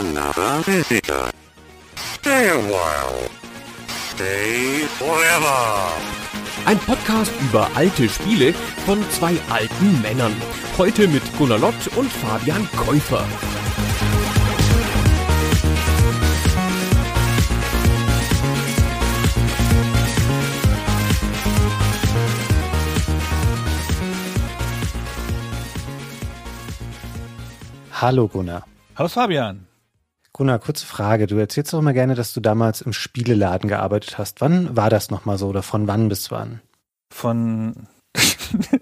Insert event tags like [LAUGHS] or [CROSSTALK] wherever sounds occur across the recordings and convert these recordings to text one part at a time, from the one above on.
another visitor. Stay a while. Stay forever. Ein Podcast über alte Spiele von zwei alten Männern. Heute mit Gunnar Lott und Fabian Käufer. Hallo Gunnar. Hallo Fabian. Gunnar, kurze Frage. Du erzählst doch immer gerne, dass du damals im Spieleladen gearbeitet hast. Wann war das nochmal so oder von wann bis wann? Von. [LAUGHS] das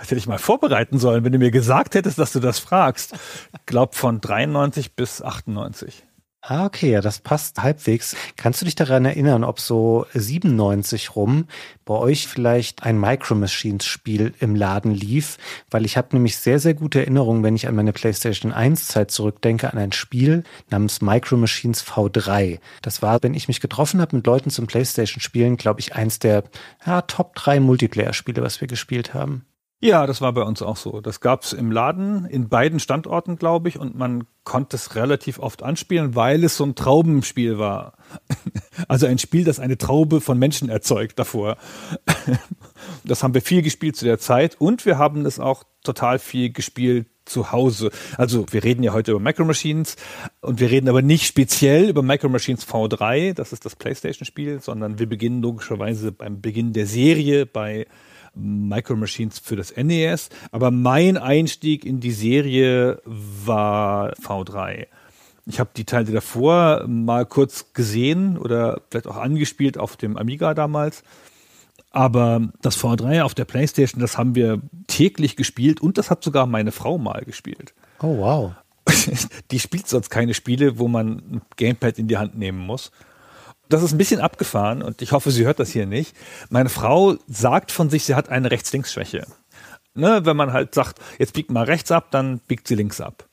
hätte ich mal vorbereiten sollen, wenn du mir gesagt hättest, dass du das fragst. Ich glaube von 93 bis 98. Ah, okay, ja, das passt halbwegs. Kannst du dich daran erinnern, ob so 97 rum bei euch vielleicht ein Micro Machines Spiel im Laden lief? Weil ich habe nämlich sehr, sehr gute Erinnerungen, wenn ich an meine PlayStation 1 Zeit zurückdenke, an ein Spiel namens Micro Machines V3. Das war, wenn ich mich getroffen habe mit Leuten zum PlayStation Spielen, glaube ich, eins der ja, Top 3 Multiplayer Spiele, was wir gespielt haben. Ja, das war bei uns auch so. Das gab es im Laden in beiden Standorten, glaube ich, und man konnte es relativ oft anspielen, weil es so ein Traubenspiel war. [LAUGHS] Also ein Spiel, das eine Traube von Menschen erzeugt davor. [LAUGHS] Das haben wir viel gespielt zu der Zeit und wir haben es auch total viel gespielt zu Hause. Also wir reden ja heute über Micro Machines und wir reden aber nicht speziell über Micro Machines V3, das ist das PlayStation-Spiel, sondern wir beginnen logischerweise beim Beginn der Serie bei Micro Machines für das NES. Aber mein Einstieg in die Serie war V3. Ich habe die Teile davor mal kurz gesehen oder vielleicht auch angespielt auf dem Amiga damals. Aber das V3 auf der Playstation, das haben wir täglich gespielt und das hat sogar meine Frau mal gespielt. Oh, wow. [LAUGHS] Die spielt sonst keine Spiele, wo man ein Gamepad in die Hand nehmen muss das ist ein bisschen abgefahren und ich hoffe, sie hört das hier nicht. Meine Frau sagt von sich, sie hat eine Rechts-Links-Schwäche. Ne, wenn man halt sagt, jetzt biegt mal rechts ab, dann biegt sie links ab.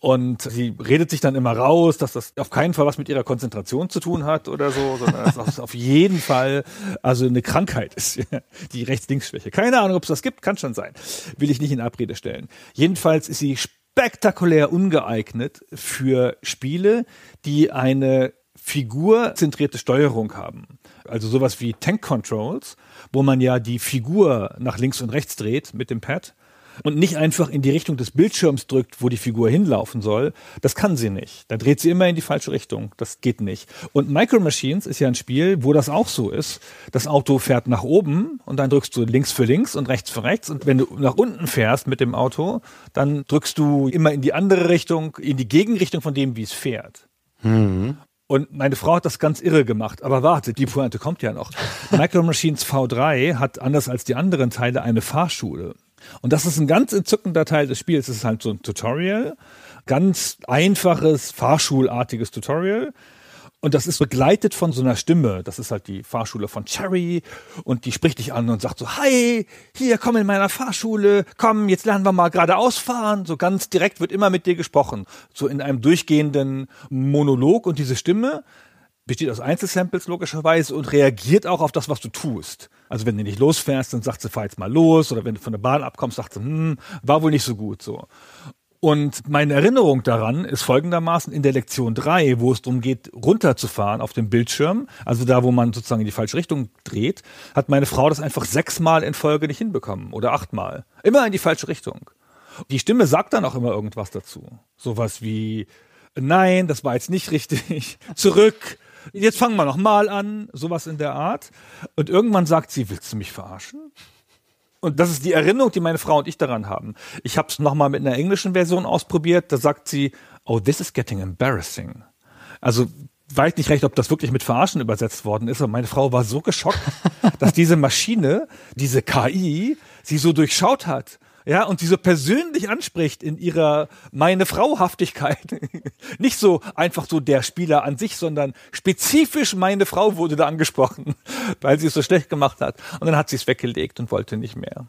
Und sie redet sich dann immer raus, dass das auf keinen Fall was mit ihrer Konzentration zu tun hat oder so, sondern dass das auf jeden Fall also eine Krankheit ist, [LAUGHS] die Rechts-Links-Schwäche. Keine Ahnung, ob es das gibt, kann schon sein. Will ich nicht in Abrede stellen. Jedenfalls ist sie spektakulär ungeeignet für Spiele, die eine figurzentrierte Steuerung haben. Also sowas wie Tank Controls, wo man ja die Figur nach links und rechts dreht mit dem Pad und nicht einfach in die Richtung des Bildschirms drückt, wo die Figur hinlaufen soll. Das kann sie nicht. Da dreht sie immer in die falsche Richtung. Das geht nicht. Und Micro Machines ist ja ein Spiel, wo das auch so ist. Das Auto fährt nach oben und dann drückst du links für links und rechts für rechts. Und wenn du nach unten fährst mit dem Auto, dann drückst du immer in die andere Richtung, in die Gegenrichtung von dem, wie es fährt. Mhm. Und meine Frau hat das ganz irre gemacht. Aber warte, die Pointe kommt ja noch. [LAUGHS] Micro Machines V3 hat anders als die anderen Teile eine Fahrschule. Und das ist ein ganz entzückender Teil des Spiels. Es ist halt so ein Tutorial, ganz einfaches, fahrschulartiges Tutorial und das ist begleitet von so einer Stimme. Das ist halt die Fahrschule von Cherry. Und die spricht dich an und sagt so, hi, hier, komm in meiner Fahrschule. Komm, jetzt lernen wir mal geradeaus fahren. So ganz direkt wird immer mit dir gesprochen. So in einem durchgehenden Monolog. Und diese Stimme besteht aus Einzelsamples logischerweise und reagiert auch auf das, was du tust. Also wenn du nicht losfährst, dann sagt sie, fahr jetzt mal los. Oder wenn du von der Bahn abkommst, sagt sie, hm, war wohl nicht so gut, so. Und meine Erinnerung daran ist folgendermaßen in der Lektion 3, wo es darum geht, runterzufahren auf dem Bildschirm, also da, wo man sozusagen in die falsche Richtung dreht, hat meine Frau das einfach sechsmal in Folge nicht hinbekommen oder achtmal. Immer in die falsche Richtung. Die Stimme sagt dann auch immer irgendwas dazu. Sowas wie, nein, das war jetzt nicht richtig, [LAUGHS] zurück, jetzt fangen wir nochmal an, sowas in der Art. Und irgendwann sagt sie, willst du mich verarschen? Und das ist die Erinnerung, die meine Frau und ich daran haben. Ich habe es nochmal mit einer englischen Version ausprobiert. Da sagt sie, oh, this is getting embarrassing. Also weiß nicht recht, ob das wirklich mit Verarschen übersetzt worden ist, aber meine Frau war so geschockt, [LAUGHS] dass diese Maschine, diese KI, sie so durchschaut hat ja, und sie so persönlich anspricht in ihrer meine Frauhaftigkeit. [LAUGHS] Nicht so einfach so der Spieler an sich, sondern spezifisch meine Frau wurde da angesprochen, [LAUGHS] weil sie es so schlecht gemacht hat. Und dann hat sie es weggelegt und wollte nicht mehr.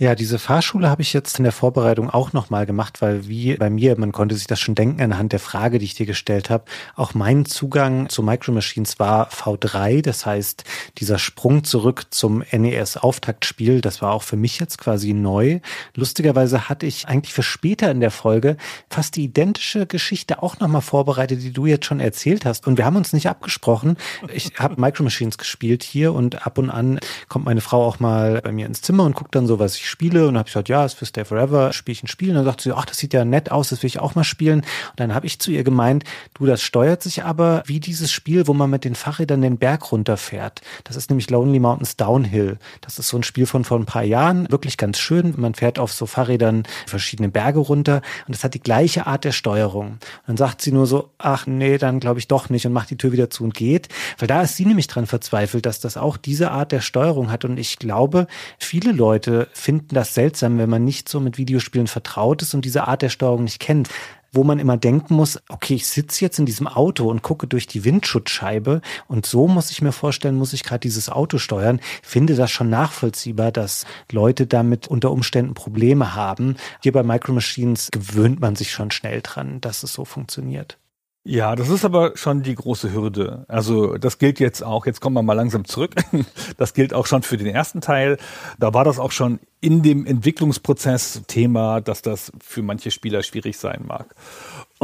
Ja, diese Fahrschule habe ich jetzt in der Vorbereitung auch nochmal gemacht, weil wie bei mir, man konnte sich das schon denken anhand der Frage, die ich dir gestellt habe. Auch mein Zugang zu Micro Machines war V3, das heißt, dieser Sprung zurück zum NES-Auftaktspiel, das war auch für mich jetzt quasi neu. Lustigerweise hatte ich eigentlich für später in der Folge fast die identische Geschichte auch nochmal vorbereitet, die du jetzt schon erzählt hast. Und wir haben uns nicht abgesprochen. Ich [LAUGHS] habe Micro Machines gespielt hier und ab und an kommt meine Frau auch mal bei mir ins Zimmer und guckt dann so, was ich ich spiele. Und habe ich gesagt, ja, ist für Stay Forever, spiele ich ein Spiel. Und dann sagt sie, ach, das sieht ja nett aus, das will ich auch mal spielen. Und dann habe ich zu ihr gemeint, du, das steuert sich aber wie dieses Spiel, wo man mit den Fahrrädern den Berg runterfährt. Das ist nämlich Lonely Mountains Downhill. Das ist so ein Spiel von vor ein paar Jahren, wirklich ganz schön. Man fährt auf so Fahrrädern verschiedene Berge runter und das hat die gleiche Art der Steuerung. Und dann sagt sie nur so, ach nee, dann glaube ich doch nicht und macht die Tür wieder zu und geht. Weil da ist sie nämlich dran verzweifelt, dass das auch diese Art der Steuerung hat. Und ich glaube, viele Leute finden finden das seltsam, wenn man nicht so mit Videospielen vertraut ist und diese Art der Steuerung nicht kennt wo man immer denken muss, okay, ich sitze jetzt in diesem Auto und gucke durch die Windschutzscheibe und so muss ich mir vorstellen, muss ich gerade dieses Auto steuern, finde das schon nachvollziehbar, dass Leute damit unter Umständen Probleme haben. Hier bei Micro Machines gewöhnt man sich schon schnell dran, dass es so funktioniert. Ja, das ist aber schon die große Hürde. Also das gilt jetzt auch, jetzt kommen wir mal langsam zurück, [LAUGHS] das gilt auch schon für den ersten Teil. Da war das auch schon in dem Entwicklungsprozess Thema, dass das für manche Spieler schwierig sein mag.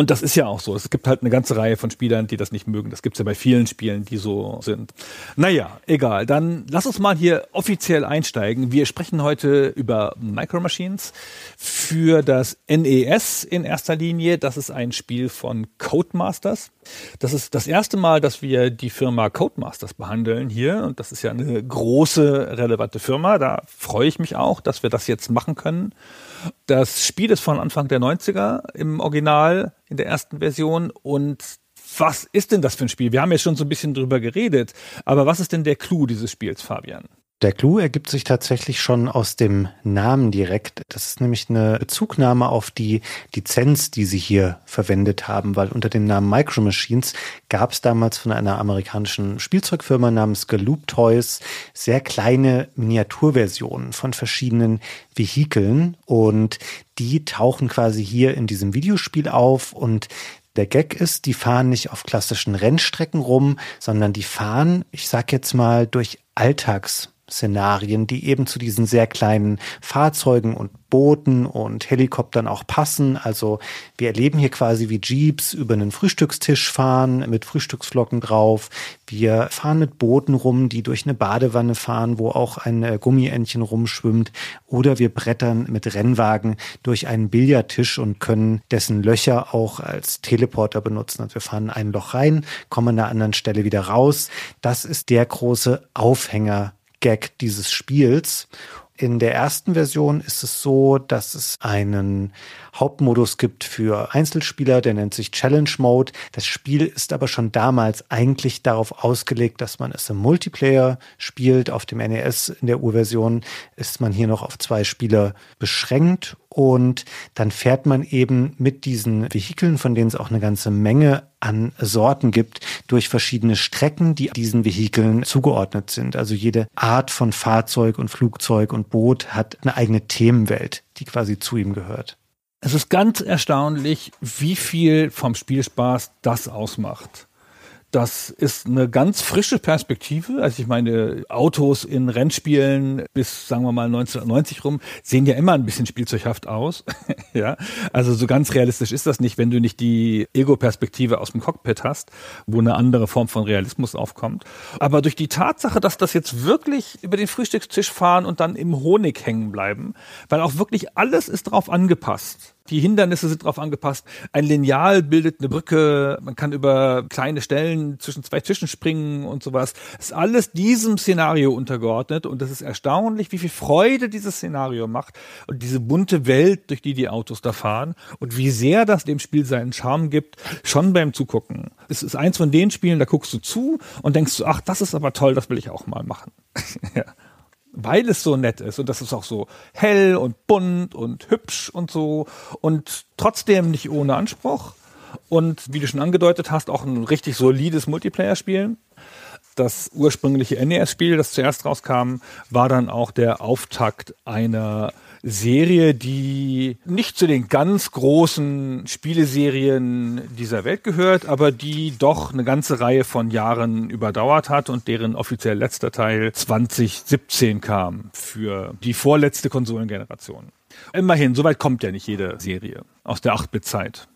Und das ist ja auch so. Es gibt halt eine ganze Reihe von Spielern, die das nicht mögen. Das gibt's ja bei vielen Spielen, die so sind. Naja, egal. Dann lass uns mal hier offiziell einsteigen. Wir sprechen heute über Micro Machines für das NES in erster Linie. Das ist ein Spiel von Codemasters. Das ist das erste Mal, dass wir die Firma Codemasters behandeln hier. Und das ist ja eine große, relevante Firma. Da freue ich mich auch, dass wir das jetzt machen können. Das Spiel ist von Anfang der 90er im Original, in der ersten Version und was ist denn das für ein Spiel? Wir haben ja schon so ein bisschen drüber geredet, aber was ist denn der Clou dieses Spiels, Fabian? Der Clou ergibt sich tatsächlich schon aus dem Namen direkt. Das ist nämlich eine Bezugnahme auf die Lizenz, die sie hier verwendet haben, weil unter dem Namen Micro Machines gab es damals von einer amerikanischen Spielzeugfirma namens Galoop Toys sehr kleine Miniaturversionen von verschiedenen Vehikeln und die tauchen quasi hier in diesem Videospiel auf und der Gag ist, die fahren nicht auf klassischen Rennstrecken rum, sondern die fahren, ich sag jetzt mal, durch Alltags Szenarien, die eben zu diesen sehr kleinen Fahrzeugen und Booten und Helikoptern auch passen. Also wir erleben hier quasi, wie Jeeps über einen Frühstückstisch fahren mit Frühstücksflocken drauf. Wir fahren mit Booten rum, die durch eine Badewanne fahren, wo auch ein äh, Gummientchen rumschwimmt. Oder wir brettern mit Rennwagen durch einen Billardtisch und können dessen Löcher auch als Teleporter benutzen. Also wir fahren ein Loch rein, kommen an einer anderen Stelle wieder raus. Das ist der große Aufhänger Gag dieses Spiels. In der ersten Version ist es so, dass es einen Hauptmodus gibt für Einzelspieler, der nennt sich Challenge Mode. Das Spiel ist aber schon damals eigentlich darauf ausgelegt, dass man es im Multiplayer spielt. Auf dem NES in der Urversion ist man hier noch auf zwei Spieler beschränkt und dann fährt man eben mit diesen Vehikeln, von denen es auch eine ganze Menge an Sorten gibt, durch verschiedene Strecken, die diesen Vehikeln zugeordnet sind. Also jede Art von Fahrzeug und Flugzeug und Boot hat eine eigene Themenwelt, die quasi zu ihm gehört. Es ist ganz erstaunlich, wie viel vom Spielspaß das ausmacht. Das ist eine ganz frische Perspektive. Also ich meine, Autos in Rennspielen bis, sagen wir mal, 1990 rum sehen ja immer ein bisschen spielzeughaft aus. [LAUGHS] ja, also so ganz realistisch ist das nicht, wenn du nicht die Ego-Perspektive aus dem Cockpit hast, wo eine andere Form von Realismus aufkommt. Aber durch die Tatsache, dass das jetzt wirklich über den Frühstückstisch fahren und dann im Honig hängen bleiben, weil auch wirklich alles ist drauf angepasst. Die Hindernisse sind darauf angepasst. Ein Lineal bildet eine Brücke. Man kann über kleine Stellen zwischen zwei Tischen springen und sowas. Das ist alles diesem Szenario untergeordnet. Und es ist erstaunlich, wie viel Freude dieses Szenario macht und diese bunte Welt, durch die die Autos da fahren und wie sehr das dem Spiel seinen Charme gibt, schon beim Zugucken. Es ist eins von den Spielen, da guckst du zu und denkst du, ach, das ist aber toll, das will ich auch mal machen. [LAUGHS] ja weil es so nett ist und das ist auch so hell und bunt und hübsch und so und trotzdem nicht ohne Anspruch und wie du schon angedeutet hast, auch ein richtig solides Multiplayer-Spiel. Das ursprüngliche NES-Spiel, das zuerst rauskam, war dann auch der Auftakt einer Serie, die nicht zu den ganz großen Spieleserien dieser Welt gehört, aber die doch eine ganze Reihe von Jahren überdauert hat und deren offiziell letzter Teil 2017 kam für die vorletzte Konsolengeneration. Immerhin, soweit kommt ja nicht jede Serie aus der 8-Bit-Zeit.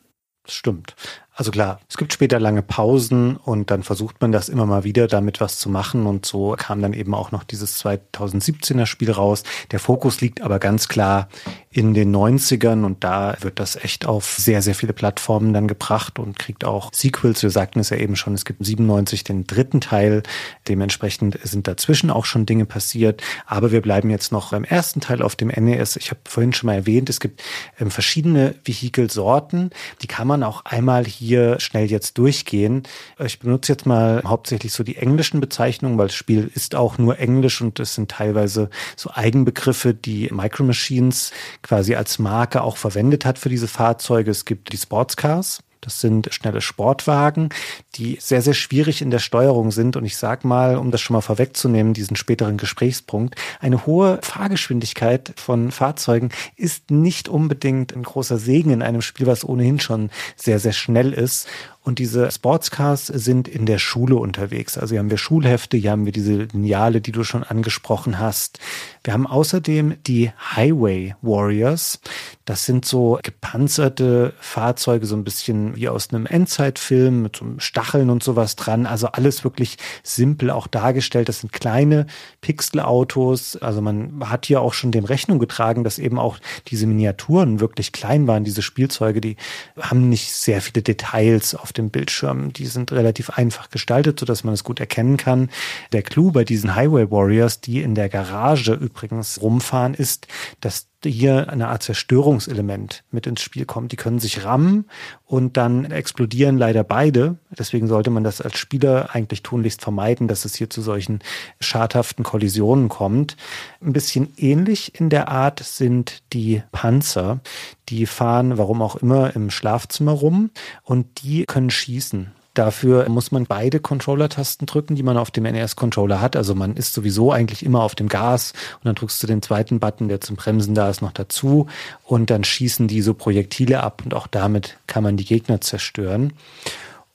Stimmt. Also klar, es gibt später lange Pausen und dann versucht man das immer mal wieder, damit was zu machen. Und so kam dann eben auch noch dieses 2017er Spiel raus. Der Fokus liegt aber ganz klar in den 90ern und da wird das echt auf sehr, sehr viele Plattformen dann gebracht und kriegt auch Sequels. Wir sagten es ja eben schon, es gibt 97 den dritten Teil. Dementsprechend sind dazwischen auch schon Dinge passiert. Aber wir bleiben jetzt noch beim ersten Teil auf dem NES. Ich habe vorhin schon mal erwähnt, es gibt ähm, verschiedene Vehikelsorten. Die kann man auch einmal hier hier schnell jetzt durchgehen. Äh, ich benutze jetzt mal hauptsächlich so die englischen Bezeichnungen, weil das Spiel ist auch nur Englisch und es sind teilweise so Eigenbegriffe, die Micro Machines quasi als Marke auch verwendet hat für diese Fahrzeuge. Es gibt die Sportscars. Das sind schnelle Sportwagen die sehr, sehr schwierig in der Steuerung sind. Und ich sag mal, um das schon mal vorwegzunehmen, diesen späteren Gesprächspunkt, eine hohe Fahrgeschwindigkeit von Fahrzeugen ist nicht unbedingt ein großer Segen in einem Spiel, was ohnehin schon sehr, sehr schnell ist. Und diese Sportscars sind in der Schule unterwegs. Also hier haben wir Schulhefte, hier haben wir diese Lineale, die du schon angesprochen hast. Wir haben außerdem die Highway Warriors. Das sind so gepanzerte Fahrzeuge, so ein bisschen wie aus einem Endzeitfilm mit so einem Stab Stacheln und sowas dran. Also alles wirklich simpel auch dargestellt. Das sind kleine Pixelautos. Also man hat hier auch schon dem Rechnung getragen, dass eben auch diese Miniaturen wirklich klein waren. Diese Spielzeuge, die haben nicht sehr viele Details auf dem Bildschirm. Die sind relativ einfach gestaltet, sodass man es gut erkennen kann. Der Clou bei diesen Highway Warriors, die in der Garage übrigens rumfahren, ist, dass hier eine Art Zerstörungselement mit ins Spiel kommt. Die können sich rammen und dann explodieren leider beide. Deswegen sollte man das als Spieler eigentlich tunlichst vermeiden, dass es hier zu solchen schadhaften Kollisionen kommt. Ein bisschen ähnlich in der Art sind die Panzer. Die fahren, warum auch immer, im Schlafzimmer rum und die können schießen. Dafür muss man beide Controller-Tasten drücken, die man auf dem NES-Controller hat. Also man ist sowieso eigentlich immer auf dem Gas und dann drückst du den zweiten Button, der zum Bremsen da ist, noch dazu und dann schießen die so Projektile ab und auch damit kann man die Gegner zerstören.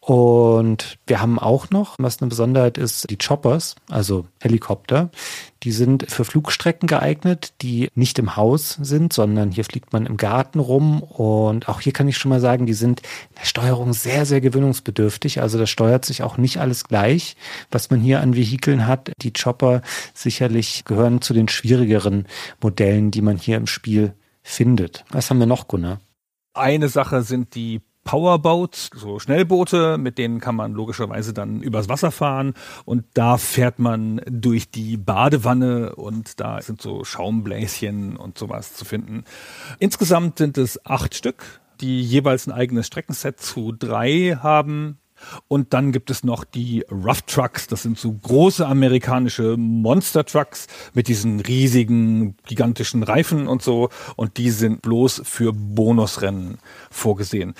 Und wir haben auch noch, was eine Besonderheit ist, die Choppers, also Helikopter. Die sind für Flugstrecken geeignet, die nicht im Haus sind, sondern hier fliegt man im Garten rum. Und auch hier kann ich schon mal sagen, die sind in der Steuerung sehr, sehr gewöhnungsbedürftig. Also das steuert sich auch nicht alles gleich, was man hier an Vehikeln hat. Die Chopper sicherlich gehören zu den schwierigeren Modellen, die man hier im Spiel findet. Was haben wir noch, Gunnar? Eine Sache sind die Powerboats, so Schnellboote, mit denen kann man logischerweise dann übers Wasser fahren und da fährt man durch die Badewanne und da sind so Schaumbläschen und sowas zu finden. Insgesamt sind es acht Stück, die jeweils ein eigenes Streckenset zu drei haben. Und dann gibt es noch die Rough Trucks. Das sind so große amerikanische Monster Trucks mit diesen riesigen, gigantischen Reifen und so. Und die sind bloß für Bonusrennen vorgesehen.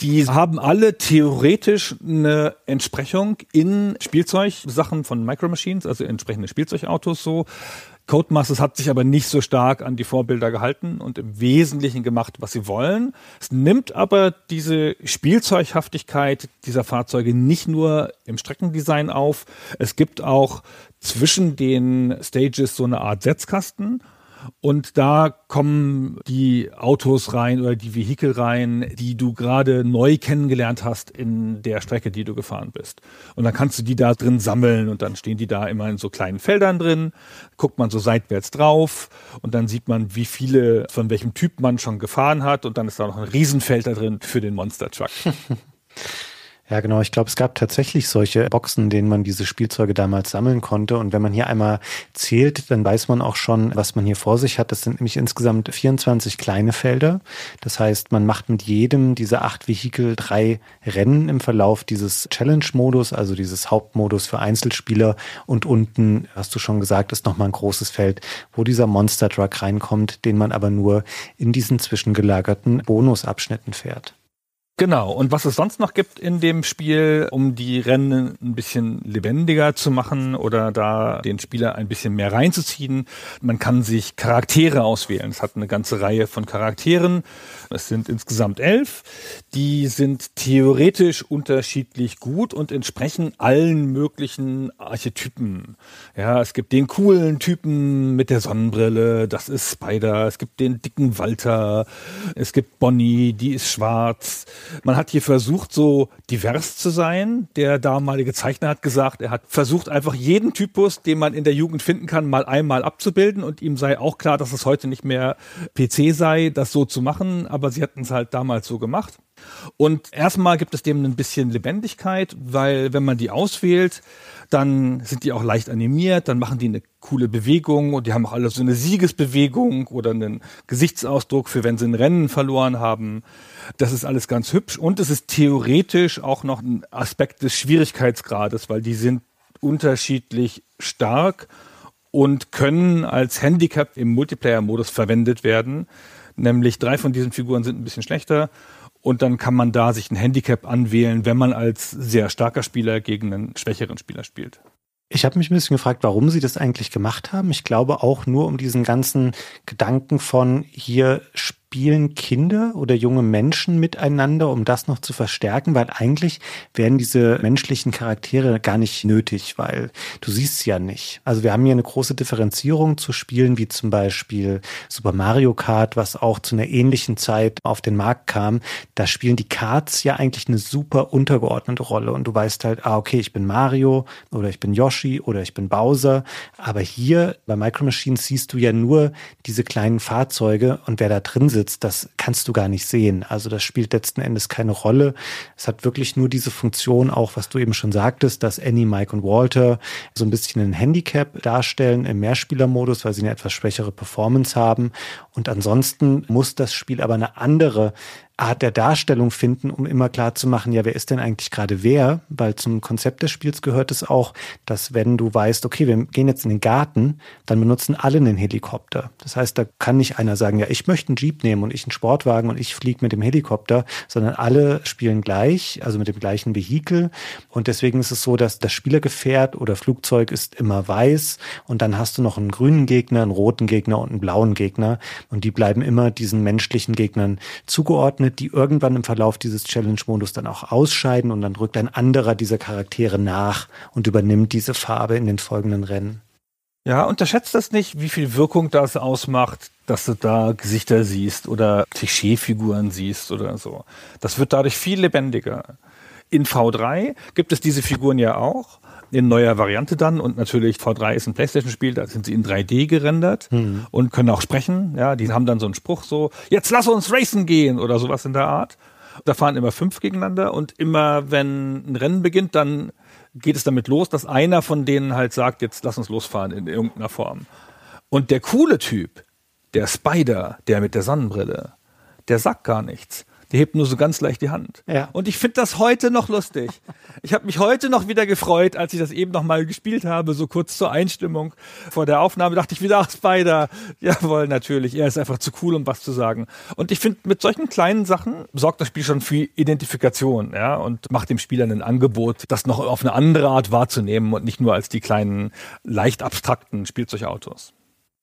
Die haben alle theoretisch eine Entsprechung in Spielzeugsachen von Micro Machines, also entsprechende Spielzeugautos so. Codemasters hat sich aber nicht so stark an die Vorbilder gehalten und im Wesentlichen gemacht, was sie wollen. Es nimmt aber diese Spielzeughaftigkeit dieser Fahrzeuge nicht nur im Streckendesign auf. Es gibt auch zwischen den Stages so eine Art Setzkasten und da kommen die Autos rein oder die Vehikel rein, die du gerade neu kennengelernt hast in der Strecke, die du gefahren bist. Und dann kannst du die da drin sammeln und dann stehen die da immer in so kleinen Feldern drin, guckt man so seitwärts drauf und dann sieht man, wie viele von welchem Typ man schon gefahren hat und dann ist da noch ein Riesenfeld da drin für den Monster Truck. [LAUGHS] Ja, genau. Ich glaube, es gab tatsächlich solche Boxen, denen man diese Spielzeuge damals sammeln konnte. Und wenn man hier einmal zählt, dann weiß man auch schon, was man hier vor sich hat. Das sind nämlich insgesamt 24 kleine Felder. Das heißt, man macht mit jedem dieser acht Vehikel drei Rennen im Verlauf dieses Challenge-Modus, also dieses Hauptmodus für Einzelspieler. Und unten, hast du schon gesagt, ist nochmal ein großes Feld, wo dieser Monster Truck reinkommt, den man aber nur in diesen zwischengelagerten Bonusabschnitten fährt. Genau, und was es sonst noch gibt in dem Spiel, um die Rennen ein bisschen lebendiger zu machen oder da den Spieler ein bisschen mehr reinzuziehen, man kann sich Charaktere auswählen. Es hat eine ganze Reihe von Charakteren. Es sind insgesamt elf. Die sind theoretisch unterschiedlich gut und entsprechen allen möglichen Archetypen. Ja, es gibt den coolen Typen mit der Sonnenbrille, das ist Spider. Es gibt den dicken Walter. Es gibt Bonnie, die ist schwarz man hat hier versucht, so divers zu sein. Der damalige Zeichner hat gesagt, er hat versucht, einfach jeden Typus, den man in der Jugend finden kann, mal einmal abzubilden. Und ihm sei auch klar, dass es heute nicht mehr PC sei, das so zu machen. Aber sie hatten es halt damals so gemacht. Und erstmal gibt es dem ein bisschen Lebendigkeit, weil wenn man die auswählt, dann sind die auch leicht animiert, dann machen die eine coole Bewegungen und die haben auch alle so eine Siegesbewegung oder einen Gesichtsausdruck für, wenn sie ein Rennen verloren haben. Das ist alles ganz hübsch und es ist theoretisch auch noch ein Aspekt des Schwierigkeitsgrades, weil die sind unterschiedlich stark und können als Handicap im Multiplayer-Modus verwendet werden. Nämlich drei von diesen Figuren sind ein bisschen schlechter und dann kann man da sich ein Handicap anwählen, wenn man als sehr starker Spieler gegen einen schwächeren Spieler spielt. Ich habe mich ein bisschen gefragt, warum sie das eigentlich gemacht haben. Ich glaube auch nur um diesen ganzen Gedanken von hier spielen spielen Kinder oder junge Menschen miteinander, um das noch zu verstärken? Weil eigentlich wären diese menschlichen Charaktere gar nicht nötig, weil du siehst sie ja nicht. Also wir haben hier eine große Differenzierung zu Spielen wie zum Beispiel Super Mario Kart, was auch zu einer ähnlichen Zeit auf den Markt kam. Da spielen die Karts ja eigentlich eine super untergeordnete Rolle und du weißt halt, ah, okay, ich bin Mario oder ich bin Yoshi oder ich bin Bowser. Aber hier bei Micro Machines siehst du ja nur diese kleinen Fahrzeuge und wer da drin sitzt, willst, das kannst du gar nicht sehen. Also das spielt letzten Endes keine Rolle. Es hat wirklich nur diese Funktion, auch was du eben schon sagtest, dass Annie, Mike und Walter so ein bisschen ein Handicap darstellen im Mehrspielermodus, weil sie eine etwas schwächere Performance haben. Und ansonsten muss das Spiel aber eine andere Art der Darstellung finden, um immer klar zu machen, ja, wer ist denn eigentlich gerade wer? Weil zum Konzept des Spiels gehört es auch, dass wenn du weißt, okay, wir gehen jetzt in den Garten, dann benutzen alle einen Helikopter. Das heißt, da kann nicht einer sagen, ja, ich möchte einen Jeep nehmen und ich einen Sportwagen und ich fliege mit dem Helikopter, sondern alle spielen gleich, also mit dem gleichen Vehikel. Und deswegen ist es so, dass das Spielergefährt oder Flugzeug ist immer weiß und dann hast du noch einen grünen Gegner, einen roten Gegner und einen blauen Gegner und die bleiben immer diesen menschlichen Gegnern zugeordnet begegnet, die irgendwann im Verlauf dieses Challenge-Modus dann auch ausscheiden und dann rückt ein anderer dieser Charaktere nach und übernimmt diese Farbe in den folgenden Rennen. Ja, unterschätzt das nicht, wie viel Wirkung das ausmacht, dass du da Gesichter siehst oder Klischeefiguren siehst oder so. Das wird dadurch viel lebendiger. In V3 gibt es diese Figuren ja auch in neuer Variante dann und natürlich V3 ist ein Playstation-Spiel, da sind sie in 3D gerendert mhm. und können auch sprechen. Ja, die haben dann so einen Spruch so, jetzt lass uns racen gehen oder sowas in der Art. Da fahren immer fünf gegeneinander und immer wenn ein Rennen beginnt, dann geht es damit los, dass einer von denen halt sagt, jetzt lass uns losfahren in irgendeiner Form. Und der coole Typ, der Spider, der mit der Sonnenbrille, der sagt gar nichts der hebt nur so ganz leicht die Hand. Ja. Und ich finde das heute noch lustig. Ich habe mich heute noch wieder gefreut, als ich das eben noch mal gespielt habe, so kurz zur Einstimmung vor der Aufnahme, dachte ich wieder, ach Spider, jawohl, natürlich, er ist einfach zu cool, um was zu sagen. Und ich finde, mit solchen kleinen Sachen sorgt das Spiel schon für Identifikation ja, und macht dem Spieler ein Angebot, das noch auf eine andere Art wahrzunehmen und nicht nur als die kleinen, leicht abstrakten Spielzeugautos.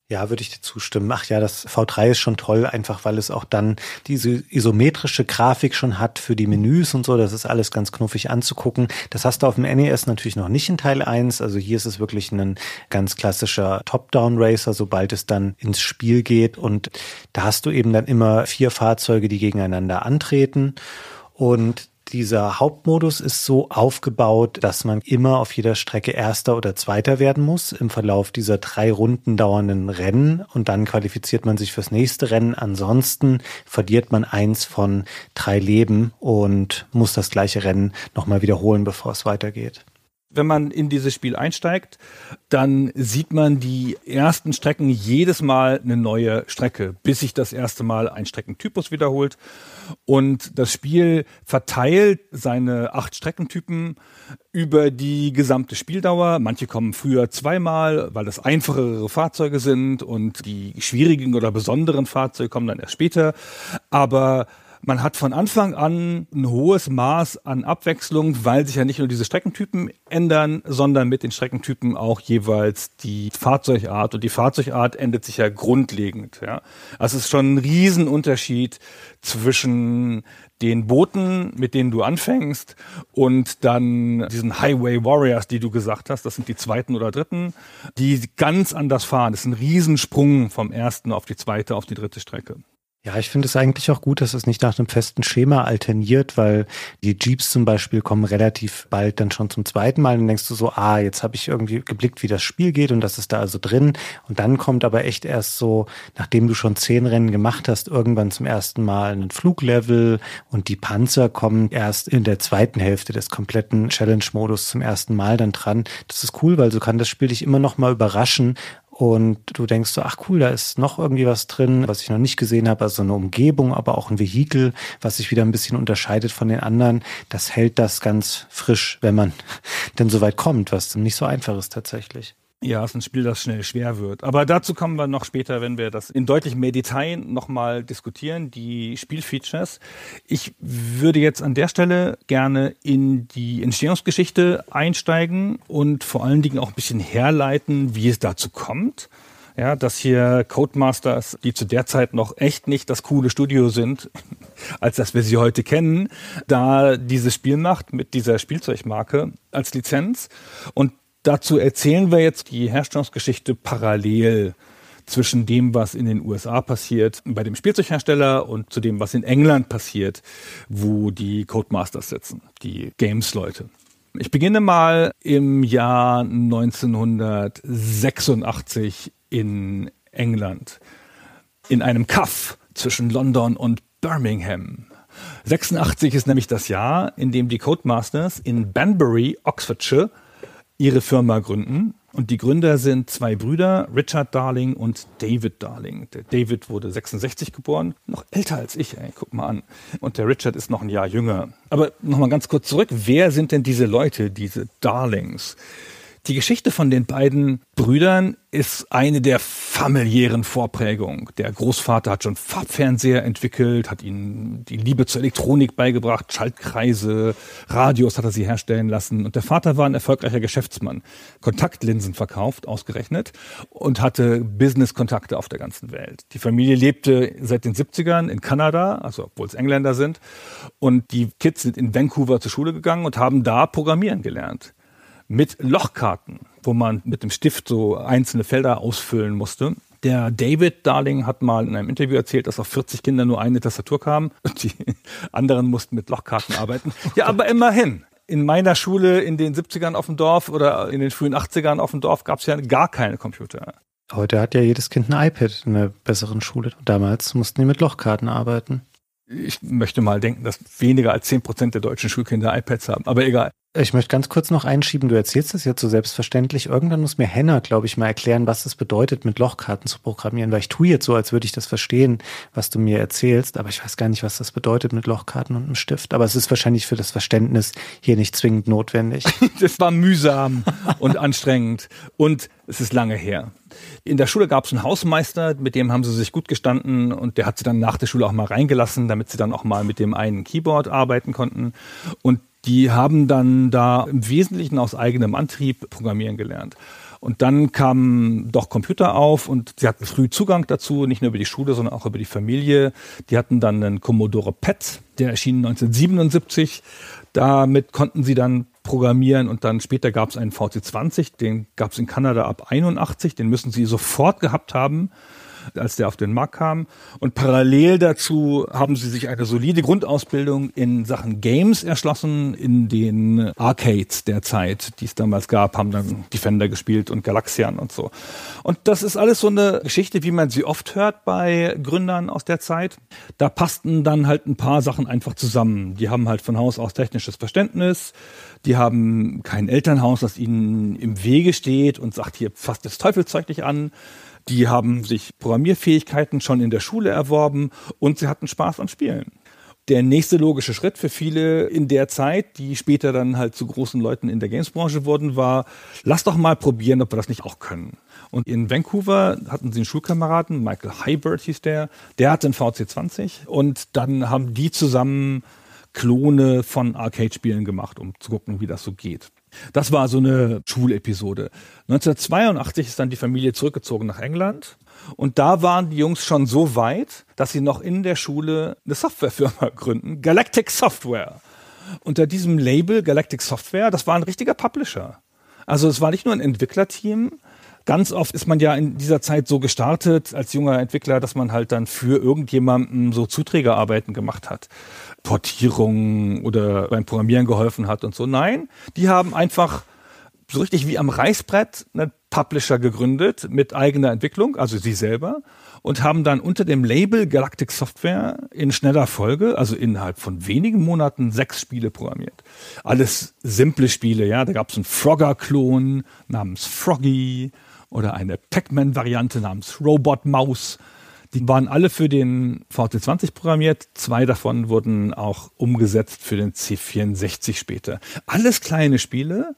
Ja, würde ich dir zustimmen. Ach ja, das V3 ist schon toll, einfach weil es auch dann diese isometrische Grafik schon hat für die Menüs und so. Das ist alles ganz knuffig anzugucken. Das hast du auf dem NES natürlich noch nicht in Teil 1. Also hier ist es wirklich ein ganz klassischer Top-Down-Racer, sobald es dann ins Spiel geht. Und da hast du eben dann immer vier Fahrzeuge, die gegeneinander antreten. Und dieser Hauptmodus ist so aufgebaut, dass man immer auf jeder Strecke Erster oder Zweiter werden muss im Verlauf dieser drei Runden dauernden Rennen und dann qualifiziert man sich fürs nächste Rennen. Ansonsten verliert man eins von drei Leben und muss das gleiche Rennen nochmal wiederholen, bevor es weitergeht wenn man in dieses Spiel einsteigt, dann sieht man die ersten Strecken jedes Mal eine neue Strecke, bis sich das erste Mal ein Streckentypus wiederholt. Und das Spiel verteilt seine acht Streckentypen über die gesamte Spieldauer. Manche kommen früher zweimal, weil das einfachere Fahrzeuge sind und die schwierigen oder besonderen Fahrzeuge kommen dann erst später. Aber man hat von Anfang an ein hohes Maß an Abwechslung, weil sich ja nicht nur diese Streckentypen ändern, sondern mit den Streckentypen auch jeweils die Fahrzeugart. Und die Fahrzeugart ändert sich ja grundlegend. Ja. Also es ist schon ein Riesenunterschied zwischen den Booten, mit denen du anfängst, und dann diesen Highway Warriors, die du gesagt hast, das sind die zweiten oder dritten, die ganz anders fahren. Das ist ein Riesensprung vom ersten auf die zweite, auf die dritte Strecke. Ja, ich finde es eigentlich auch gut, dass es nicht nach einem festen Schema alterniert, weil die Jeeps zum Beispiel kommen relativ bald dann schon zum zweiten Mal. und denkst du so, ah, jetzt habe ich irgendwie geblickt, wie das Spiel geht und das ist da also drin. Und dann kommt aber echt erst so, nachdem du schon zehn Rennen gemacht hast, irgendwann zum ersten Mal ein Fluglevel und die Panzer kommen erst in der zweiten Hälfte des kompletten Challenge-Modus zum ersten Mal dann dran. Das ist cool, weil so kann das Spiel dich immer noch mal überraschen, und du denkst so, ach cool, da ist noch irgendwie was drin, was ich noch nicht gesehen habe, also eine Umgebung, aber auch ein Vehikel, was sich wieder ein bisschen unterscheidet von den anderen. Das hält das ganz frisch, wenn man [LAUGHS] denn so weit kommt, was nicht so einfach ist tatsächlich. Ja, ist ein Spiel, das schnell schwer wird. Aber dazu kommen wir noch später, wenn wir das in deutlich mehr Detail nochmal diskutieren, die Spielfeatures. Ich würde jetzt an der Stelle gerne in die Entstehungsgeschichte einsteigen und vor allen Dingen auch ein bisschen herleiten, wie es dazu kommt. Ja, dass hier Codemasters, die zu der Zeit noch echt nicht das coole Studio sind, [LAUGHS] als dass wir sie heute kennen, da dieses Spiel macht mit dieser Spielzeugmarke als Lizenz. Und Dazu erzählen wir jetzt die Herstellungsgeschichte parallel zwischen dem, was in den USA passiert bei dem Spielzeughersteller und zu dem, was in England passiert, wo die Codemasters sitzen, die Games-Leute. Ich beginne mal im Jahr 1986 in England, in einem Kaff zwischen London und Birmingham. 86 ist nämlich das Jahr, in dem die Codemasters in Banbury, Oxfordshire, ihre Firma gründen. Und die Gründer sind zwei Brüder, Richard Darling und David Darling. Der David wurde 66 geboren, noch älter als ich, ey, guck mal an. Und der Richard ist noch ein Jahr jünger. Aber nochmal ganz kurz zurück, wer sind denn diese Leute, diese Darlings? Die Geschichte von den beiden Brüdern ist eine der familiären Vorprägungen. Der Großvater hat schon Farbfernseher entwickelt, hat ihnen die Liebe zur Elektronik beigebracht, Schaltkreise, Radios hat er sie herstellen lassen. Und der Vater war ein erfolgreicher Geschäftsmann, Kontaktlinsen verkauft, ausgerechnet, und hatte Business-Kontakte auf der ganzen Welt. Die Familie lebte seit den 70ern in Kanada, also obwohl es Engländer sind. Und die Kids sind in Vancouver zur Schule gegangen und haben da programmieren gelernt mit Lochkarten, wo man mit dem Stift so einzelne Felder ausfüllen musste. Der David Darling hat mal in einem Interview erzählt, dass auf 40 Kinder nur eine Tastatur kam und die [LAUGHS] anderen mussten mit Lochkarten arbeiten. [LAUGHS] Ja, aber immerhin. In meiner Schule in den 70ern auf dem Dorf oder in den frühen 80ern auf dem Dorf gab es ja gar keine Computer. Heute hat ja jedes Kind ein iPad in einer besseren Schule. Damals mussten die mit Lochkarten arbeiten ich möchte mal denken, dass weniger als 10% der deutschen Schulkinder iPads haben, aber egal. Ich möchte ganz kurz noch einschieben, du erzählst das jetzt so selbstverständlich. Irgendwann muss mir Henna, glaube ich, mal erklären, was es bedeutet, mit Lochkarten zu programmieren, weil ich tue jetzt so, als würde ich das verstehen, was du mir erzählst, aber ich weiß gar nicht, was das bedeutet mit Lochkarten und einem Stift. Aber es ist wahrscheinlich für das Verständnis hier nicht zwingend notwendig. [LAUGHS] das war mühsam und anstrengend und es ist lange her. In der Schule gab es einen Hausmeister, mit dem haben sie sich gut gestanden und der hat sie dann nach der Schule auch mal reingelassen, damit sie dann auch mal mit dem einen Keyboard arbeiten konnten. Und die haben dann da im Wesentlichen aus eigenem Antrieb programmieren gelernt. Und dann kamen doch Computer auf und sie hatten früh Zugang dazu, nicht nur über die Schule, sondern auch über die Familie. Die hatten dann einen Commodore PET, der erschien 1977. Damit konnten sie dann programmieren und dann später gab es einen VC20, den gab es in Kanada ab 81, den müssen sie sofort gehabt haben als der auf den Markt kam. Und parallel dazu haben sie sich eine solide Grundausbildung in Sachen Games erschlossen, in den Arcades der Zeit, die es damals gab, haben dann Defender gespielt und Galaxian und so. Und das ist alles so eine Geschichte, wie man sie oft hört bei Gründern aus der Zeit. Da passten dann halt ein paar Sachen einfach zusammen. Die haben halt von Haus aus technisches Verständnis, die haben kein Elternhaus, das ihnen im Wege steht und sagt, hier fasst das Teufelzeug nicht an. Die haben sich Programmierfähigkeiten schon in der Schule erworben und sie hatten Spaß am Spielen. Der nächste logische Schritt für viele in der Zeit, die später dann halt zu großen Leuten in der Gamesbranche wurden, war, lass doch mal probieren, ob wir das nicht auch können. Und in Vancouver hatten sie einen Schulkameraden, Michael Hybert hieß der, der hatte einen VC20 und dann haben die zusammen Klone von Arcade-Spielen gemacht, um zu gucken, wie das so geht. Das war so eine Schulepisode. 1982 ist dann die Familie zurückgezogen nach England. Und da waren die Jungs schon so weit, dass sie noch in der Schule eine Softwarefirma [LAUGHS] gründen, Galactic Software. Unter diesem Label Galactic Software, das war ein richtiger Publisher. Also es war nicht nur ein Entwicklerteam, ganz oft ist man ja in dieser Zeit so gestartet als junger Entwickler, dass man halt dann für irgendjemanden so Zuträgerarbeiten gemacht hat. Portierungen oder beim Programmieren geholfen hat und so. Nein, die haben einfach so richtig wie am Reißbrett einen Publisher gegründet mit eigener Entwicklung, also sie selber, und haben dann unter dem Label Galactic Software in schneller Folge, also innerhalb von wenigen Monaten, sechs Spiele programmiert. Alles simple Spiele, ja. Da gab es einen Frogger-Klon namens Froggy oder eine Pac-Man-Variante namens Robot Mouse. Die waren alle für den VT20 programmiert. Zwei davon wurden auch umgesetzt für den C64 später. Alles kleine Spiele,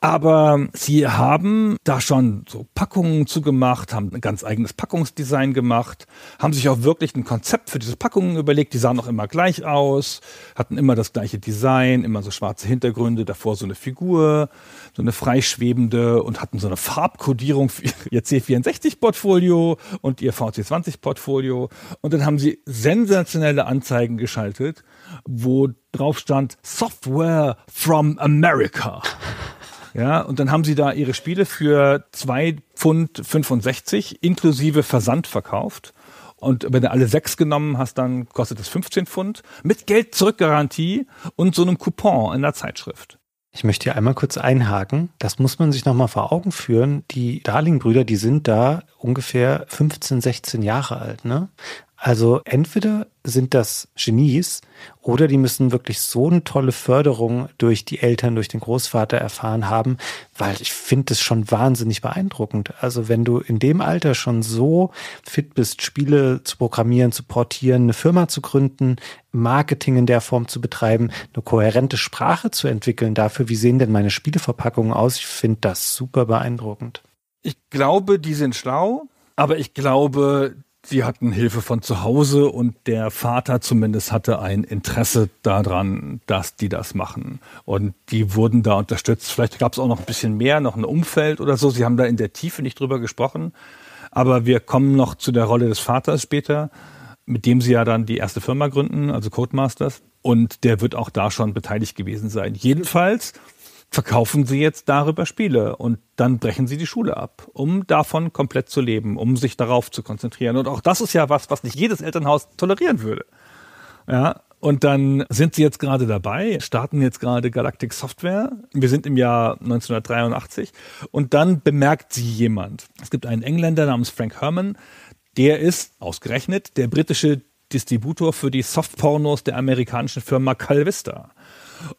aber sie haben da schon so Packungen zugemacht, haben ein ganz eigenes Packungsdesign gemacht, haben sich auch wirklich ein Konzept für diese Packungen überlegt. Die sahen auch immer gleich aus, hatten immer das gleiche Design, immer so schwarze Hintergründe, davor so eine Figur, so eine freischwebende und hatten so eine Farbkodierung für [LAUGHS] ihr C64-Portfolio und ihr VC20-Portfolio. Und dann haben sie sensationelle Anzeigen geschaltet, wo drauf stand Software from America. Ja, und dann haben sie da ihre Spiele für 2,65 Pfund inklusive Versand verkauft. Und wenn du alle sechs genommen hast, dann kostet es 15 Pfund mit Geld zurückgarantie und so einem Coupon in der Zeitschrift. Ich möchte hier einmal kurz einhaken. Das muss man sich nochmal vor Augen führen. Die Darling-Brüder, die sind da ungefähr 15, 16 Jahre alt, ne? Also entweder sind das Genies oder die müssen wirklich so eine tolle Förderung durch die Eltern, durch den Großvater erfahren haben, weil ich finde das schon wahnsinnig beeindruckend. Also wenn du in dem Alter schon so fit bist, Spiele zu programmieren, zu portieren, eine Firma zu gründen, Marketing in der Form zu betreiben, eine kohärente Sprache zu entwickeln dafür, wie sehen denn meine Spieleverpackungen aus? Ich finde das super beeindruckend. Ich glaube, die sind schlau, aber ich glaube, Sie hatten Hilfe von zu Hause und der Vater zumindest hatte ein Interesse daran, dass die das machen. Und die wurden da unterstützt. Vielleicht gab es auch noch ein bisschen mehr, noch ein Umfeld oder so. Sie haben da in der Tiefe nicht drüber gesprochen. Aber wir kommen noch zu der Rolle des Vaters später, mit dem sie ja dann die erste Firma gründen, also Codemasters. Und der wird auch da schon beteiligt gewesen sein. Jedenfalls verkaufen sie jetzt darüber Spiele und dann brechen sie die Schule ab, um davon komplett zu leben, um sich darauf zu konzentrieren. Und auch das ist ja was, was nicht jedes Elternhaus tolerieren würde. Ja, und dann sind sie jetzt gerade dabei, starten jetzt gerade Galactic Software. Wir sind im Jahr 1983 und dann bemerkt sie jemand. Es gibt einen Engländer namens Frank Herman, der ist ausgerechnet der britische Distributor für die Softpornos der amerikanischen Firma Calvista.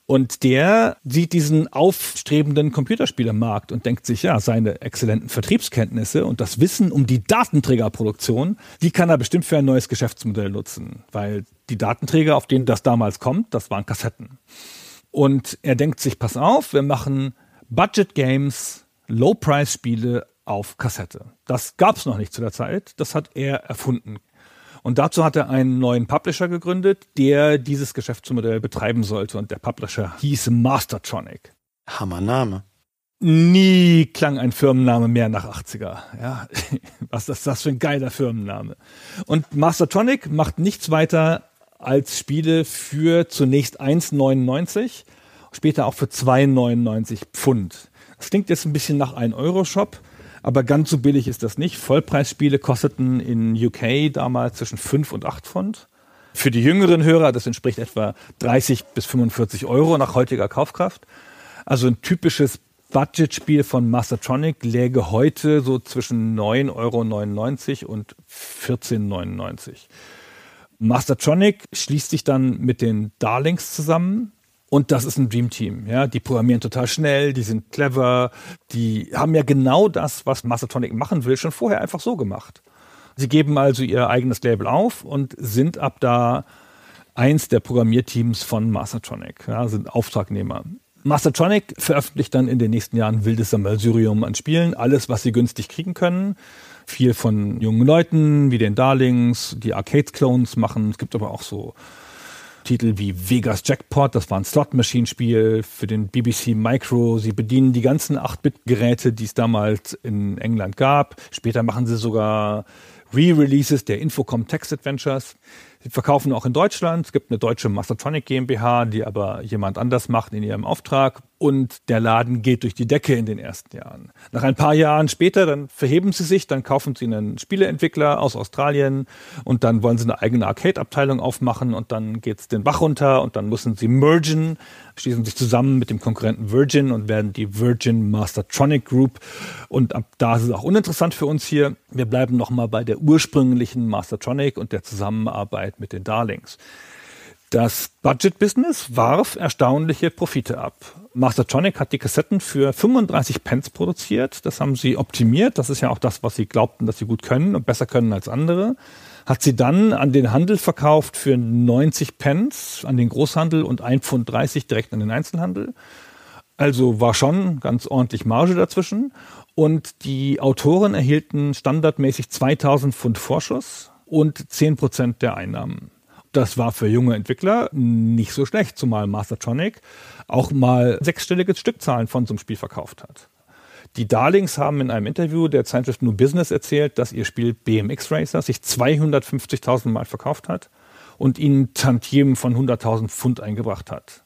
Und der sieht diesen aufstrebenden Computerspielermarkt und denkt sich, ja, seine exzellenten Vertriebskenntnisse und das Wissen um die Datenträgerproduktion, die kann er bestimmt für ein neues Geschäftsmodell nutzen, weil die Datenträger, auf denen das damals kommt, das waren Kassetten. Und er denkt sich, pass auf, wir machen Budget Games, Low-Price-Spiele auf Kassette. Das gab es noch nicht zu der Zeit, das hat er erfunden. Und dazu hat er einen neuen Publisher gegründet, der dieses Geschäftsmodell betreiben sollte. Und der Publisher hieß Mastertronic. Hammer Name. Nie klang ein Firmenname mehr nach 80er. Ja, [LAUGHS] was ist das für ein geiler Firmenname? Und Mastertronic macht nichts weiter als Spiele für zunächst 1,99, später auch für 2,99 Pfund. Das klingt jetzt ein bisschen nach 1 Euro Shop. Aber ganz so billig ist das nicht. Vollpreisspiele kosteten in UK damals zwischen 5 und 8 Pfund. Für die jüngeren Hörer, das entspricht etwa 30 bis 45 Euro nach heutiger Kaufkraft. Also ein typisches Budgetspiel von Mastertronic läge heute so zwischen 9,99 Euro und 14,99 Euro. Mastertronic schließt sich dann mit den Darlings zusammen und das ist ein Dreamteam. Ja? Die programmieren total schnell, die sind clever, die haben ja genau das, was Mastertonic machen will, schon vorher einfach so gemacht. Sie geben also ihr eigenes Label auf und sind ab da eins der Programmierteams von Mastertronic, ja, sind Auftragnehmer. Mastertronic veröffentlicht dann in den nächsten Jahren wildes Sammelsyrium an Spielen, alles, was sie günstig kriegen können. Viel von jungen Leuten wie den Darlings, die Arcades-Clones machen. Es gibt aber auch so Titel wie Vegas Jackpot, das war ein Slot-Machine-Spiel für den BBC Micro. Sie bedienen die ganzen 8-Bit-Geräte, die es damals in England gab. Später machen sie sogar Re-Releases der Infocom Text Adventures. Sie verkaufen auch in Deutschland. Es gibt eine deutsche Mastertronic GmbH, die aber jemand anders macht in ihrem Auftrag und der Laden geht durch die Decke in den ersten Jahren. Nach ein paar Jahren später, dann verheben sie sich, dann kaufen sie einen Spieleentwickler aus Australien und dann wollen sie eine eigene Arcade-Abteilung aufmachen und dann geht es den Bach runter und dann müssen sie mergen, schließen sich zusammen mit dem Konkurrenten Virgin und werden die Virgin Mastertronic Group und ab da ist es auch uninteressant für uns hier. Wir bleiben nochmal bei der ursprünglichen Mastertronic und der Zusammenarbeit mit den Darlings. Das Budget-Business warf erstaunliche Profite ab. Mastertronic hat die Kassetten für 35 Pence produziert. Das haben sie optimiert. Das ist ja auch das, was sie glaubten, dass sie gut können und besser können als andere. Hat sie dann an den Handel verkauft für 90 Pence an den Großhandel und 1,30 Pfund direkt an den Einzelhandel. Also war schon ganz ordentlich Marge dazwischen. Und die Autoren erhielten standardmäßig 2000 Pfund Vorschuss und 10 Prozent der Einnahmen. Das war für junge Entwickler nicht so schlecht, zumal Mastertronic auch mal sechsstellige Stückzahlen von so einem Spiel verkauft hat. Die Darlings haben in einem Interview der Zeitschrift New Business erzählt, dass ihr Spiel BMX Racer sich 250.000 Mal verkauft hat und ihnen Tantiemen von 100.000 Pfund eingebracht hat.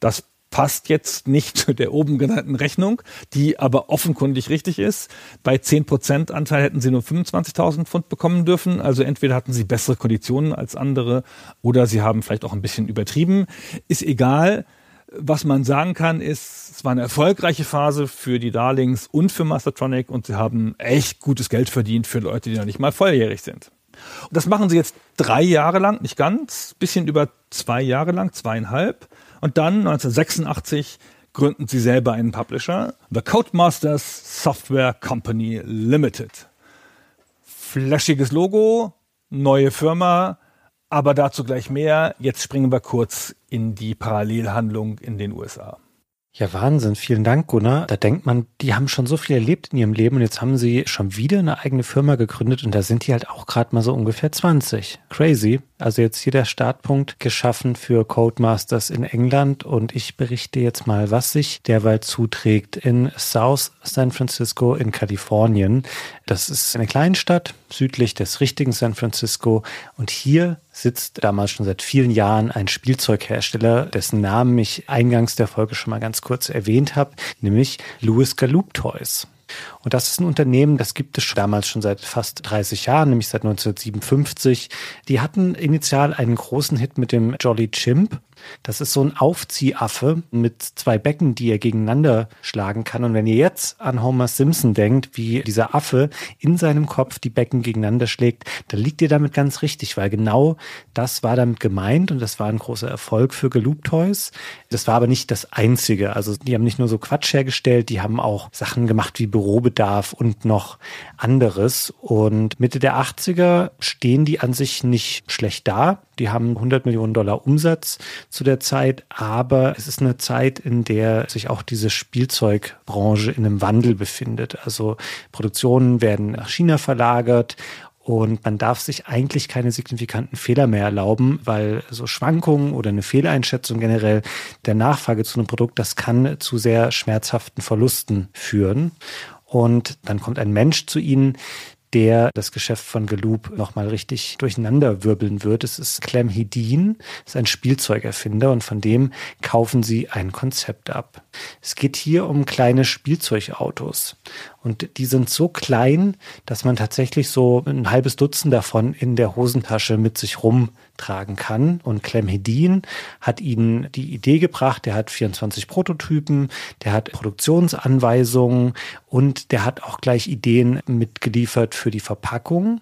Das passt jetzt nicht zu der oben genannten Rechnung, die aber offenkundig richtig ist. Bei 10% Anteil hätten sie nur 25.000 Pfund bekommen dürfen. Also entweder hatten sie bessere Konditionen als andere oder sie haben vielleicht auch ein bisschen übertrieben. Ist egal. Was man sagen kann, ist, es war eine erfolgreiche Phase für die Darlings und für Mastertronic und sie haben echt gutes Geld verdient für Leute, die noch nicht mal volljährig sind. Und das machen sie jetzt drei Jahre lang, nicht ganz, bisschen über zwei Jahre lang, zweieinhalb. Und dann 1986 gründen sie selber einen Publisher, The Codemasters Software Company Limited. Flashiges Logo, neue Firma, aber dazu gleich mehr. Jetzt springen wir kurz in die Parallelhandlung in den USA. Ja, Wahnsinn. Vielen Dank, Gunnar. Da denkt man, die haben schon so viel erlebt in ihrem Leben und jetzt haben sie schon wieder eine eigene Firma gegründet und da sind die halt auch gerade mal so ungefähr 20. Crazy. Also jetzt hier der Startpunkt geschaffen für Codemasters in England und ich berichte jetzt mal, was sich derweil zuträgt in South San Francisco in Kalifornien. Das ist eine Kleinstadt südlich des richtigen San Francisco und hier sitzt damals schon seit vielen Jahren ein Spielzeughersteller, dessen Namen ich eingangs der Folge schon mal ganz kurz erwähnt habe, nämlich Louis Galoop Toys. Und das ist ein Unternehmen, das gibt es damals schon seit fast 30 Jahren, nämlich seit 1957. Die hatten initial einen großen Hit mit dem Jolly Chimp das ist so ein Aufziehaffe mit zwei Becken, die er gegeneinander schlagen kann. Und wenn ihr jetzt an Homer Simpson denkt, wie dieser Affe in seinem Kopf die Becken gegeneinander schlägt, dann liegt ihr damit ganz richtig, weil genau das war damit gemeint und das war ein großer Erfolg für Geloop Toys. Das war aber nicht das einzige. Also die haben nicht nur so Quatsch hergestellt, die haben auch Sachen gemacht wie Bürobedarf und noch anderes. Und Mitte der 80er stehen die an sich nicht schlecht da. Die haben 100 Millionen Dollar Umsatz zu der Zeit, aber es ist eine Zeit, in der sich auch diese Spielzeugbranche in einem Wandel befindet. Also Produktionen werden nach China verlagert und man darf sich eigentlich keine signifikanten Fehler mehr erlauben, weil so Schwankungen oder eine Fehleinschätzung generell der Nachfrage zu einem Produkt, das kann zu sehr schmerzhaften Verlusten führen. Und dann kommt ein Mensch zu ihnen, der das Geschäft von Geloop nochmal richtig durcheinander wirbeln wird. Es ist Clem Hedin, ist ein Spielzeugerfinder und von dem kaufen sie ein Konzept ab. Es geht hier um kleine Spielzeugautos. Und die sind so klein, dass man tatsächlich so ein halbes Dutzend davon in der Hosentasche mit sich rumtragen kann. Und Clem Hedin hat ihnen die Idee gebracht. Der hat 24 Prototypen, der hat Produktionsanweisungen und der hat auch gleich Ideen mitgeliefert für die Verpackung.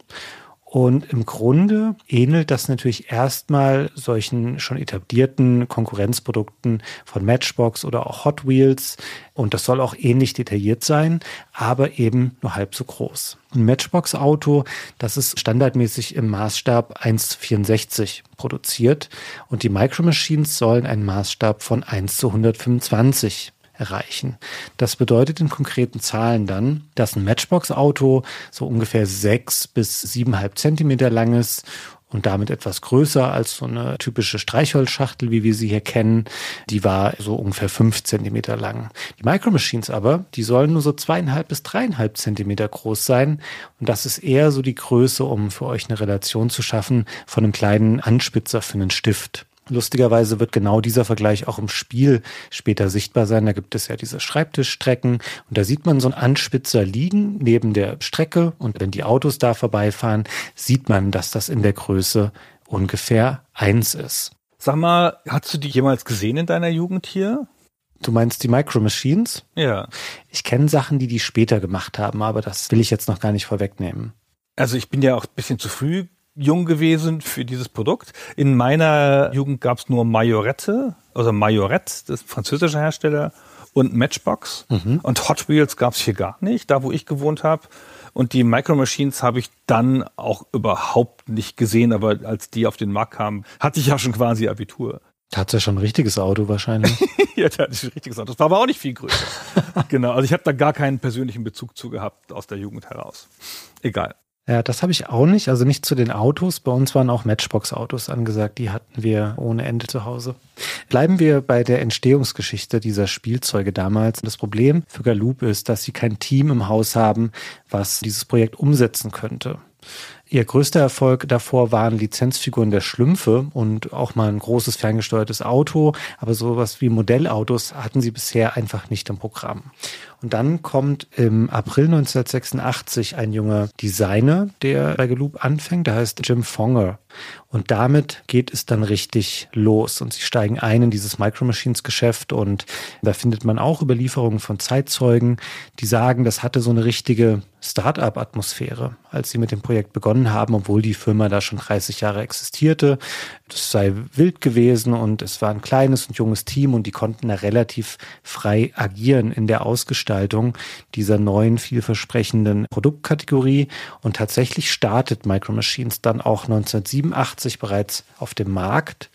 Und im Grunde ähnelt das natürlich erstmal solchen schon etablierten Konkurrenzprodukten von Matchbox oder auch Hot Wheels. Und das soll auch ähnlich detailliert sein, aber eben nur halb so groß. Ein Matchbox-Auto, das ist standardmäßig im Maßstab 1 zu 64 produziert. Und die Micro Machines sollen einen Maßstab von 1 zu 125 erreichen. Das bedeutet in konkreten Zahlen dann, dass ein Matchbox-Auto so ungefähr sechs bis siebeneinhalb Zentimeter lang ist und damit etwas größer als so eine typische Streichholzschachtel, wie wir sie hier kennen. Die war so ungefähr fünf Zentimeter lang. Die Micro Machines aber, die sollen nur so zweieinhalb bis dreieinhalb Zentimeter groß sein. Und das ist eher so die Größe, um für euch eine Relation zu schaffen von einem kleinen Anspitzer für einen Stift. Lustigerweise wird genau dieser Vergleich auch im Spiel später sichtbar sein. Da gibt es ja diese Schreibtischstrecken und da sieht man so einen Anspitzer liegen neben der Strecke und wenn die Autos da vorbeifahren, sieht man, dass das in der Größe ungefähr eins ist. Sag mal, hast du die jemals gesehen in deiner Jugend hier? Du meinst die Micro Machines? Ja. Ich kenne Sachen, die die später gemacht haben, aber das will ich jetzt noch gar nicht vorwegnehmen. Also ich bin ja auch ein bisschen zu früh jung gewesen für dieses Produkt. In meiner Jugend gab es nur Majorette, also Majorette, das französische Hersteller, und Matchbox. Mhm. Und Hot Wheels gab es hier gar nicht, da wo ich gewohnt habe. Und die Micro Machines habe ich dann auch überhaupt nicht gesehen, aber als die auf den Markt kamen, hatte ich ja schon quasi Abitur. Da hat ja schon ein richtiges Auto wahrscheinlich. [LAUGHS] ja, da hatte ich ein richtiges Auto. Das war aber auch nicht viel größer. [LAUGHS] genau, also ich habe da gar keinen persönlichen Bezug zu gehabt aus der Jugend heraus. Egal. Ja, das habe ich auch nicht. Also nicht zu den Autos. Bei uns waren auch Matchbox-Autos angesagt. Die hatten wir ohne Ende zu Hause. Bleiben wir bei der Entstehungsgeschichte dieser Spielzeuge damals. Das Problem für Galoop ist, dass sie kein Team im Haus haben, was dieses Projekt umsetzen könnte. Ihr größter Erfolg davor waren Lizenzfiguren der Schlümpfe und auch mal ein großes ferngesteuertes Auto, aber sowas wie Modellautos hatten sie bisher einfach nicht im Programm. Und dann kommt im April 1986 ein junger Designer, der bei Geloop anfängt, der heißt Jim Fonger. Und damit geht es dann richtig los. Und sie steigen ein in dieses Micro Machines Geschäft und da findet man auch Überlieferungen von Zeitzeugen, die sagen, das hatte so eine richtige Start-up-Atmosphäre, als sie mit dem Projekt begonnen haben, obwohl die Firma da schon 30 Jahre existierte. Das sei wild gewesen und es war ein kleines und junges Team und die konnten da relativ frei agieren in der Ausgestaltung dieser neuen, vielversprechenden Produktkategorie. Und tatsächlich startet Micro Machines dann auch 1987 bereits auf dem Markt.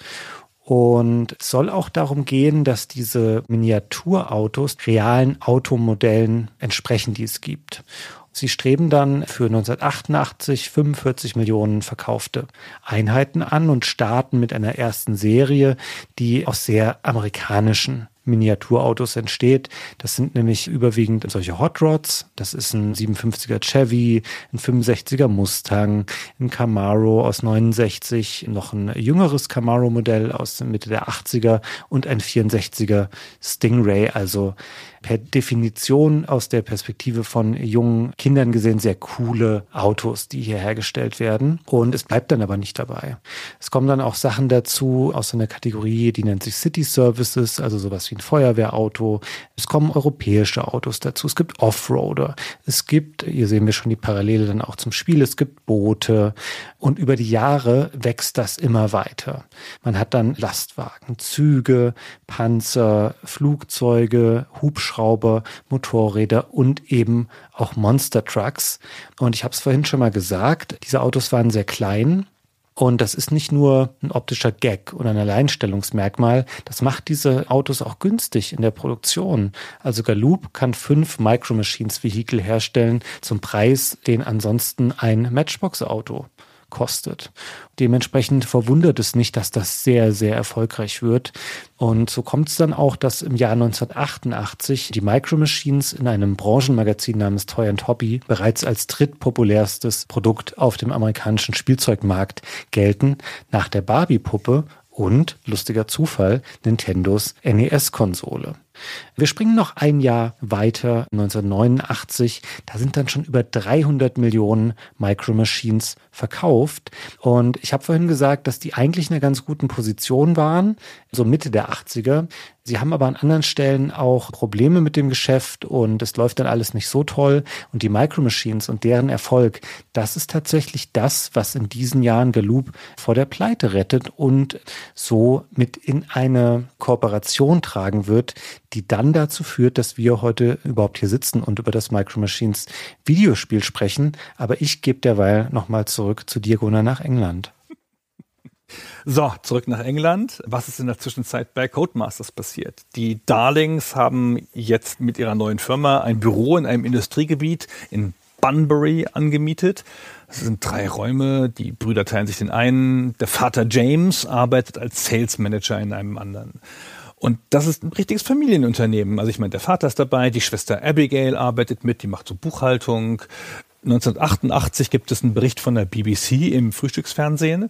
Und es soll auch darum gehen, dass diese Miniaturautos realen Automodellen entsprechen, die es gibt. Sie streben dann für 1988 45 Millionen verkaufte Einheiten an und starten mit einer ersten Serie, die aus sehr amerikanischen Miniaturautos entsteht. Das sind nämlich überwiegend solche Hot Rods. Das ist ein 57er Chevy, ein 65er Mustang, ein Camaro aus 69, noch ein jüngeres Camaro-Modell aus Mitte der 80er und ein 64er Stingray. Also per Definition aus der Perspektive von jungen Kindern gesehen sehr coole Autos, die hier hergestellt werden. Und es bleibt dann aber nicht dabei. Es kommen dann auch Sachen dazu aus einer Kategorie, die nennt sich City Services, also sowas wie ein Feuerwehrauto. Es kommen europäische Autos dazu. Es gibt Offroader. Es gibt, hier sehen wir schon die Parallele dann auch zum Spiel, es gibt Boote. Und über die Jahre wächst das immer weiter. Man hat dann Lastwagen, Züge, Panzer, Flugzeuge, Hubschrauber. Hubschrauber, Motorräder und eben auch Monster Trucks. Und ich habe es vorhin schon mal gesagt, diese Autos waren sehr klein. Und das ist nicht nur ein optischer Gag oder ein Alleinstellungsmerkmal, das macht diese Autos auch günstig in der Produktion. Also Galoop kann fünf Micro Machines Vehikel herstellen zum Preis, den ansonsten ein Matchbox-Auto kostet. Dementsprechend verwundert es nicht, dass das sehr, sehr erfolgreich wird. Und so kommt es dann auch, dass im Jahr 1988 die Micro Machines in einem Branchenmagazin namens Toy and Hobby bereits als drittpopulärstes Produkt auf dem amerikanischen Spielzeugmarkt gelten, nach der Barbie-Puppe und, lustiger Zufall, Nintendos NES-Konsole. Wir springen noch ein Jahr weiter, 1989. Da sind dann schon über 300 Millionen Micro Machines verkauft. Und ich habe vorhin gesagt, dass die eigentlich in einer ganz guten Position waren, so Mitte der 80er. Sie haben aber an anderen Stellen auch Probleme mit dem Geschäft und es läuft dann alles nicht so toll. Und die Micro Machines und deren Erfolg, das ist tatsächlich das, was in diesen Jahren Galoop vor der Pleite rettet und so mit in eine Kooperation tragen wird, die dann dazu führt, dass wir heute überhaupt hier sitzen und über das Micro Machines Videospiel sprechen. Aber ich gebe derweil nochmal zurück zu dir, Gunnar, nach England. So, zurück nach England. Was ist in der Zwischenzeit bei Codemasters passiert? Die Darlings haben jetzt mit ihrer neuen Firma ein Büro in einem Industriegebiet in Bunbury angemietet. Es sind drei Räume, die Brüder teilen sich den einen. Der Vater James arbeitet als Sales Manager in einem anderen. Und das ist ein richtiges Familienunternehmen. Also ich meine, der Vater ist dabei, die Schwester Abigail arbeitet mit, die macht so Buchhaltung. 1988 gibt es einen Bericht von der BBC im Frühstücksfernsehen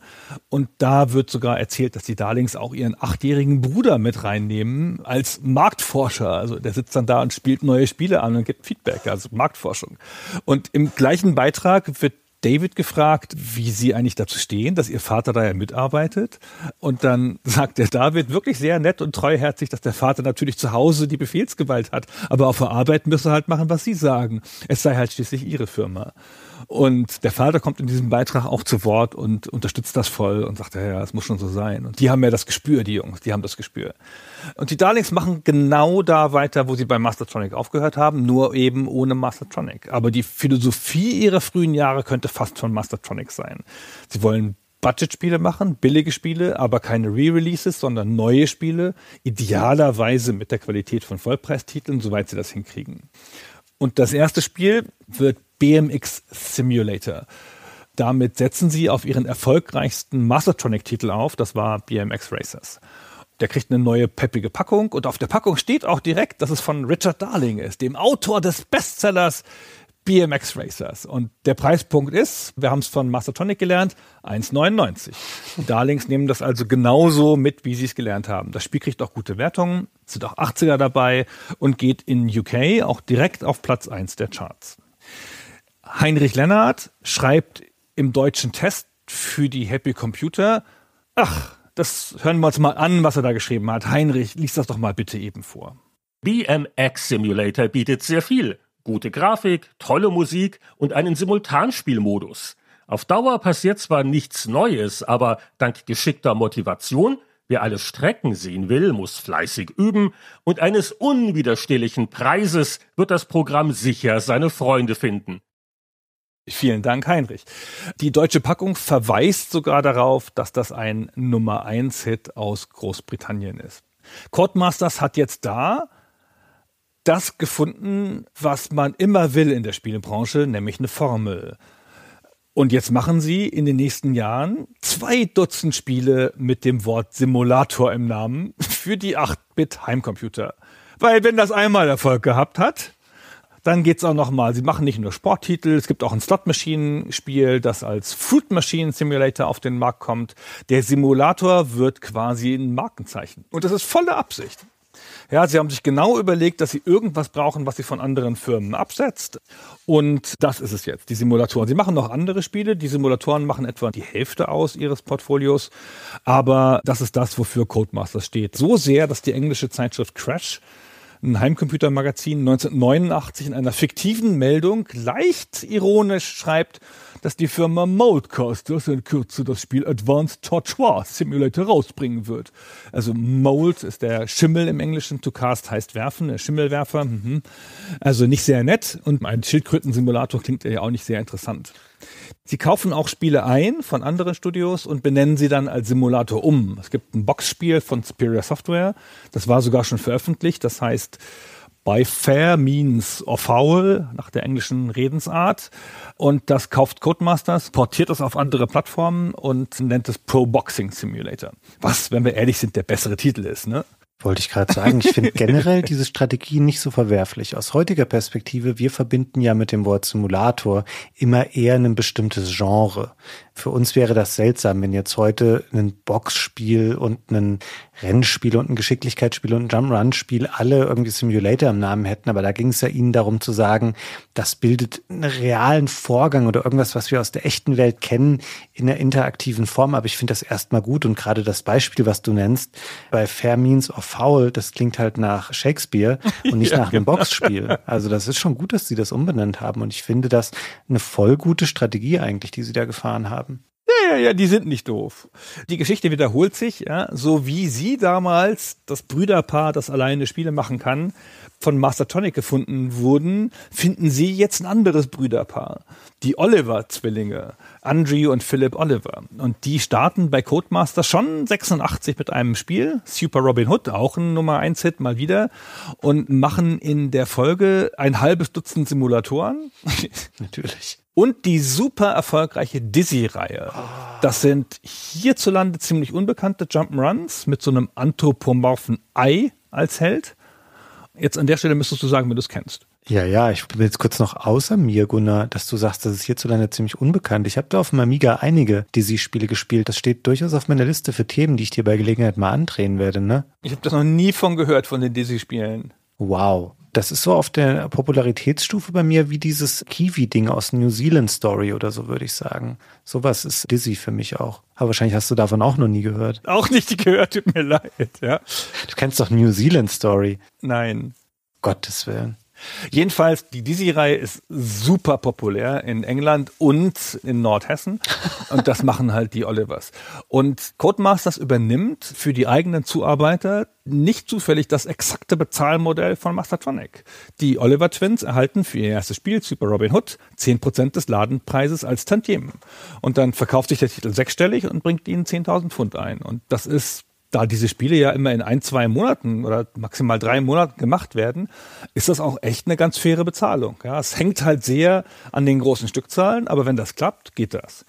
und da wird sogar erzählt, dass die Darlings auch ihren achtjährigen Bruder mit reinnehmen als Marktforscher. Also der sitzt dann da und spielt neue Spiele an und gibt Feedback, also Marktforschung. Und im gleichen Beitrag wird David gefragt, wie sie eigentlich dazu stehen, dass ihr Vater da ja mitarbeitet. Und dann sagt der David wirklich sehr nett und treuherzig, dass der Vater natürlich zu Hause die Befehlsgewalt hat, aber auf der Arbeit müsse halt machen, was sie sagen. Es sei halt schließlich ihre Firma. Und der Vater kommt in diesem Beitrag auch zu Wort und unterstützt das voll und sagt, ja, es muss schon so sein. Und die haben ja das Gespür, die Jungs, die haben das Gespür. Und die Darlings machen genau da weiter, wo sie bei Mastertronic aufgehört haben, nur eben ohne Mastertronic. Aber die Philosophie ihrer frühen Jahre könnte fast von Mastertronic sein. Sie wollen Budget-Spiele machen, billige Spiele, aber keine Re-Releases, sondern neue Spiele, idealerweise mit der Qualität von Vollpreistiteln, soweit sie das hinkriegen. Und das erste Spiel wird BMX Simulator. Damit setzen sie auf ihren erfolgreichsten Mastertronic-Titel auf, das war BMX Racers. Der kriegt eine neue peppige Packung und auf der Packung steht auch direkt, dass es von Richard Darling ist, dem Autor des Bestsellers BMX Racers. Und der Preispunkt ist, wir haben es von Mastertonic gelernt, 1,99. Darlings nehmen das also genauso mit, wie sie es gelernt haben. Das Spiel kriegt auch gute Wertungen, sind auch 80er dabei und geht in UK auch direkt auf Platz 1 der Charts. Heinrich Lennart schreibt im deutschen Test für die Happy Computer, ach, das hören wir uns mal an, was er da geschrieben hat. Heinrich, lies das doch mal bitte eben vor. BMX Simulator bietet sehr viel. Gute Grafik, tolle Musik und einen Simultanspielmodus. Auf Dauer passiert zwar nichts Neues, aber dank geschickter Motivation, wer alle Strecken sehen will, muss fleißig üben und eines unwiderstehlichen Preises wird das Programm sicher seine Freunde finden. Vielen Dank, Heinrich. Die deutsche Packung verweist sogar darauf, dass das ein Nummer 1 Hit aus Großbritannien ist. Codemasters hat jetzt da das gefunden, was man immer will in der Spielebranche, nämlich eine Formel. Und jetzt machen sie in den nächsten Jahren zwei Dutzend Spiele mit dem Wort Simulator im Namen für die 8-Bit-Heimcomputer. Weil wenn das einmal Erfolg gehabt hat, dann geht's auch nochmal, sie machen nicht nur Sporttitel, es gibt auch ein Slot-Maschinen-Spiel, das als Food Machine Simulator auf den Markt kommt. Der Simulator wird quasi ein Markenzeichen. Und das ist volle Absicht. Ja, sie haben sich genau überlegt, dass sie irgendwas brauchen, was sie von anderen Firmen absetzt. Und das ist es jetzt, die Simulatoren. Sie machen noch andere Spiele. Die Simulatoren machen etwa die Hälfte aus ihres Portfolios. Aber das ist das, wofür Codemasters steht. So sehr, dass die englische Zeitschrift Crash ein Heimcomputermagazin 1989 in einer fiktiven Meldung leicht ironisch schreibt, dass die Firma Moldcasters in Kürze das Spiel Advanced Tortoise Simulator rausbringen wird. Also Mold ist der Schimmel im Englischen, to cast heißt werfen, der Schimmelwerfer. Mhm. Also nicht sehr nett und ein Schildkröten-Simulator klingt ja auch nicht sehr interessant. Sie kaufen auch Spiele ein von anderen Studios und benennen sie dann als Simulator um. Es gibt ein Boxspiel von Superior Software, das war sogar schon veröffentlicht, das heißt By fair means or foul, nach der englischen Redensart. Und das kauft Codemasters, portiert es auf andere Plattformen und nennt es Pro Boxing Simulator. Was, wenn wir ehrlich sind, der bessere Titel ist, ne? Wollte ich gerade sagen, ich finde [LAUGHS] generell diese Strategie nicht so verwerflich. Aus heutiger Perspektive, wir verbinden ja mit dem Wort Simulator immer eher ein bestimmtes Genre für uns wäre das seltsam, wenn jetzt heute ein Boxspiel und ein Rennspiel und ein Geschicklichkeitsspiel und ein Jump-Run-Spiel alle irgendwie Simulator im Namen hätten. Aber da ging es ja ihnen darum zu sagen, das bildet einen realen Vorgang oder irgendwas, was wir aus der echten Welt kennen, in einer interaktiven Form. Aber ich finde das erstmal gut. Und gerade das Beispiel, was du nennst, bei Fair Means or Foul, das klingt halt nach Shakespeare und nicht [LAUGHS] ja, nach einem genau. Boxspiel. Also das ist schon gut, dass sie das umbenannt haben. Und ich finde das eine voll gute Strategie eigentlich, die sie da gefahren haben. Ja, ja, ja, die sind nicht doof. Die Geschichte wiederholt sich, ja, so wie sie damals, das Brüderpaar, das alleine Spiele machen kann, von Mastertonic gefunden wurden, finden sie jetzt ein anderes Brüderpaar. Die Oliver-Zwillinge, Andrew und Philip Oliver. Und die starten bei Codemaster schon 86 mit einem Spiel, Super Robin Hood, auch ein Nummer 1 Hit mal wieder, und machen in der Folge ein halbes Dutzend Simulatoren. [LAUGHS] Natürlich und die super erfolgreiche Dizzy-Reihe. Ah. Das sind hierzulande ziemlich unbekannte Jump'n'Runs mit so einem anthropomorphen Ei als Held. Jetzt an der Stelle müsstest du sagen, wenn du es kennst. Ja, ja, ich bin jetzt kurz noch außer mir, Gunnar, dass du sagst, das ist hierzulande ziemlich unbekannt. Ich habe da auf dem Amiga einige DZ-Spiele gespielt. Das steht durchaus auf meiner Liste für Themen, die ich dir bei Gelegenheit mal andrehen werde, ne? Ich habe das noch nie von gehört, von den DZ-Spielen. Wow. Das ist so auf der Popularitätsstufe bei mir wie dieses Kiwi-Ding aus New Zealand Story oder so, würde ich sagen. Sowas ist Dizzy für mich auch. Aber wahrscheinlich hast du davon auch noch nie gehört. Auch nicht gehört, tut mir [LAUGHS] leid, ja. Du kennst doch New Zealand Story. Nein. Gottes Willen. Jedenfalls, die Dizzy-Reihe ist super populär in England und in Nordhessen. [LAUGHS] Und das machen halt die Olivers. Und Codemasters übernimmt für die eigenen Zuarbeiter nicht zufällig das exakte Bezahlmodell von Mastertronic. Die Oliver Twins erhalten für ihr erstes Spiel Super Robin Hood 10% des Ladenpreises als Tantiemen. Und dann verkauft sich der Titel sechsstellig und bringt ihnen 10.000 Pfund ein. Und das ist da diese Spiele ja immer in ein, zwei Monaten oder maximal drei Monaten gemacht werden, ist das auch echt eine ganz faire Bezahlung. Ja, es hängt halt sehr an den großen Stückzahlen, aber wenn das klappt, geht das.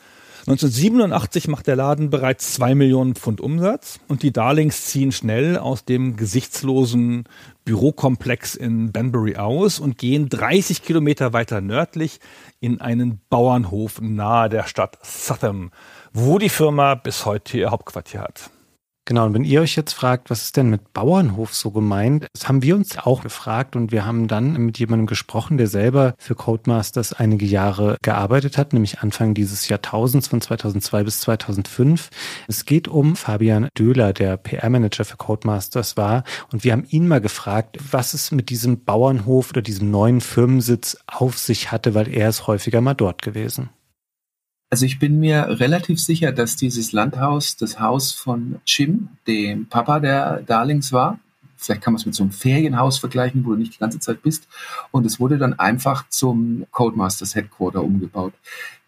1987 macht der Laden bereits zwei Millionen Pfund Umsatz und die Darlings ziehen schnell aus dem gesichtslosen Bürokomplex in Banbury aus und gehen 30 Kilometer weiter nördlich in einen Bauernhof nahe der Stadt Southam, wo die Firma bis heute ihr Hauptquartier hat. Genau, und wenn ihr euch jetzt fragt, was ist denn mit Bauernhof so gemeint, das haben wir uns auch gefragt und wir haben dann mit jemandem gesprochen, der selber für Codemasters einige Jahre gearbeitet hat, nämlich Anfang dieses Jahrtausends von 2002 bis 2005. Es geht um Fabian Döhler, der PR-Manager für Codemasters war und wir haben ihn mal gefragt, was es mit diesem Bauernhof oder diesem neuen Firmensitz auf sich hatte, weil er ist häufiger mal dort gewesen. Also ich bin mir relativ sicher, dass dieses Landhaus das Haus von Jim, dem Papa der Darlings war. Vielleicht kann man es mit so einem Ferienhaus vergleichen, wo du nicht die ganze Zeit bist. Und es wurde dann einfach zum Codemasters Headquarter umgebaut.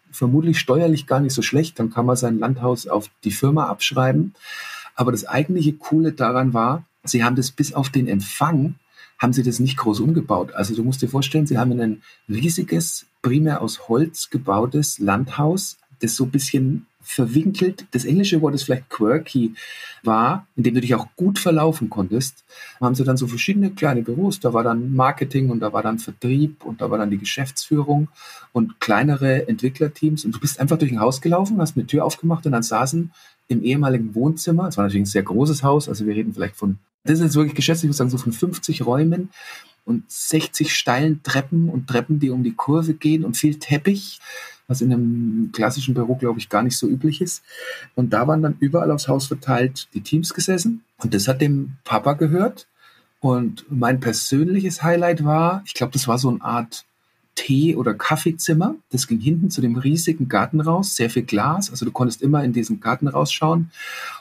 Vermutlich steuerlich gar nicht so schlecht, dann kann man sein Landhaus auf die Firma abschreiben. Aber das eigentliche Coole daran war, sie haben das bis auf den Empfang haben sie das nicht groß umgebaut. Also du musst dir vorstellen, sie haben ein riesiges, primär aus Holz gebautes Landhaus, das so ein bisschen verwinkelt, das englische Wort ist vielleicht quirky, war, in dem du dich auch gut verlaufen konntest, haben sie dann so verschiedene kleine Büros. Da war dann Marketing und da war dann Vertrieb und da war dann die Geschäftsführung und kleinere Entwicklerteams. Und du bist einfach durch ein Haus gelaufen, hast eine Tür aufgemacht und dann saßen im ehemaligen Wohnzimmer, es war natürlich ein sehr großes Haus, also wir reden vielleicht von, das ist jetzt wirklich geschätzt, ich würde sagen so von 50 Räumen, und 60 steilen Treppen und Treppen, die um die Kurve gehen und viel Teppich was in einem klassischen Büro, glaube ich, gar nicht so üblich ist. Und da waren dann überall aufs Haus verteilt die Teams gesessen und das hat dem Papa gehört. Und mein persönliches Highlight war, ich glaube, das war so eine Art Tee- oder Kaffeezimmer. Das ging hinten zu dem riesigen Garten raus, sehr viel Glas. Also du konntest immer in diesen Garten rausschauen.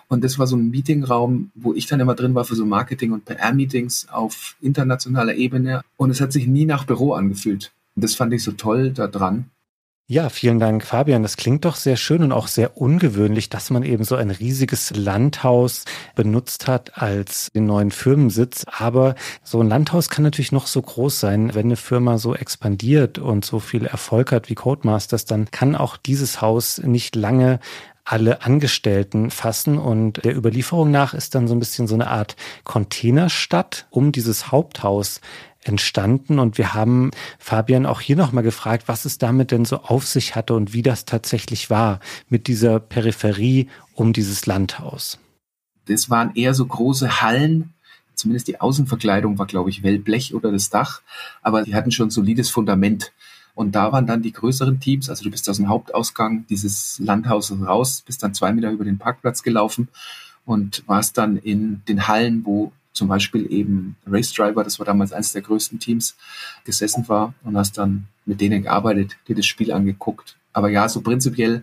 Und das war so ein Meetingraum, wo ich dann immer drin war für so Marketing- und PR-Meetings auf internationaler Ebene. Und es hat sich nie nach Büro angefühlt. Und das fand ich so toll da dran. Ja, vielen Dank, Fabian. Das klingt doch sehr schön und auch sehr ungewöhnlich, dass man eben so ein riesiges Landhaus benutzt hat als den neuen Firmensitz. Aber so ein Landhaus kann natürlich noch so groß sein. Wenn eine Firma so expandiert und so viel Erfolg hat wie Codemasters, dann kann auch dieses Haus nicht lange alle Angestellten fassen und der Überlieferung nach ist dann so ein bisschen so eine Art Containerstadt um dieses Haupthaus entstanden. Und wir haben Fabian auch hier nochmal gefragt, was es damit denn so auf sich hatte und wie das tatsächlich war mit dieser Peripherie um dieses Landhaus. Das waren eher so große Hallen. Zumindest die Außenverkleidung war, glaube ich, Wellblech oder das Dach. Aber die hatten schon ein solides Fundament. Und da waren dann die größeren Teams, also du bist aus dem Hauptausgang dieses Landhauses raus, bist dann zwei Meter über den Parkplatz gelaufen und warst dann in den Hallen, wo zum Beispiel eben Race Driver, das war damals eines der größten Teams, gesessen war und hast dann mit denen gearbeitet, dir das Spiel angeguckt. Aber ja, so prinzipiell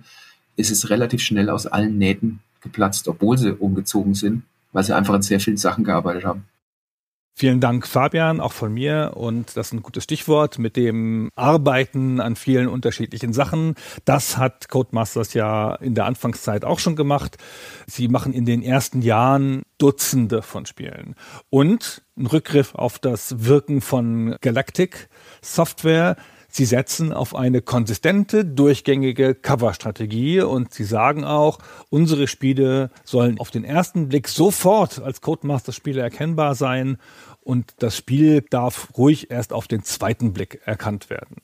ist es relativ schnell aus allen Nähten geplatzt, obwohl sie umgezogen sind, weil sie einfach an sehr vielen Sachen gearbeitet haben. Vielen Dank, Fabian, auch von mir. Und das ist ein gutes Stichwort mit dem Arbeiten an vielen unterschiedlichen Sachen. Das hat Codemasters ja in der Anfangszeit auch schon gemacht. Sie machen in den ersten Jahren Dutzende von Spielen. Und ein Rückgriff auf das Wirken von Galactic Software. Sie setzen auf eine konsistente, durchgängige Cover-Strategie und sie sagen auch, unsere Spiele sollen auf den ersten Blick sofort als Codemasters-Spiele erkennbar sein und das Spiel darf ruhig erst auf den zweiten Blick erkannt werden.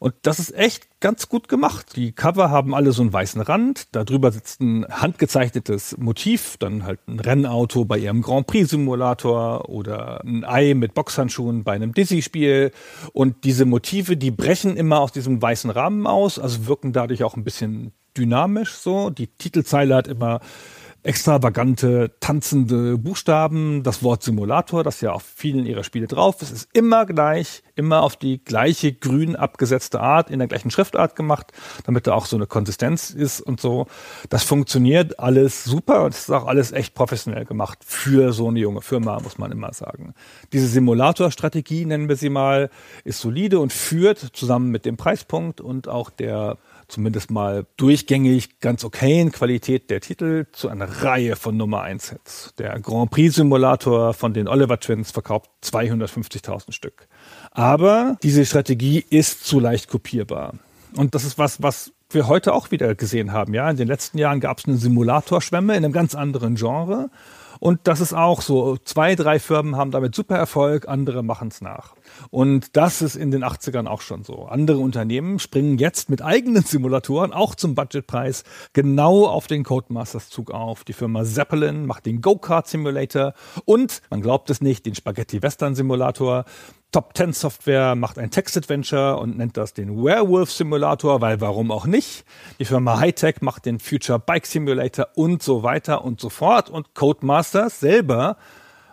Und das ist echt ganz gut gemacht. Die Cover haben alle so einen weißen Rand, darüber sitzt ein handgezeichnetes Motiv, dann halt ein Rennauto bei ihrem Grand Prix Simulator oder ein Ei mit Boxhandschuhen bei einem Dizzy Spiel und diese Motive, die brechen immer aus diesem weißen Rahmen aus, also wirken dadurch auch ein bisschen dynamisch so. Die Titelzeile hat immer extravagante, tanzende Buchstaben, das Wort Simulator, das ja auf vielen ihrer Spiele drauf ist, ist immer gleich, immer auf die gleiche grün abgesetzte Art, in der gleichen Schriftart gemacht, damit da auch so eine Konsistenz ist und so. Das funktioniert alles super und es ist auch alles echt professionell gemacht für so eine junge Firma, muss man immer sagen. Diese Simulator-Strategie, nennen wir sie mal, ist solide und führt zusammen mit dem Preispunkt und auch der zumindest mal durchgängig ganz okayen Qualität der Titel zu einer Reihe von Nummer 1 Hits. Der Grand Prix Simulator von den Oliver Twins verkauft 250.000 Stück. Aber diese Strategie ist zu leicht kopierbar. Und das ist was, was wir heute auch wieder gesehen haben. Ja, in den letzten Jahren gab es eine Simulatorschwemme in einem ganz anderen Genre. Und das ist auch so. Zwei, drei Firmen haben damit super Erfolg, andere machen es nach. Und das ist in den 80ern auch schon so. Andere Unternehmen springen jetzt mit eigenen [LAUGHS] Simulatoren, auch zum Budgetpreis, genau auf den Codemasters-Zug auf. Die Firma Zeppelin macht den Go-Kart-Simulator und, man glaubt es nicht, den Spaghetti-Western-Simulator. Top 10 Software macht ein Text-Adventure und nennt das den Werewolf Simulator, weil warum auch nicht? Die Firma Hightech macht den Future Bike Simulator und so weiter und so fort. Und Codemasters selber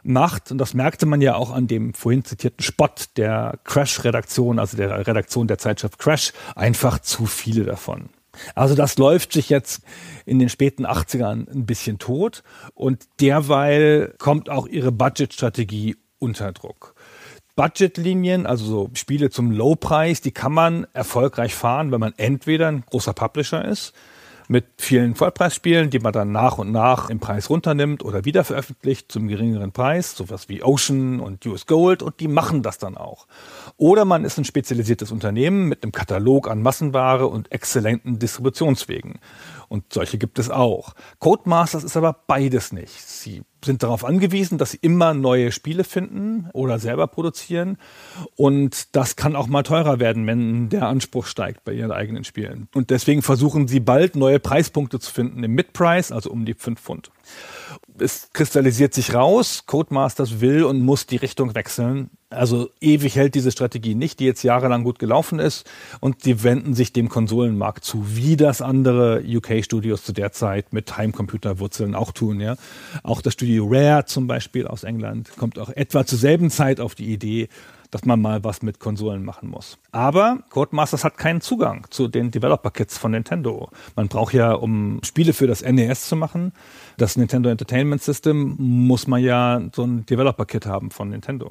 macht, und das merkte man ja auch an dem vorhin zitierten Spot der Crash-Redaktion, also der Redaktion der Zeitschrift Crash, einfach zu viele davon. Also das läuft sich jetzt in den späten 80ern ein bisschen tot und derweil kommt auch ihre Budgetstrategie unter Druck. Budgetlinien, also so Spiele zum Lowpreis, die kann man erfolgreich fahren, wenn man entweder ein großer Publisher ist mit vielen Vollpreisspielen, die man dann nach und nach im Preis runternimmt oder wieder veröffentlicht zum geringeren Preis, sowas wie Ocean und US Gold und die machen das dann auch. Oder man ist ein spezialisiertes Unternehmen mit einem Katalog an Massenware und exzellenten Distributionswegen. Und solche gibt es auch. Codemasters ist aber beides nicht. Sie sind darauf angewiesen, dass sie immer neue Spiele finden oder selber produzieren. Und das kann auch mal teurer werden, wenn der Anspruch steigt bei ihren eigenen Spielen. Und deswegen versuchen sie bald neue Preispunkte zu finden im Mid-Price, also um die 5 Pfund. Es kristallisiert sich raus, Codemasters will und muss die Richtung wechseln. Also ewig hält diese Strategie nicht, die jetzt jahrelang gut gelaufen ist. Und sie wenden sich dem Konsolenmarkt zu, wie das andere UK Studios zu der Zeit mit Heimcomputerwurzeln auch tun. Ja? Auch das Studio Rare zum Beispiel aus England kommt auch etwa zur selben Zeit auf die Idee, dass man mal was mit Konsolen machen muss. Aber Codemasters hat keinen Zugang zu den Developer-Kits von Nintendo. Man braucht ja, um Spiele für das NES zu machen, das Nintendo Entertainment System, muss man ja so ein Developer-Kit haben von Nintendo.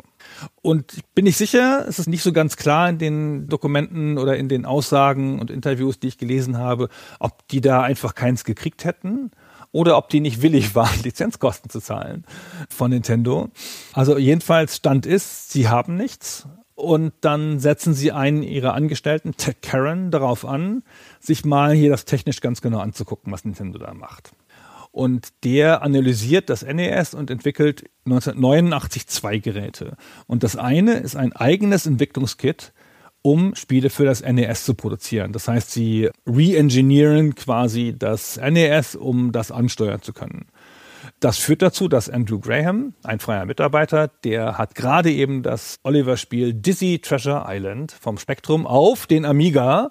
Und ich bin nicht sicher, es ist nicht so ganz klar in den Dokumenten oder in den Aussagen und Interviews, die ich gelesen habe, ob die da einfach keins gekriegt hätten oder ob die nicht willig [LAUGHS] waren, Lizenzkosten zu zahlen von Nintendo. Also jedenfalls Stand ist, sie haben nichts. Und dann setzen sie einen ihrer Angestellten, Ted Karen, darauf an, sich mal hier das technisch ganz genau anzugucken, was Nintendo da macht. Und der analysiert das NES und entwickelt 1989 zwei Geräte. Und das eine ist ein eigenes Entwicklungskit um Spiele für das NES zu produzieren. Das heißt, sie re-engineeren quasi das NES, um das ansteuern zu können. Das führt dazu, dass Andrew Graham, ein freier Mitarbeiter, der hat gerade eben das Oliver-Spiel Dizzy Treasure Island vom Spektrum auf den Amiga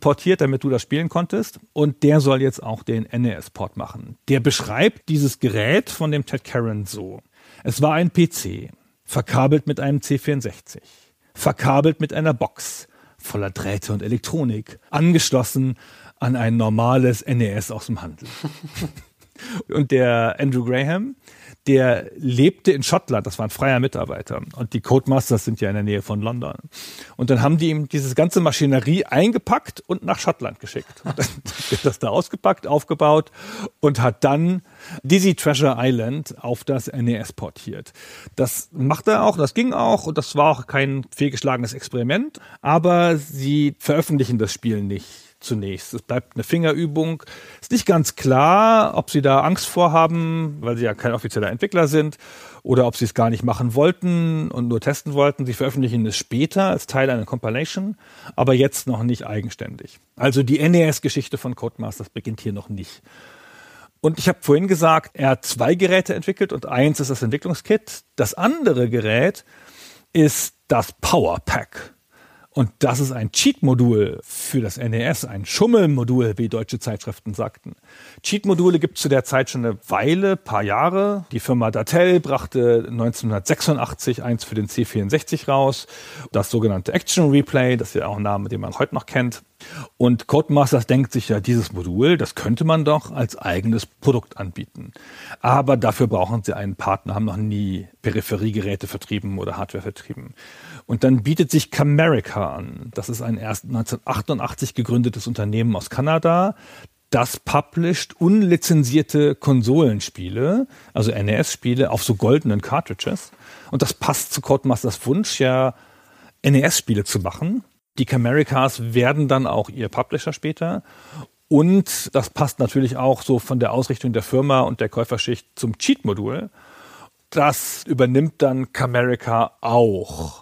portiert, damit du das spielen konntest. Und der soll jetzt auch den NES-Port machen. Der beschreibt dieses Gerät von dem Ted Karen so. Es war ein PC, verkabelt mit einem C64 verkabelt mit einer Box voller Drähte und Elektronik, angeschlossen an ein normales NES aus dem Handel. [LAUGHS] und der Andrew Graham, der lebte in Schottland, das war ein freier Mitarbeiter. Und die Codemasters sind ja in der Nähe von London. Und dann haben die ihm dieses ganze Maschinerie eingepackt und nach Schottland geschickt. Und dann wird [LAUGHS] das da ausgepackt, aufgebaut und hat dann Dizzy Treasure Island auf das NES portiert. Das macht er auch, das ging auch und das war auch kein fehlgeschlagenes Experiment, aber sie veröffentlichen das Spiel nicht zunächst. Es bleibt eine Fingerübung. Ist nicht ganz klar, ob sie da Angst vorhaben, weil sie ja kein offizieller Entwickler sind, oder ob sie es gar nicht machen wollten und nur testen wollten. Sie veröffentlichen es später als Teil einer Compilation, aber jetzt noch nicht eigenständig. Also die NES-Geschichte von Codemasters beginnt hier noch nicht. Und ich habe vorhin gesagt, er hat zwei Geräte entwickelt und eins ist das Entwicklungskit. Das andere Gerät ist das Power Pack. Und das ist ein Cheat-Modul für das NES, ein Schummelmodul, wie deutsche Zeitschriften sagten. Cheat-Module gibt es zu der Zeit schon eine Weile, paar Jahre. Die Firma Datel brachte 1986 eins für den C64 raus, das sogenannte Action Replay, das ist ja auch ein Name, den man heute noch kennt. Und Codemasters denkt sich ja, dieses Modul, das könnte man doch als eigenes Produkt anbieten. Aber dafür brauchen sie einen Partner, haben noch nie Peripheriegeräte vertrieben oder Hardware vertrieben. Und dann bietet sich Camerica an. Das ist ein erst 1988 gegründetes Unternehmen aus Kanada, das published unlizenzierte Konsolenspiele, also NES-Spiele, auf so goldenen Cartridges. Und das passt zu Codemasters Wunsch, ja, NES-Spiele zu machen. Die Camericas werden dann auch ihr Publisher später. Und das passt natürlich auch so von der Ausrichtung der Firma und der Käuferschicht zum Cheat-Modul. Das übernimmt dann Camerica auch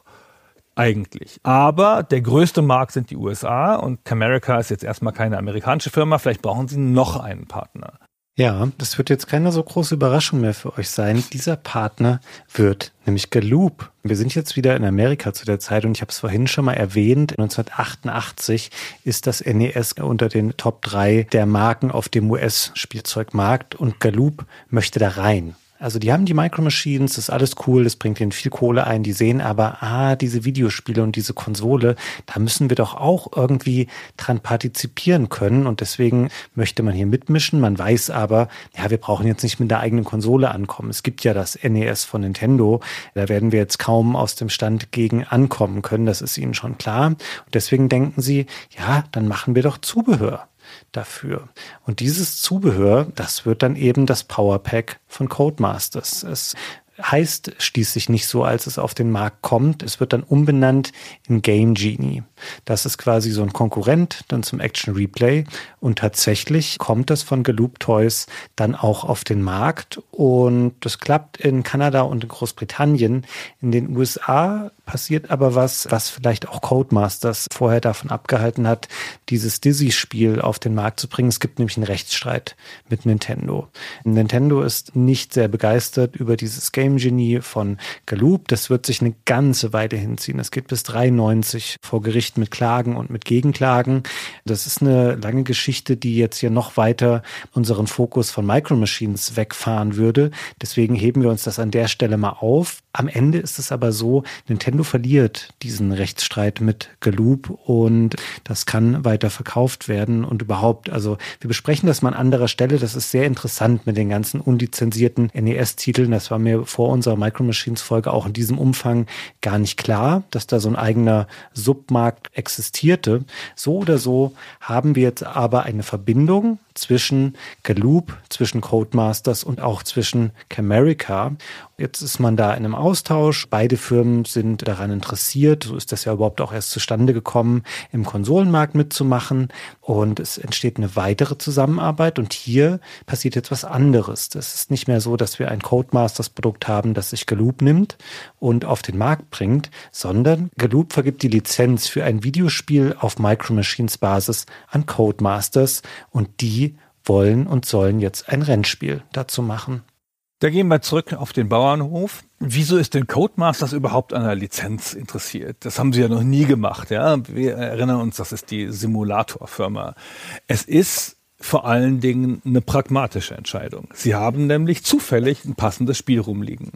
eigentlich. Aber der größte Markt sind die USA und Comerica ist jetzt erstmal keine amerikanische Firma. Vielleicht brauchen sie noch einen Partner. Ja, das wird jetzt keine so große Überraschung mehr für euch sein. Dieser Partner wird nämlich Galoop. Wir sind jetzt wieder in Amerika zu der Zeit und ich habe es vorhin schon mal erwähnt. 1988 ist das NES unter den Top 3 der Marken auf dem US-Spielzeugmarkt und Galoop möchte da rein. Also die haben die Micro Machines, das ist alles cool, das bringt ihnen viel Kohle ein, die sehen aber, ah, diese Videospiele und diese Konsole, da müssen wir doch auch irgendwie dran partizipieren können und deswegen möchte man hier mitmischen. Man weiß aber, ja, wir brauchen jetzt nicht mit der eigenen Konsole ankommen. Es gibt ja das NES von Nintendo, da werden wir jetzt kaum aus dem Stand gegen ankommen können, das ist ihnen schon klar. Und deswegen denken sie, ja, dann machen wir doch Zubehör dafür. Und dieses Zubehör, das wird dann eben das Powerpack von Codemasters. Es heißt schließlich nicht so, als es auf den Markt kommt. Es wird dann umbenannt in Game Genie. Das ist quasi so ein Konkurrent dann zum Action Replay. Und tatsächlich kommt das von Galoop Toys dann auch auf den Markt. Und das klappt in Kanada und in Großbritannien. In den USA passiert aber was, was vielleicht auch Codemasters vorher davon abgehalten hat, dieses Dizzy-Spiel auf den Markt zu bringen. Es gibt nämlich einen Rechtsstreit mit Nintendo. Nintendo ist nicht sehr begeistert über dieses Game Genie von Galoop. Das wird sich eine ganze Weile hinziehen. Es geht bis 93 vor Gericht mit Klagen und mit Gegenklagen. Das ist eine lange Geschichte, die jetzt hier noch weiter unseren Fokus von Micro Machines wegfahren würde. Deswegen heben wir uns das an der Stelle mal auf. Am Ende ist es aber so, Nintendo Nintendo verliert diesen Rechtsstreit mit Galoob und das kann weiter verkauft werden und überhaupt. Also wir besprechen das mal an anderer Stelle. Das ist sehr interessant mit den ganzen unlizenzierten NES-Titeln. Das war mir vor unserer Micro Machines Folge auch in diesem Umfang gar nicht klar, dass da so ein eigener Submarkt existierte. So oder so haben wir jetzt aber eine Verbindung zwischen Galoop, zwischen Codemasters und auch zwischen Camerica. Jetzt ist man da in einem Austausch. Beide Firmen sind daran interessiert. So ist das ja überhaupt auch erst zustande gekommen, im Konsolenmarkt mitzumachen. Und es entsteht eine weitere Zusammenarbeit. Und hier passiert jetzt was anderes. Das ist nicht mehr so, dass wir ein Codemasters-Produkt haben, das sich Galoop nimmt und auf den Markt bringt, sondern Galoop vergibt die Lizenz für ein Videospiel auf Micro Machines Basis an Codemasters. Und die wollen und sollen jetzt ein Rennspiel dazu machen. Da gehen wir zurück auf den Bauernhof. Wieso ist denn Codemasters überhaupt an der Lizenz interessiert? Das haben sie ja noch nie gemacht. Ja? Wir erinnern uns, das ist die Simulatorfirma. Es ist vor allen Dingen eine pragmatische Entscheidung. Sie haben nämlich zufällig ein passendes Spiel rumliegen.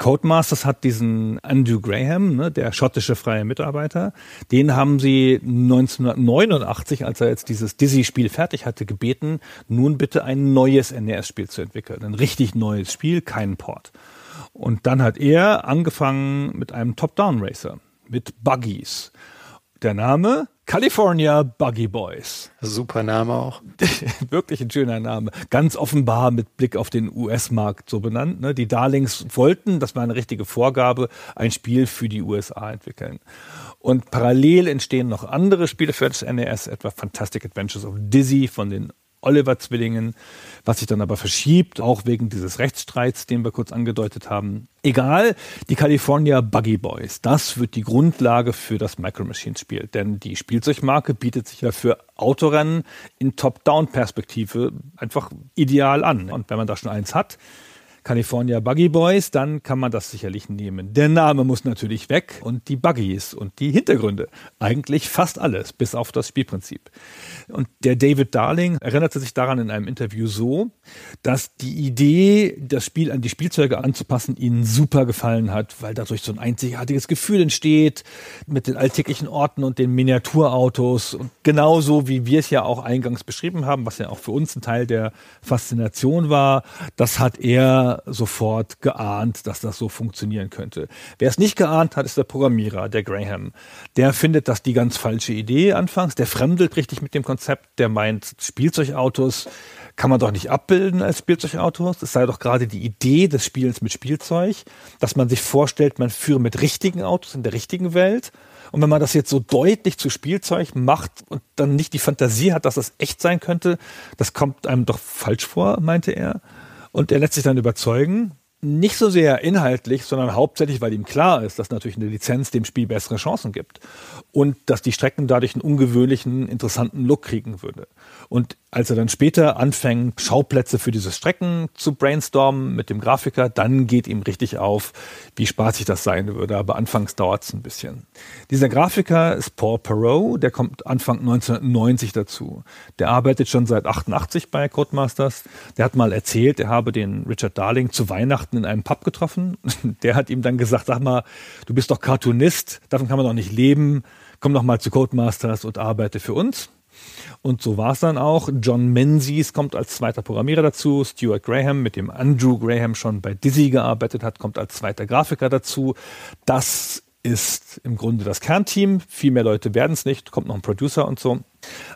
Codemasters hat diesen Andrew Graham, ne, der schottische freie Mitarbeiter, den haben sie 1989, als er jetzt dieses Dizzy-Spiel fertig hatte, gebeten, nun bitte ein neues NES-Spiel zu entwickeln. Ein richtig neues Spiel, kein Port. Und dann hat er angefangen mit einem Top-Down-Racer, mit Buggies. Der Name California Buggy Boys. Super Name auch. [LAUGHS] Wirklich ein schöner Name. Ganz offenbar mit Blick auf den US-Markt so benannt. Ne? Die Darlings wollten, das war eine richtige Vorgabe, ein Spiel für die USA entwickeln. Und parallel entstehen noch andere Spiele für das NES, etwa Fantastic Adventures of Dizzy von den Oliver-Zwillingen, was sich dann aber verschiebt, auch wegen dieses Rechtsstreits, den wir kurz angedeutet haben. Egal, die California Buggy Boys, das wird die Grundlage für das Micro Machines Spiel, denn die Spielzeugmarke bietet sich ja für Autorennen in Top-Down-Perspektive einfach ideal an. Und wenn man da schon eins hat, California Buggy Boys, dann kann man das sicherlich nehmen. Der Name muss natürlich weg und die Buggies und die Hintergründe. Eigentlich fast alles, bis auf das Spielprinzip. Und der David Darling erinnerte sich daran in einem Interview so, dass die Idee, das Spiel an die Spielzeuge anzupassen, ihnen super gefallen hat, weil dadurch so ein einzigartiges Gefühl entsteht mit den alltäglichen Orten und den Miniaturautos. Und genauso wie wir es ja auch eingangs beschrieben haben, was ja auch für uns ein Teil der Faszination war, das hat er sofort geahnt, dass das so funktionieren könnte. Wer es nicht geahnt hat, ist der Programmierer, der Graham. Der findet das die ganz falsche Idee anfangs. Der fremdelt richtig mit dem Konzept. Der meint, Spielzeugautos kann man doch nicht abbilden als Spielzeugautos. Es sei doch gerade die Idee des Spielens mit Spielzeug, dass man sich vorstellt, man führe mit richtigen Autos in der richtigen Welt. Und wenn man das jetzt so deutlich zu Spielzeug macht und dann nicht die Fantasie hat, dass das echt sein könnte, das kommt einem doch falsch vor, meinte er. Und er lässt sich dann überzeugen, nicht so sehr inhaltlich, sondern hauptsächlich, weil ihm klar ist, dass natürlich eine Lizenz dem Spiel bessere Chancen gibt und dass die Strecken dadurch einen ungewöhnlichen, interessanten Look kriegen würde. Und als er dann später anfängt, Schauplätze für diese Strecken zu brainstormen mit dem Grafiker, dann geht ihm richtig auf, wie spaßig das sein würde. Aber anfangs dauert es ein bisschen. Dieser Grafiker ist Paul Perrault, der kommt Anfang 1990 dazu. Der arbeitet schon seit 88 bei Codemasters. Der hat mal erzählt, er habe den Richard Darling zu Weihnachten in einem Pub getroffen. [LAUGHS] Der hat ihm dann gesagt, sag mal, du bist doch Cartoonist, davon kann man doch nicht leben. Komm doch mal zu Codemasters und arbeite für uns. Und so war es dann auch. John Menzies kommt als zweiter Programmierer dazu. Stuart Graham, mit dem Andrew Graham schon bei Dizzy gearbeitet hat, kommt als zweiter Grafiker dazu. Das ist im Grunde das Kernteam. Viel mehr Leute werden es nicht, kommt noch ein Producer und so.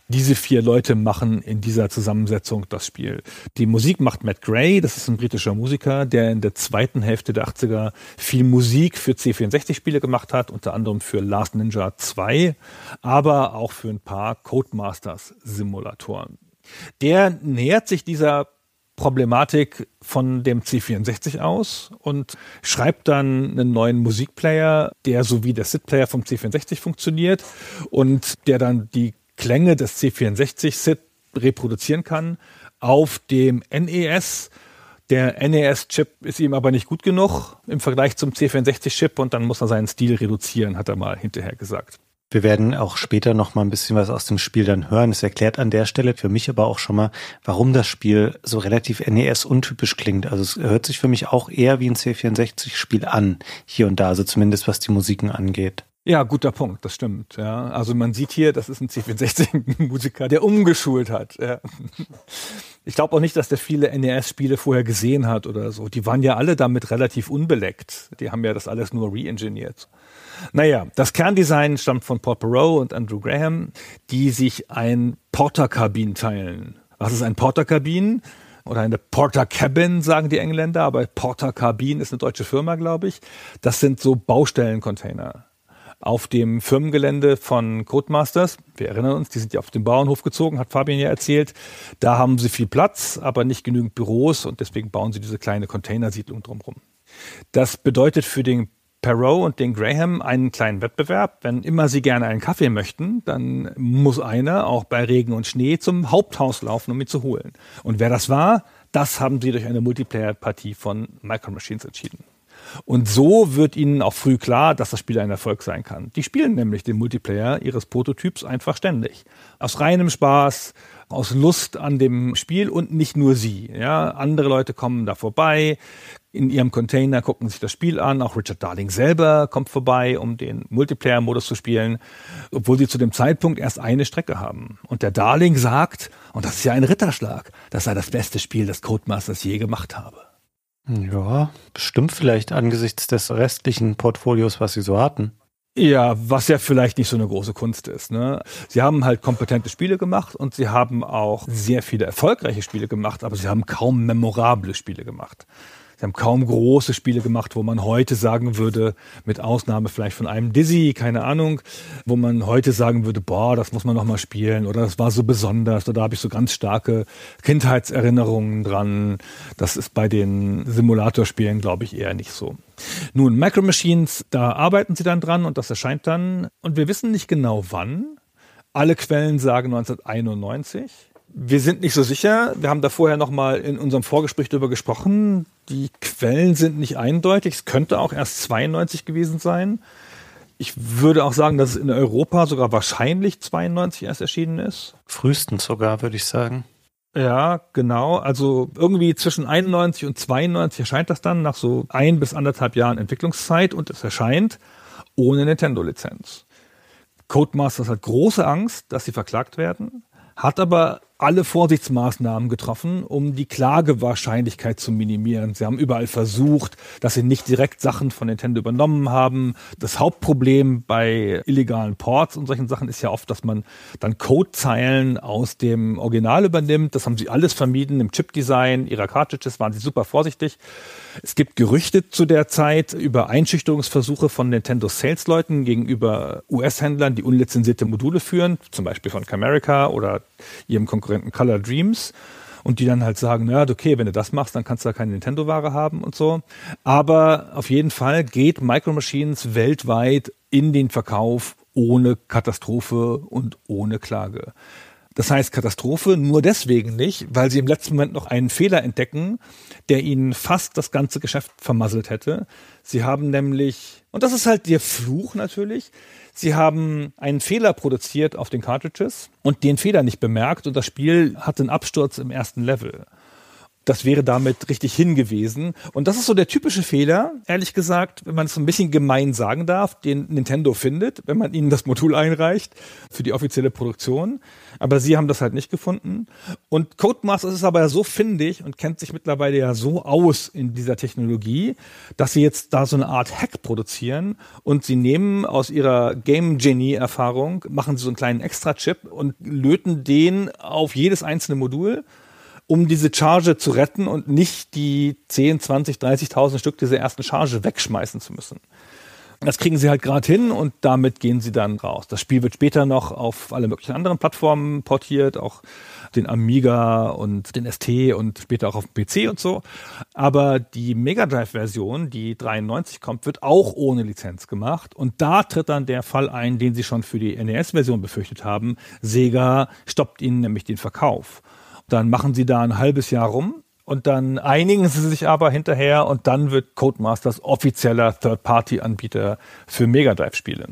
Diese vier Leute machen in dieser Zusammensetzung das Spiel. Die Musik macht Matt Gray, das ist ein britischer Musiker, der in der zweiten Hälfte der 80er viel Musik für C64-Spiele gemacht hat, unter anderem für Last Ninja 2, aber auch für ein paar Codemasters-Simulatoren. Der nähert sich dieser Problematik von dem C64 aus und schreibt dann einen neuen Musikplayer, der so wie der SID-Player vom C64 funktioniert und der dann die Klänge des C64-SID reproduzieren kann auf dem NES. Der NES-Chip ist ihm aber nicht gut genug im Vergleich zum C64-Chip und dann muss er seinen Stil reduzieren, hat er mal hinterher gesagt. Wir werden auch später noch mal ein bisschen was aus dem Spiel dann hören. Es erklärt an der Stelle für mich aber auch schon mal, warum das Spiel so relativ NES-untypisch klingt. Also es hört sich für mich auch eher wie ein C64-Spiel an, hier und da, also zumindest was die Musiken angeht. Ja, guter Punkt, das stimmt. Ja. Also man sieht hier, das ist ein C64-Musiker, der umgeschult hat. Ja. Ich glaube auch nicht, dass der viele NES-Spiele vorher gesehen hat oder so. Die waren ja alle damit relativ unbeleckt. Die haben ja das alles nur re-engineert. Naja, das Kerndesign stammt von Paul Perot und Andrew Graham, die sich ein Porter-Kabin teilen. Was ist ein Porter-Kabin? oder eine Porter Cabin, sagen die Engländer, aber Porter Cabin ist eine deutsche Firma, glaube ich. Das sind so Baustellencontainer auf dem Firmengelände von Codemasters. Wir erinnern uns, die sind ja auf den Bauernhof gezogen, hat Fabian ja erzählt. Da haben sie viel Platz, aber nicht genügend Büros und deswegen bauen sie diese kleine Containersiedlung drumherum. Das bedeutet für den Perrault und den Graham einen kleinen Wettbewerb. Wenn immer sie gerne einen Kaffee möchten, dann muss einer auch bei Regen und Schnee zum Haupthaus laufen, um ihn zu holen. Und wer das war, das haben sie durch eine Multiplayer-Partie von Micro Machines entschieden. Und so wird ihnen auch früh klar, dass das Spiel ein Erfolg sein kann. Die spielen nämlich den Multiplayer ihres Prototyps einfach ständig. Aus reinem Spaß, aus Lust an dem Spiel und nicht nur sie. Ja, andere Leute kommen da vorbei, in ihrem Container gucken sich das Spiel an. Auch Richard Darling selber kommt vorbei, um den Multiplayer-Modus zu spielen, obwohl sie zu dem Zeitpunkt erst eine Strecke haben. Und der Darling sagt, und das ist ja ein Ritterschlag, das sei das beste Spiel, das Codemasters je gemacht habe. Ja, bestimmt vielleicht angesichts des restlichen Portfolios, was sie so hatten. Ja, was ja vielleicht nicht so eine große Kunst ist. Ne? Sie haben halt kompetente Spiele gemacht und sie haben auch sehr viele erfolgreiche Spiele gemacht, aber sie haben kaum memorable Spiele gemacht. Sie haben kaum große Spiele gemacht, wo man heute sagen würde, mit Ausnahme vielleicht von einem Dizzy, keine Ahnung, wo man heute sagen würde, boah, das muss man nochmal spielen oder das war so besonders oder da habe ich so ganz starke Kindheitserinnerungen dran. Das ist bei den Simulatorspielen, glaube ich, eher nicht so. Nun, Micro Machines, da arbeiten sie dann dran und das erscheint dann und wir wissen nicht genau wann. Alle Quellen sagen 1991. Wir sind nicht so sicher. Wir haben da vorher nochmal in unserem Vorgespräch darüber gesprochen. Die Quellen sind nicht eindeutig. Es könnte auch erst 92 gewesen sein. Ich würde auch sagen, dass es in Europa sogar wahrscheinlich 92 erst erschienen ist. Frühestens sogar, würde ich sagen. Ja, genau. Also irgendwie zwischen 91 und 92 erscheint das dann nach so ein bis anderthalb Jahren Entwicklungszeit und es erscheint ohne Nintendo-Lizenz. Codemasters hat große Angst, dass sie verklagt werden, hat aber alle Vorsichtsmaßnahmen getroffen, um die Klagewahrscheinlichkeit zu minimieren. Sie haben überall versucht, dass sie nicht direkt Sachen von Nintendo übernommen haben. Das Hauptproblem bei illegalen Ports und solchen Sachen ist ja oft, dass man dann Codezeilen aus dem Original übernimmt. Das haben sie alles vermieden. Im Chipdesign ihrer Cartridges waren sie super vorsichtig. Es gibt Gerüchte zu der Zeit über Einschüchterungsversuche von Nintendo Sales-Leuten gegenüber US-Händlern, die unlizenzierte Module führen, zum Beispiel von Camerica oder ihrem Konkurrenten verwenden, Color Dreams. Und die dann halt sagen, na okay, wenn du das machst, dann kannst du da keine Nintendo-Ware haben und so. Aber auf jeden Fall geht Micro Machines weltweit in den Verkauf ohne Katastrophe und ohne Klage. Das heißt Katastrophe nur deswegen nicht, weil sie im letzten Moment noch einen Fehler entdecken, der ihnen fast das ganze Geschäft vermasselt hätte. Sie haben nämlich und das ist halt der Fluch natürlich. Sie haben einen Fehler produziert auf den Cartridges und den Fehler nicht bemerkt und das Spiel hat einen Absturz im ersten Level das wäre damit richtig hingewesen. Und das ist so der typische Fehler, ehrlich gesagt, wenn man es so ein bisschen gemein sagen darf, den Nintendo findet, wenn man ihnen das Modul einreicht für die offizielle Produktion. Aber sie haben das halt nicht gefunden. Und Codemasters ist aber so findig und kennt sich mittlerweile ja so aus in dieser Technologie, dass sie jetzt da so eine Art Hack produzieren und sie nehmen aus ihrer Game Genie Erfahrung, machen sie so einen kleinen Extra-Chip und löten den auf jedes einzelne Modul um diese Charge zu retten und nicht die 10, 20, 30.000 Stück dieser ersten Charge wegschmeißen zu müssen. Das kriegen sie halt gerade hin und damit gehen sie dann raus. Das Spiel wird später noch auf alle möglichen anderen Plattformen portiert, auch den Amiga und den ST und später auch auf dem PC und so. Aber die Mega Drive-Version, die 93 kommt, wird auch ohne Lizenz gemacht. Und da tritt dann der Fall ein, den sie schon für die NES-Version befürchtet haben. Sega stoppt ihnen nämlich den Verkauf. Dann machen sie da ein halbes Jahr rum und dann einigen sie sich aber hinterher und dann wird Codemasters offizieller Third-Party-Anbieter für Mega Drive-Spiele.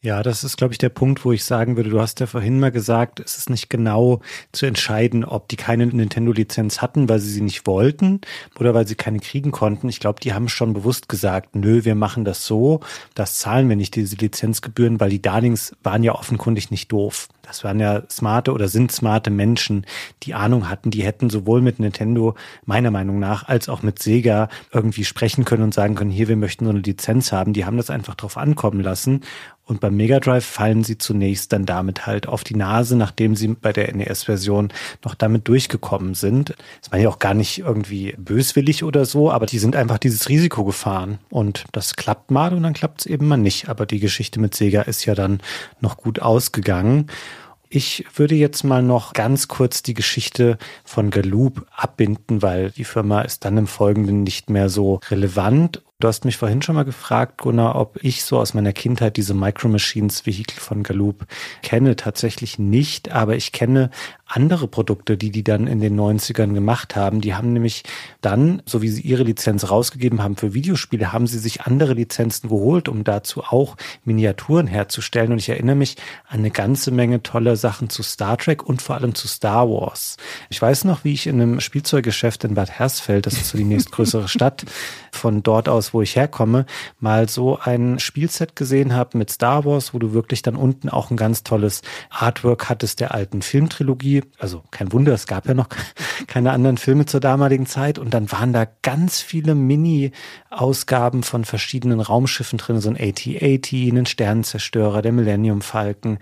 Ja, das ist, glaube ich, der Punkt, wo ich sagen würde, du hast ja vorhin mal gesagt, es ist nicht genau zu entscheiden, ob die keine Nintendo-Lizenz hatten, weil sie sie nicht wollten oder weil sie keine kriegen konnten. Ich glaube, die haben schon bewusst gesagt, nö, wir machen das so, das zahlen wir nicht, diese Lizenzgebühren, weil die Darlings waren ja offenkundig nicht doof. Das waren ja smarte oder sind smarte Menschen, die Ahnung hatten, die hätten sowohl mit Nintendo, meiner Meinung nach, als auch mit Sega irgendwie sprechen können und sagen können, hier, wir möchten so eine Lizenz haben. Die haben das einfach drauf ankommen lassen und beim Mega Drive fallen sie zunächst dann damit halt auf die Nase, nachdem sie bei der NES-Version noch damit durchgekommen sind. Das meine ich auch gar nicht irgendwie böswillig oder so, aber die sind einfach dieses Risiko gefahren. Und das klappt mal und dann klappt es eben mal nicht. Aber die Geschichte mit Sega ist ja dann noch gut ausgegangen. Ich würde jetzt mal noch ganz kurz die Geschichte von Galoop abbinden, weil die Firma ist dann im Folgenden nicht mehr so relevant Du hast mich vorhin schon mal gefragt, Gunnar, ob ich so aus meiner Kindheit diese Micro Machines Vehikel von Galoop kenne. Tatsächlich nicht, aber ich kenne andere Produkte, die die dann in den 90ern gemacht haben. Die haben nämlich dann, so wie sie ihre Lizenz rausgegeben haben für Videospiele, haben sie sich andere Lizenzen geholt, um dazu auch Miniaturen herzustellen. Und ich erinnere mich an eine ganze Menge tolle Sachen zu Star Trek und vor allem zu Star Wars. Ich weiß noch, wie ich in einem Spielzeuggeschäft in Bad Hersfeld, das ist so die nächstgrößere [LAUGHS] Stadt, von dort aus Landes, wo ich herkomme, mal so ein Spielset gesehen habe mit Star Wars, wo du wirklich dann unten auch ein ganz tolles Artwork hattest der alten Filmtrilogie. Also kein Wunder, es gab ja noch [LAUGHS] keine anderen Filme zur damaligen Zeit. Und dann waren da ganz viele Mini-Ausgaben von verschiedenen Raumschiffen drin, so ein AT-AT, einen Sternenzerstörer, der Millennium Falcon,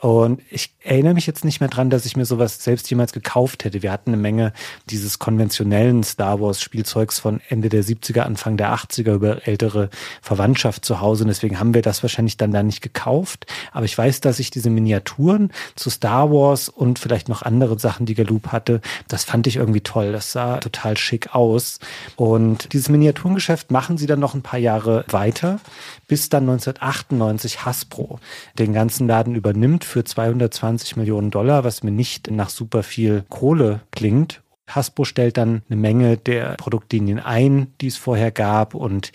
und ich erinnere mich jetzt nicht mehr dran, dass ich mir sowas selbst jemals gekauft hätte. Wir hatten eine Menge dieses konventionellen Star Wars Spielzeugs von Ende der 70er, Anfang der 80er über ältere Verwandtschaft zu Hause. Und deswegen haben wir das wahrscheinlich dann da nicht gekauft. Aber ich weiß, dass ich diese Miniaturen zu Star Wars und vielleicht noch andere Sachen, die Galoop hatte, das fand ich irgendwie toll. Das sah total schick aus. Und dieses Miniaturengeschäft machen sie dann noch ein paar Jahre weiter, bis dann 1998 Hasbro den ganzen Laden übernimmt für 220 Millionen Dollar, was mir nicht nach super viel Kohle klingt. Hasbro stellt dann eine Menge der Produktlinien ein, die es vorher gab und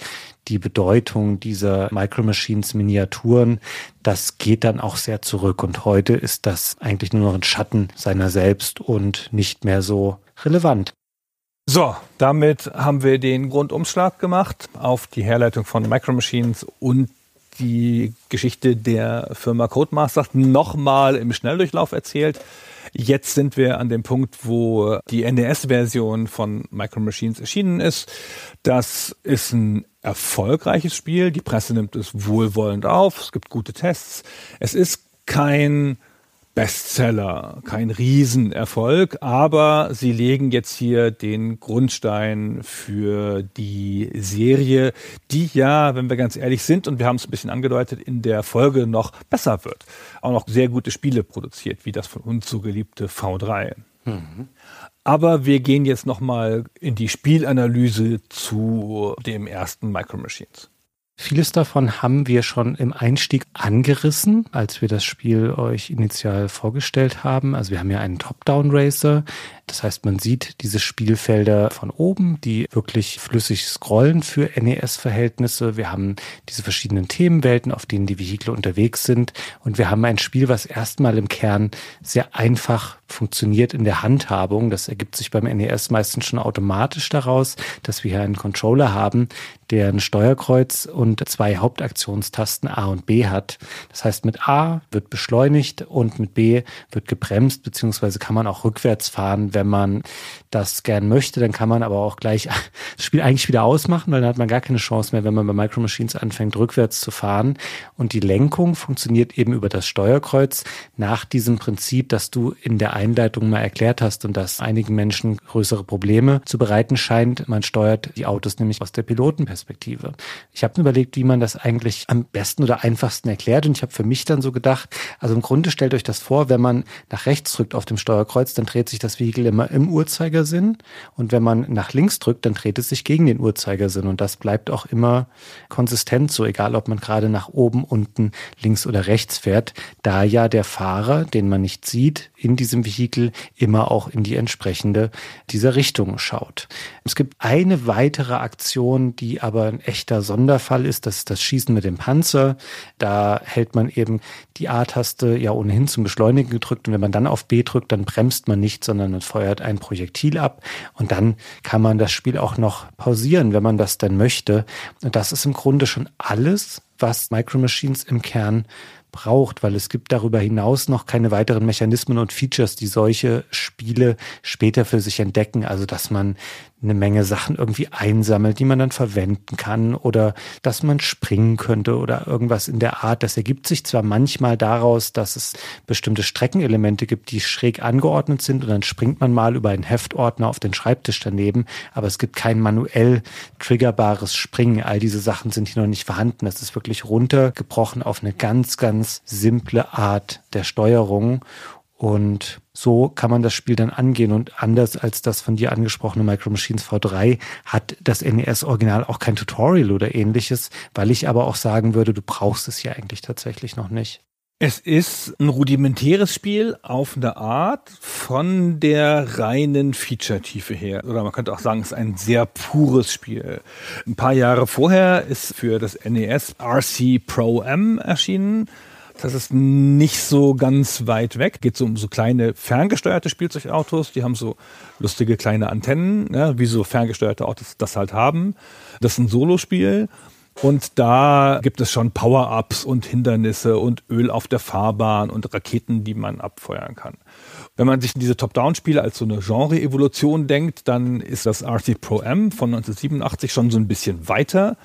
die Bedeutung dieser Micro Machines Miniaturen, das geht dann auch sehr zurück und heute ist das eigentlich nur noch ein Schatten seiner selbst und nicht mehr so relevant. So, damit haben wir den Grundumschlag gemacht auf die Herleitung von Micro Machines und die Geschichte der Firma Codemasters nochmal im Schnelldurchlauf erzählt. Jetzt sind wir an dem Punkt, wo die NES-Version von Micro Machines erschienen ist. Das ist ein erfolgreiches Spiel. Die Presse nimmt es wohlwollend auf. Es gibt gute Tests. Es ist kein Bestseller, kein Riesenerfolg, aber sie legen jetzt hier den Grundstein für die Serie, die ja, wenn wir ganz ehrlich sind, und wir haben es ein bisschen angedeutet, in der Folge noch besser wird. Auch noch sehr gute Spiele produziert, wie das von uns so geliebte V3. Mhm. Aber wir gehen jetzt nochmal in die Spielanalyse zu dem ersten Micro Machines. Vieles davon haben wir schon im Einstieg angerissen, als wir das Spiel euch initial vorgestellt haben. Also wir haben ja einen Top-Down-Racer, das heißt, man sieht diese Spielfelder von oben, die wirklich flüssig scrollen für NES-Verhältnisse. Wir haben diese verschiedenen Themenwelten, auf denen die Vehikel unterwegs sind. Und wir haben ein Spiel, was erstmal im Kern sehr einfach funktioniert in der Handhabung. Das ergibt sich beim NES meistens schon automatisch daraus, dass wir hier einen Controller haben, der ein Steuerkreuz und zwei Hauptaktionstasten A und B hat. Das heißt, mit A wird beschleunigt und mit B wird gebremst, beziehungsweise kann man auch rückwärts fahren, wenn man das gern möchte, dann kann man aber auch gleich [LAUGHS] das Spiel eigentlich wieder ausmachen, weil dann hat man gar keine Chance mehr, wenn man bei Micro Machines anfängt, rückwärts zu fahren. Und die Lenkung funktioniert eben über das Steuerkreuz nach diesem Prinzip, das du in der Einleitung mal erklärt hast und das einigen Menschen größere Probleme zu bereiten scheint. Man steuert die Autos nämlich aus der Pilotenperspektive. Ich habe überlegt, wie man das eigentlich am besten oder einfachsten erklärt. Und ich habe für mich dann so gedacht, also im Grunde stellt euch das vor, wenn man nach rechts drückt auf dem Steuerkreuz, dann dreht sich das Vehikel Regel immer im Uhrzeigersinn. Und wenn man nach links drückt, dann dreht es sich gegen den Uhrzeigersinn. Und das bleibt auch immer konsistent so, egal ob man gerade nach oben, unten, links oder rechts fährt, da ja der Fahrer, den man nicht sieht, in diesem Vehikel immer auch in die entsprechende dieser Richtung schaut. Es gibt eine weitere Aktion, die aber ein echter Sonderfall ist, das ist das Schießen mit dem Panzer. Da hält man eben die A-Taste ja ohnehin zum Beschleunigen gedrückt und wenn man dann auf B drückt, dann bremst man nicht, sondern man feuert ein Projektil ab und dann kann man das Spiel auch noch pausieren, wenn man das denn möchte. Und das ist im Grunde schon alles, was Micro Machines im Kern braucht, weil es gibt darüber hinaus noch keine weiteren Mechanismen und Features, die solche Spiele später für sich entdecken. Also dass man eine Menge Sachen irgendwie einsammelt, die man dann verwenden kann oder dass man springen könnte oder irgendwas in der Art. Das ergibt sich zwar manchmal daraus, dass es bestimmte Streckenelemente gibt, die schräg angeordnet sind und dann springt man mal über einen Heftordner auf den Schreibtisch daneben, aber es gibt kein manuell triggerbares Springen. All diese Sachen sind hier noch nicht vorhanden. Das ist wirklich runtergebrochen auf eine ganz, ganz simple Art der Steuerung und so kann man das Spiel dann angehen. Und anders als das von dir angesprochene Micro Machines V3 hat das NES-Original auch kein Tutorial oder ähnliches, weil ich aber auch sagen würde, du brauchst es ja eigentlich tatsächlich noch nicht. Es ist ein rudimentäres Spiel auf eine Art von der reinen Feature-Tiefe her. Oder man könnte auch sagen, es ist ein sehr pures Spiel. Ein paar Jahre vorher ist für das NES RC Pro M erschienen das ist nicht so ganz weit weg. Geht so um so kleine ferngesteuerte Spielzeugautos. Die haben so lustige kleine Antennen, ja, ne, wie so ferngesteuerte Autos das halt haben. Das ist ein Solospiel. Und da gibt es schon Power-Ups und Hindernisse und Öl auf der Fahrbahn und Raketen, die man abfeuern kann. Wenn man sich diese Top-Down-Spiele als so eine Genre-Evolution denkt, dann ist das RC Pro M von 1987 schon so ein bisschen weiter.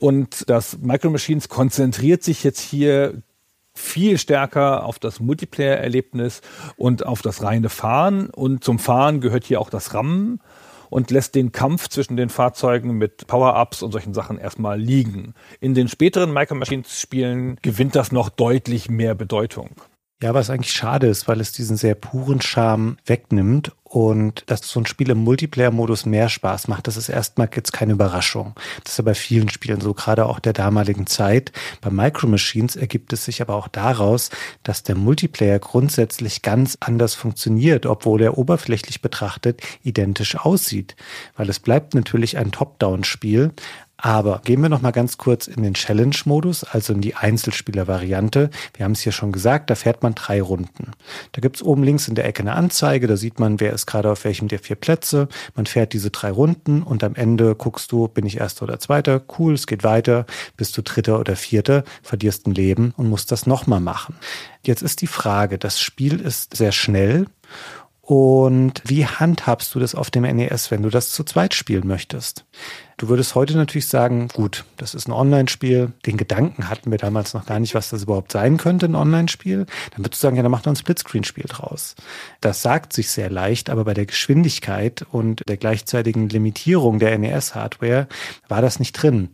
Und das Micro Machines konzentriert sich jetzt hier viel stärker auf das Multiplayer-Erlebnis und auf das reine Fahren. Und zum Fahren gehört hier auch das Rammen und lässt den Kampf zwischen den Fahrzeugen mit Power-Ups und solchen Sachen erstmal liegen. In den späteren Micro Machines Spielen gewinnt das noch deutlich mehr Bedeutung. Ja, was eigentlich schade ist, weil es diesen sehr puren Charme wegnimmt und dass so ein Spiel im Multiplayer-Modus mehr Spaß macht, das ist erstmal jetzt keine Überraschung. Das ist ja bei vielen Spielen so, gerade auch der damaligen Zeit. Bei Micro Machines ergibt es sich aber auch daraus, dass der Multiplayer grundsätzlich ganz anders funktioniert, obwohl er oberflächlich betrachtet identisch aussieht. Weil es bleibt natürlich ein Top-Down-Spiel, aber gehen wir noch mal ganz kurz in den Challenge-Modus, also in die Einzelspieler-Variante. Wir haben es hier schon gesagt, da fährt man drei Runden. Da gibt es oben links in der Ecke eine Anzeige, da sieht man, wer ist gerade auf welchem der vier Plätze. Man fährt diese drei Runden und am Ende guckst du, bin ich Erster oder Zweiter? Cool, es geht weiter. Bist du Dritter oder Vierter? Verlierst ein Leben und musst das nochmal machen. Jetzt ist die Frage, das Spiel ist sehr schnell und wie handhabst du das auf dem NES, wenn du das zu zweit spielen möchtest? Du würdest heute natürlich sagen, gut, das ist ein Online-Spiel. Den Gedanken hatten wir damals noch gar nicht, was das überhaupt sein könnte, ein Online-Spiel. Dann würdest du sagen, ja, dann macht man ein Splitscreen-Spiel draus. Das sagt sich sehr leicht, aber bei der Geschwindigkeit und der gleichzeitigen Limitierung der NES-Hardware war das nicht drin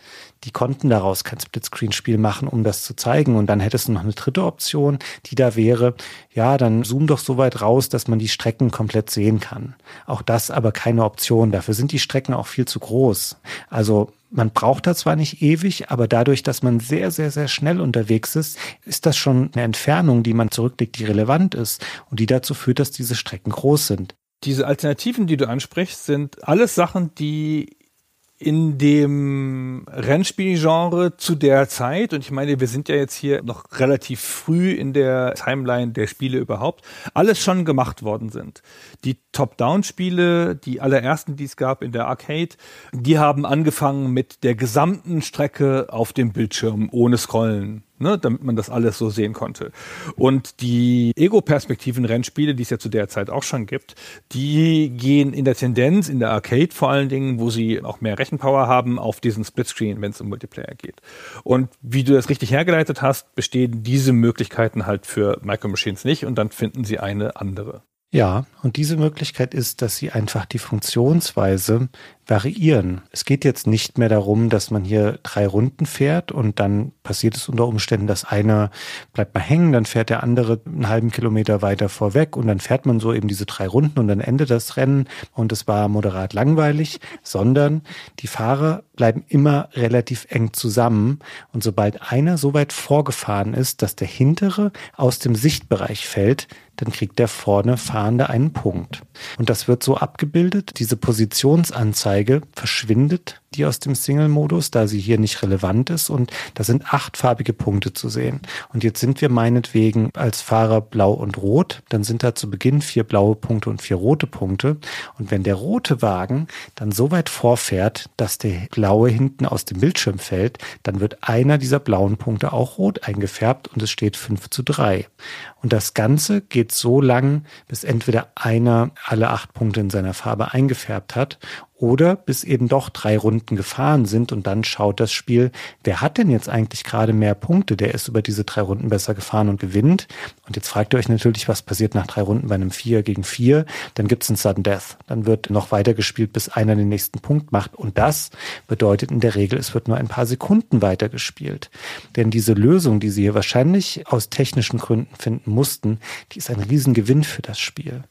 die konnten daraus kein Splitscreen-Spiel machen, um das zu zeigen. Und dann hättest du noch eine dritte Option, die da wäre, ja, dann zoom doch so weit raus, dass man die Strecken komplett sehen kann. Auch das aber keine Option. Dafür sind die Strecken auch viel zu groß. Also man braucht da zwar nicht ewig, aber dadurch, dass man sehr, sehr, sehr schnell unterwegs ist, ist das schon eine Entfernung, die man zurücklegt, die relevant ist und die dazu führt, dass diese Strecken groß sind. Diese Alternativen, die du ansprichst, sind alles Sachen, die in dem Rennspielgenre zu der Zeit, und ich meine, wir sind ja jetzt hier noch relativ früh in der Timeline der Spiele überhaupt, alles schon gemacht worden sind. Die Top-Down-Spiele, die allerersten, die es gab in der Arcade, die haben angefangen mit der gesamten Strecke auf dem Bildschirm ohne Scrollen ne, damit man das alles so sehen konnte. Und die Ego-Perspektiven-Rennspiele, die es ja zu der Zeit auch schon gibt, die gehen in der Tendenz, in der Arcade vor allen Dingen, wo sie auch mehr Rechenpower haben, auf diesen Splitscreen, wenn es um Multiplayer geht. Und wie du das richtig hergeleitet hast, bestehen diese Möglichkeiten halt für Micro Machines nicht und dann finden sie eine andere. Ja, und diese Möglichkeit ist, dass sie einfach die Funktionsweise variieren. Es geht jetzt nicht mehr darum, dass man hier drei Runden fährt und dann passiert es unter Umständen, dass einer bleibt mal hängen, dann fährt der andere einen halben Kilometer weiter vorweg und dann fährt man so eben diese drei Runden und dann endet das Rennen und es war moderat langweilig, sondern die Fahrer bleiben immer relativ eng zusammen und sobald einer so weit vorgefahren ist, dass der hintere aus dem Sichtbereich fällt, dann kriegt der vorne Fahrende einen Punkt. Und das wird so abgebildet. Diese Positionsanzeige verschwindet, die aus dem Single-Modus, da sie hier nicht relevant ist. Und da sind acht farbige Punkte zu sehen. Und jetzt sind wir meinetwegen als Fahrer blau und rot. Dann sind da zu Beginn vier blaue Punkte und vier rote Punkte. Und wenn der rote Wagen dann so weit vorfährt, dass der blaue hinten aus dem Bildschirm fällt, dann wird einer dieser blauen Punkte auch rot eingefärbt und es steht 5 zu 3. Und das Ganze geht so lang, bis entweder einer alle acht Punkte in seiner Farbe eingefärbt hat oder bis eben doch drei Runden gefahren sind und dann schaut das Spiel, wer hat denn jetzt eigentlich gerade mehr Punkte? Der ist über diese drei Runden besser gefahren und gewinnt. Und jetzt fragt ihr euch natürlich, was passiert nach drei Runden bei einem Vier gegen Vier? Dann gibt's einen Sudden Death. Dann wird noch weiter gespielt, bis einer den nächsten Punkt macht. Und das bedeutet in der Regel, es wird nur ein paar Sekunden weiter gespielt. Denn diese Lösung, die sie hier wahrscheinlich aus technischen Gründen finden mussten, die ist ein Riesengewinn für das Spiel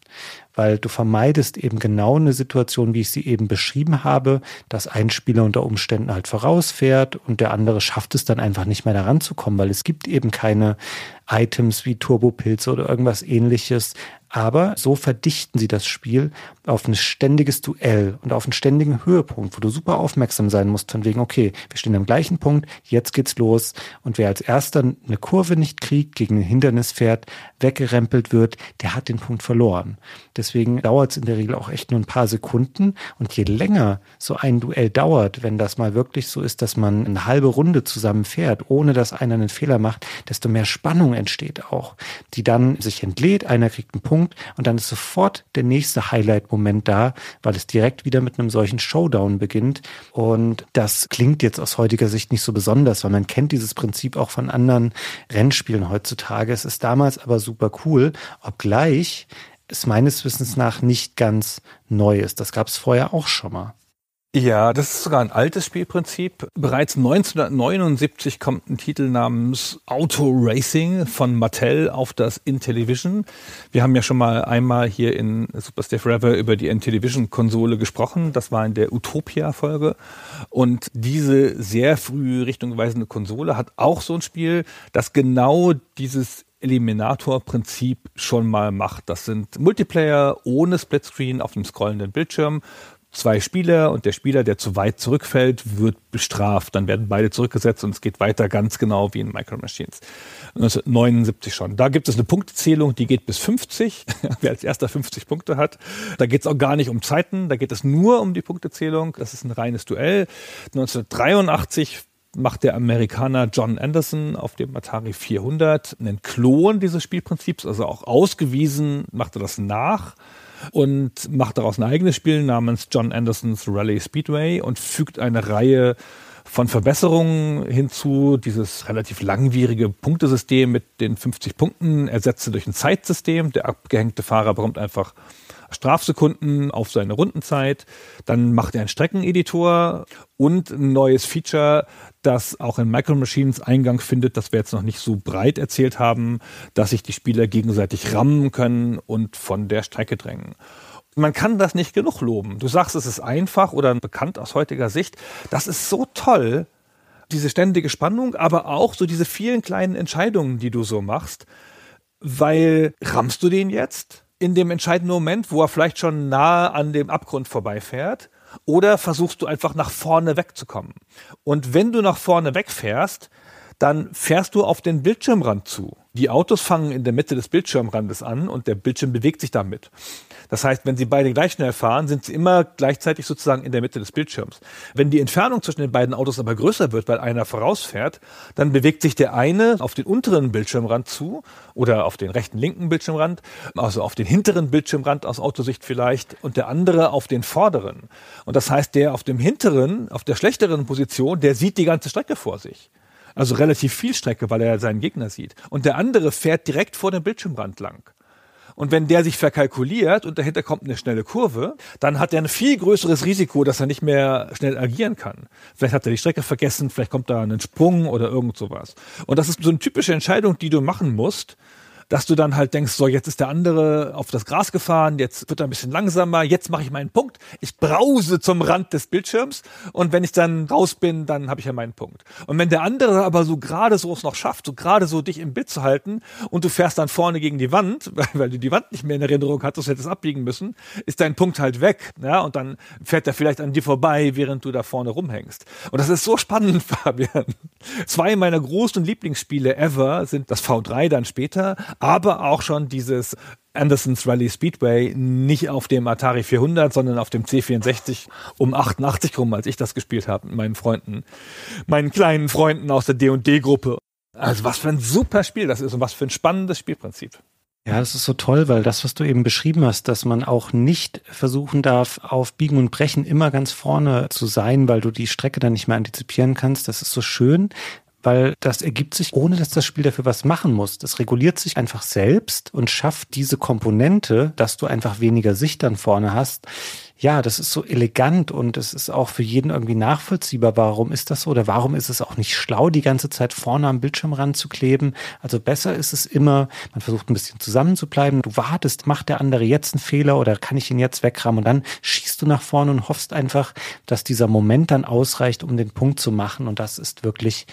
weil du vermeidest eben genau eine Situation, wie ich sie eben beschrieben habe, dass ein Spieler unter Umständen halt vorausfährt und der andere schafft es dann einfach nicht mehr daran zu kommen, weil es gibt eben keine Items wie Turbopilze oder irgendwas ähnliches. Aber so verdichten sie das Spiel auf ein ständiges Duell und auf einen ständigen Höhepunkt, wo du super aufmerksam sein musst, von wegen, okay, wir stehen am gleichen Punkt, jetzt geht's los. Und wer als erster eine Kurve nicht kriegt, gegen ein Hindernis fährt, weggerempelt wird, der hat den Punkt verloren. Deswegen dauert's in der Regel auch echt nur ein paar Sekunden. Und je länger so ein Duell dauert, wenn das mal wirklich so ist, dass man eine halbe Runde zusammen fährt, ohne dass einer einen Fehler macht, desto mehr Spannung entsteht auch, die dann sich entlädt, einer kriegt einen Punkt und dann ist sofort der nächste Highlight-Moment da, weil es direkt wieder mit einem solchen Showdown beginnt. Und das klingt jetzt aus heutiger Sicht nicht so besonders, weil man kennt dieses Prinzip auch von anderen Rennspielen heutzutage. Es ist damals aber super cool, obgleich es meines Wissens nach nicht ganz neu ist. Das gab es vorher auch schon mal. Ja, das ist sogar ein altes Spielprinzip. Bereits 1979 kommt ein Titel namens Auto Racing von Mattel auf das Intellivision. Wir haben ja schon mal einmal hier in Super Stay Forever über die Intellivision-Konsole gesprochen. Das war in der Utopia-Folge. Und diese sehr früh richtungweisende Konsole hat auch so ein Spiel, das genau dieses Eliminator-Prinzip schon mal macht. Das sind Multiplayer ohne Splitscreen auf dem scrollenden Bildschirm zwei Spieler und der Spieler, der zu weit zurückfällt, wird bestraft. Dann werden beide zurückgesetzt und es geht weiter ganz genau wie in Micro Machines. 1979 schon. Da gibt es eine Punktezählung, die geht bis 50. [LAUGHS] Wer als erster 50 Punkte hat. Da geht es auch gar nicht um Zeiten, da geht es nur um die Punktezählung. Das ist ein reines Duell. 1983 macht der Amerikaner John Anderson auf dem Atari 400 einen Klon dieses Spielprinzips, also auch ausgewiesen, macht er das nach und macht daraus ein eigenes Spiel namens John Andersons Rally Speedway und fügt eine Reihe von Verbesserungen hinzu. Dieses relativ langwierige Punktesystem mit den 50 Punkten ersetzte durch ein Zeitsystem. Der abgehängte Fahrer bekommt einfach Strafsekunden auf seine Rundenzeit. Dann macht er einen Streckeneditor und ein neues Feature, das auch in Micro Machines Eingang findet, das wir jetzt noch nicht so breit erzählt haben, dass sich die Spieler gegenseitig rammen können und von der Strecke drängen. Man kann das nicht genug loben. Du sagst, es ist einfach oder bekannt aus heutiger Sicht. Das ist so toll, diese ständige Spannung, aber auch so diese vielen kleinen Entscheidungen, die du so machst. Weil rammst du den jetzt? in dem entscheidenden Moment, wo er vielleicht schon nahe an dem Abgrund vorbeifährt? Oder versuchst du einfach nach vorne wegzukommen? Und wenn du nach vorne wegfährst, dann fährst du auf den Bildschirmrand zu. Die Autos fangen in der Mitte des Bildschirmrandes an und der Bildschirm bewegt sich damit. Das heißt, wenn sie beide gleich schnell fahren, sind sie immer gleichzeitig sozusagen in der Mitte des Bildschirms. Wenn die Entfernung zwischen den beiden Autos aber größer wird, weil einer vorausfährt, dann bewegt sich der eine auf den unteren Bildschirmrand zu oder auf den rechten linken Bildschirmrand, also auf den hinteren Bildschirmrand aus Autosicht vielleicht und der andere auf den vorderen. Und das heißt, der auf dem hinteren, auf der schlechteren Position, der sieht die ganze Strecke vor sich. Also relativ viel Strecke, weil er seinen Gegner sieht. Und der andere fährt direkt vor dem Bildschirmrand lang. Und wenn der sich verkalkuliert und dahinter kommt eine schnelle Kurve, dann hat er ein viel größeres Risiko, dass er nicht mehr schnell agieren kann. Vielleicht hat er die Strecke vergessen, vielleicht kommt da ein Sprung oder irgend sowas. Und das ist so eine typische Entscheidung, die du machen musst, dass du dann halt denkst, so jetzt ist der andere auf das Gras gefahren, jetzt wird er ein bisschen langsamer, jetzt mache ich meinen Punkt. Ich brause zum Rand des Bildschirms und wenn ich dann raus bin, dann habe ich ja meinen Punkt. Und wenn der andere aber so gerade so es noch schafft, so gerade so dich im Bild zu halten und du fährst dann vorne gegen die Wand, [LAUGHS] weil du die Wand nicht mehr in Erinnerung hattest, hättest abbiegen müssen, ist dein Punkt halt weg. Ja? Und dann fährt er vielleicht an dir vorbei, während du da vorne rumhängst. Und das ist so spannend, [LAUGHS] Fabian. Zwei meiner großen Lieblingsspiele ever sind das V3 dann später, aber auch schon dieses Andersons Rally Speedway nicht auf dem Atari 400, sondern auf dem C64 um 88 rum, als ich das gespielt habe mit meinen Freunden, meinen kleinen Freunden aus der D&D-Gruppe. Also was für ein super Spiel das ist und was für ein spannendes Spielprinzip. Ja, das ist so toll, weil das, was du eben beschrieben hast, dass man auch nicht versuchen darf, auf Biegen und Brechen immer ganz vorne zu sein, weil du die Strecke dann nicht mehr antizipieren kannst, das ist so schön, weil das ergibt sich, ohne dass das Spiel dafür was machen muss. Das reguliert sich einfach selbst und schafft diese Komponente, dass du einfach weniger Sicht dann vorne hast. Ja, das ist so elegant und es ist auch für jeden irgendwie nachvollziehbar, warum ist das so oder warum ist es auch nicht schlau, die ganze Zeit vorne am Bildschirm ranzukleben. Also besser ist es immer, man versucht ein bisschen zusammenzubleiben. Du wartest, macht der andere jetzt einen Fehler oder kann ich ihn jetzt wegrammen und dann schießt du nach vorne und hoffst einfach, dass dieser Moment dann ausreicht, um den Punkt zu machen und das ist wirklich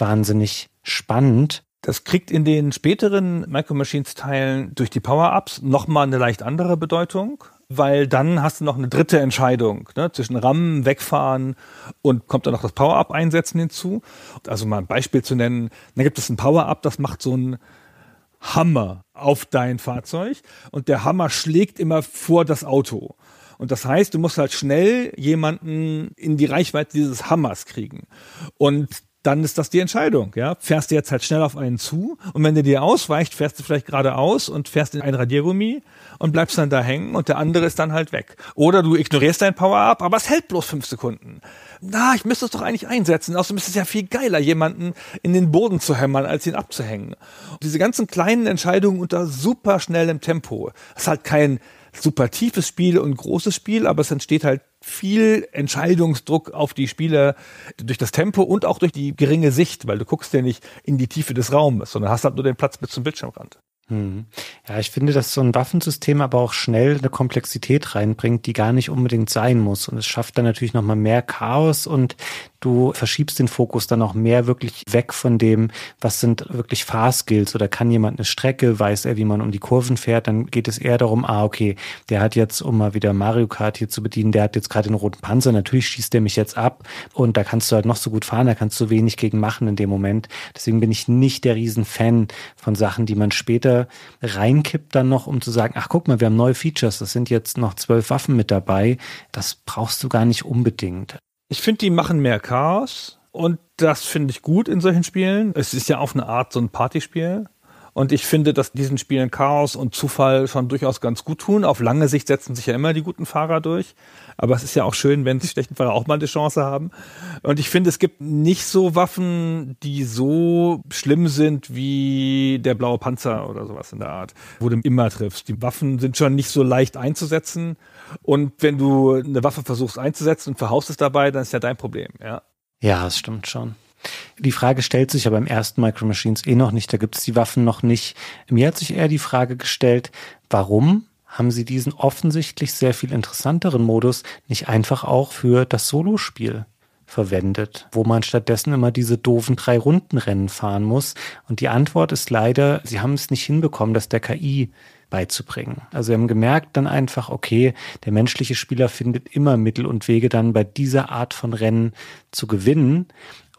wahnsinnig spannend. Das kriegt in den späteren Micro Machines Teilen durch die Power-Ups nochmal eine leicht andere Bedeutung, weil dann hast du noch eine dritte Entscheidung ne, zwischen Rammen, Wegfahren und kommt dann noch das Power-Up einsetzen hinzu. Also mal ein Beispiel zu nennen, da gibt es ein Power-Up, das macht so ein Hammer auf dein Fahrzeug und der Hammer schlägt immer vor das Auto. Und das heißt, du musst halt schnell jemanden in die Reichweite dieses Hammers kriegen. Und dann ist das die Entscheidung. Ja? Fährst du jetzt halt schnell auf einen zu und wenn der dir ausweicht, fährst du vielleicht geradeaus und fährst in ein Radiergummi und bleibst dann da hängen und der andere ist dann halt weg. Oder du ignorierst dein Power-Up, aber es hält bloß fünf Sekunden. Na, ich müsste es doch eigentlich einsetzen. Außerdem ist es ja viel geiler, jemanden in den Boden zu hämmern, als ihn abzuhängen. Und diese ganzen kleinen Entscheidungen unter super schnellem Tempo. Es ist halt kein super tiefes Spiel und großes Spiel, aber es entsteht halt viel Entscheidungsdruck auf die Spieler durch das Tempo und auch durch die geringe Sicht, weil du guckst ja nicht in die Tiefe des Raumes, sondern hast halt nur den Platz bis zum Bildschirmrand. Hm. Ja, ich finde, dass so ein Waffensystem aber auch schnell eine Komplexität reinbringt, die gar nicht unbedingt sein muss. Und es schafft dann natürlich nochmal mehr Chaos und du verschiebst den Fokus dann auch mehr wirklich weg von dem, was sind wirklich Fahrskills oder kann jemand eine Strecke, weiß er, wie man um die Kurven fährt, dann geht es eher darum, ah, okay, der hat jetzt, um mal wieder Mario Kart hier zu bedienen, der hat jetzt gerade den roten Panzer, natürlich schießt der mich jetzt ab und da kannst du halt noch so gut fahren, da kannst du wenig gegen machen in dem Moment. Deswegen bin ich nicht der Riesenfan von Sachen, die man später äh, reinkippt dann noch, um zu sagen, ach guck mal, wir haben neue Features, das sind jetzt noch zwölf Waffen mit dabei, das brauchst du gar nicht unbedingt. Ich finde, die machen mehr Chaos und das finde ich gut in solchen Spielen. Es ist ja auf eine Art so ein Partyspiel. Und ich finde, dass diesen Spielen Chaos und Zufall schon durchaus ganz gut tun. Auf lange Sicht setzen sich ja immer die guten Fahrer durch. Aber es ist ja auch schön, wenn die schlechten Fahrer auch mal eine Chance haben. Und ich finde, es gibt nicht so Waffen, die so schlimm sind wie der blaue Panzer oder sowas in der Art, wo du immer triffst. Die Waffen sind schon nicht so leicht einzusetzen. Und wenn du eine Waffe versuchst einzusetzen und verhaust es dabei, dann ist ja dein Problem, ja. Ja, das stimmt schon. Die Frage stellt sich ja beim ersten Micro Machines eh noch nicht. Da gibt es die Waffen noch nicht. Mir hat sich eher die Frage gestellt, warum haben sie diesen offensichtlich sehr viel interessanteren Modus nicht einfach auch für das Solospiel verwendet, wo man stattdessen immer diese doofen drei Rundenrennen fahren muss. Und die Antwort ist leider, sie haben es nicht hinbekommen, das der KI beizubringen. Also wir haben gemerkt dann einfach, okay, der menschliche Spieler findet immer Mittel und Wege dann bei dieser Art von Rennen zu gewinnen.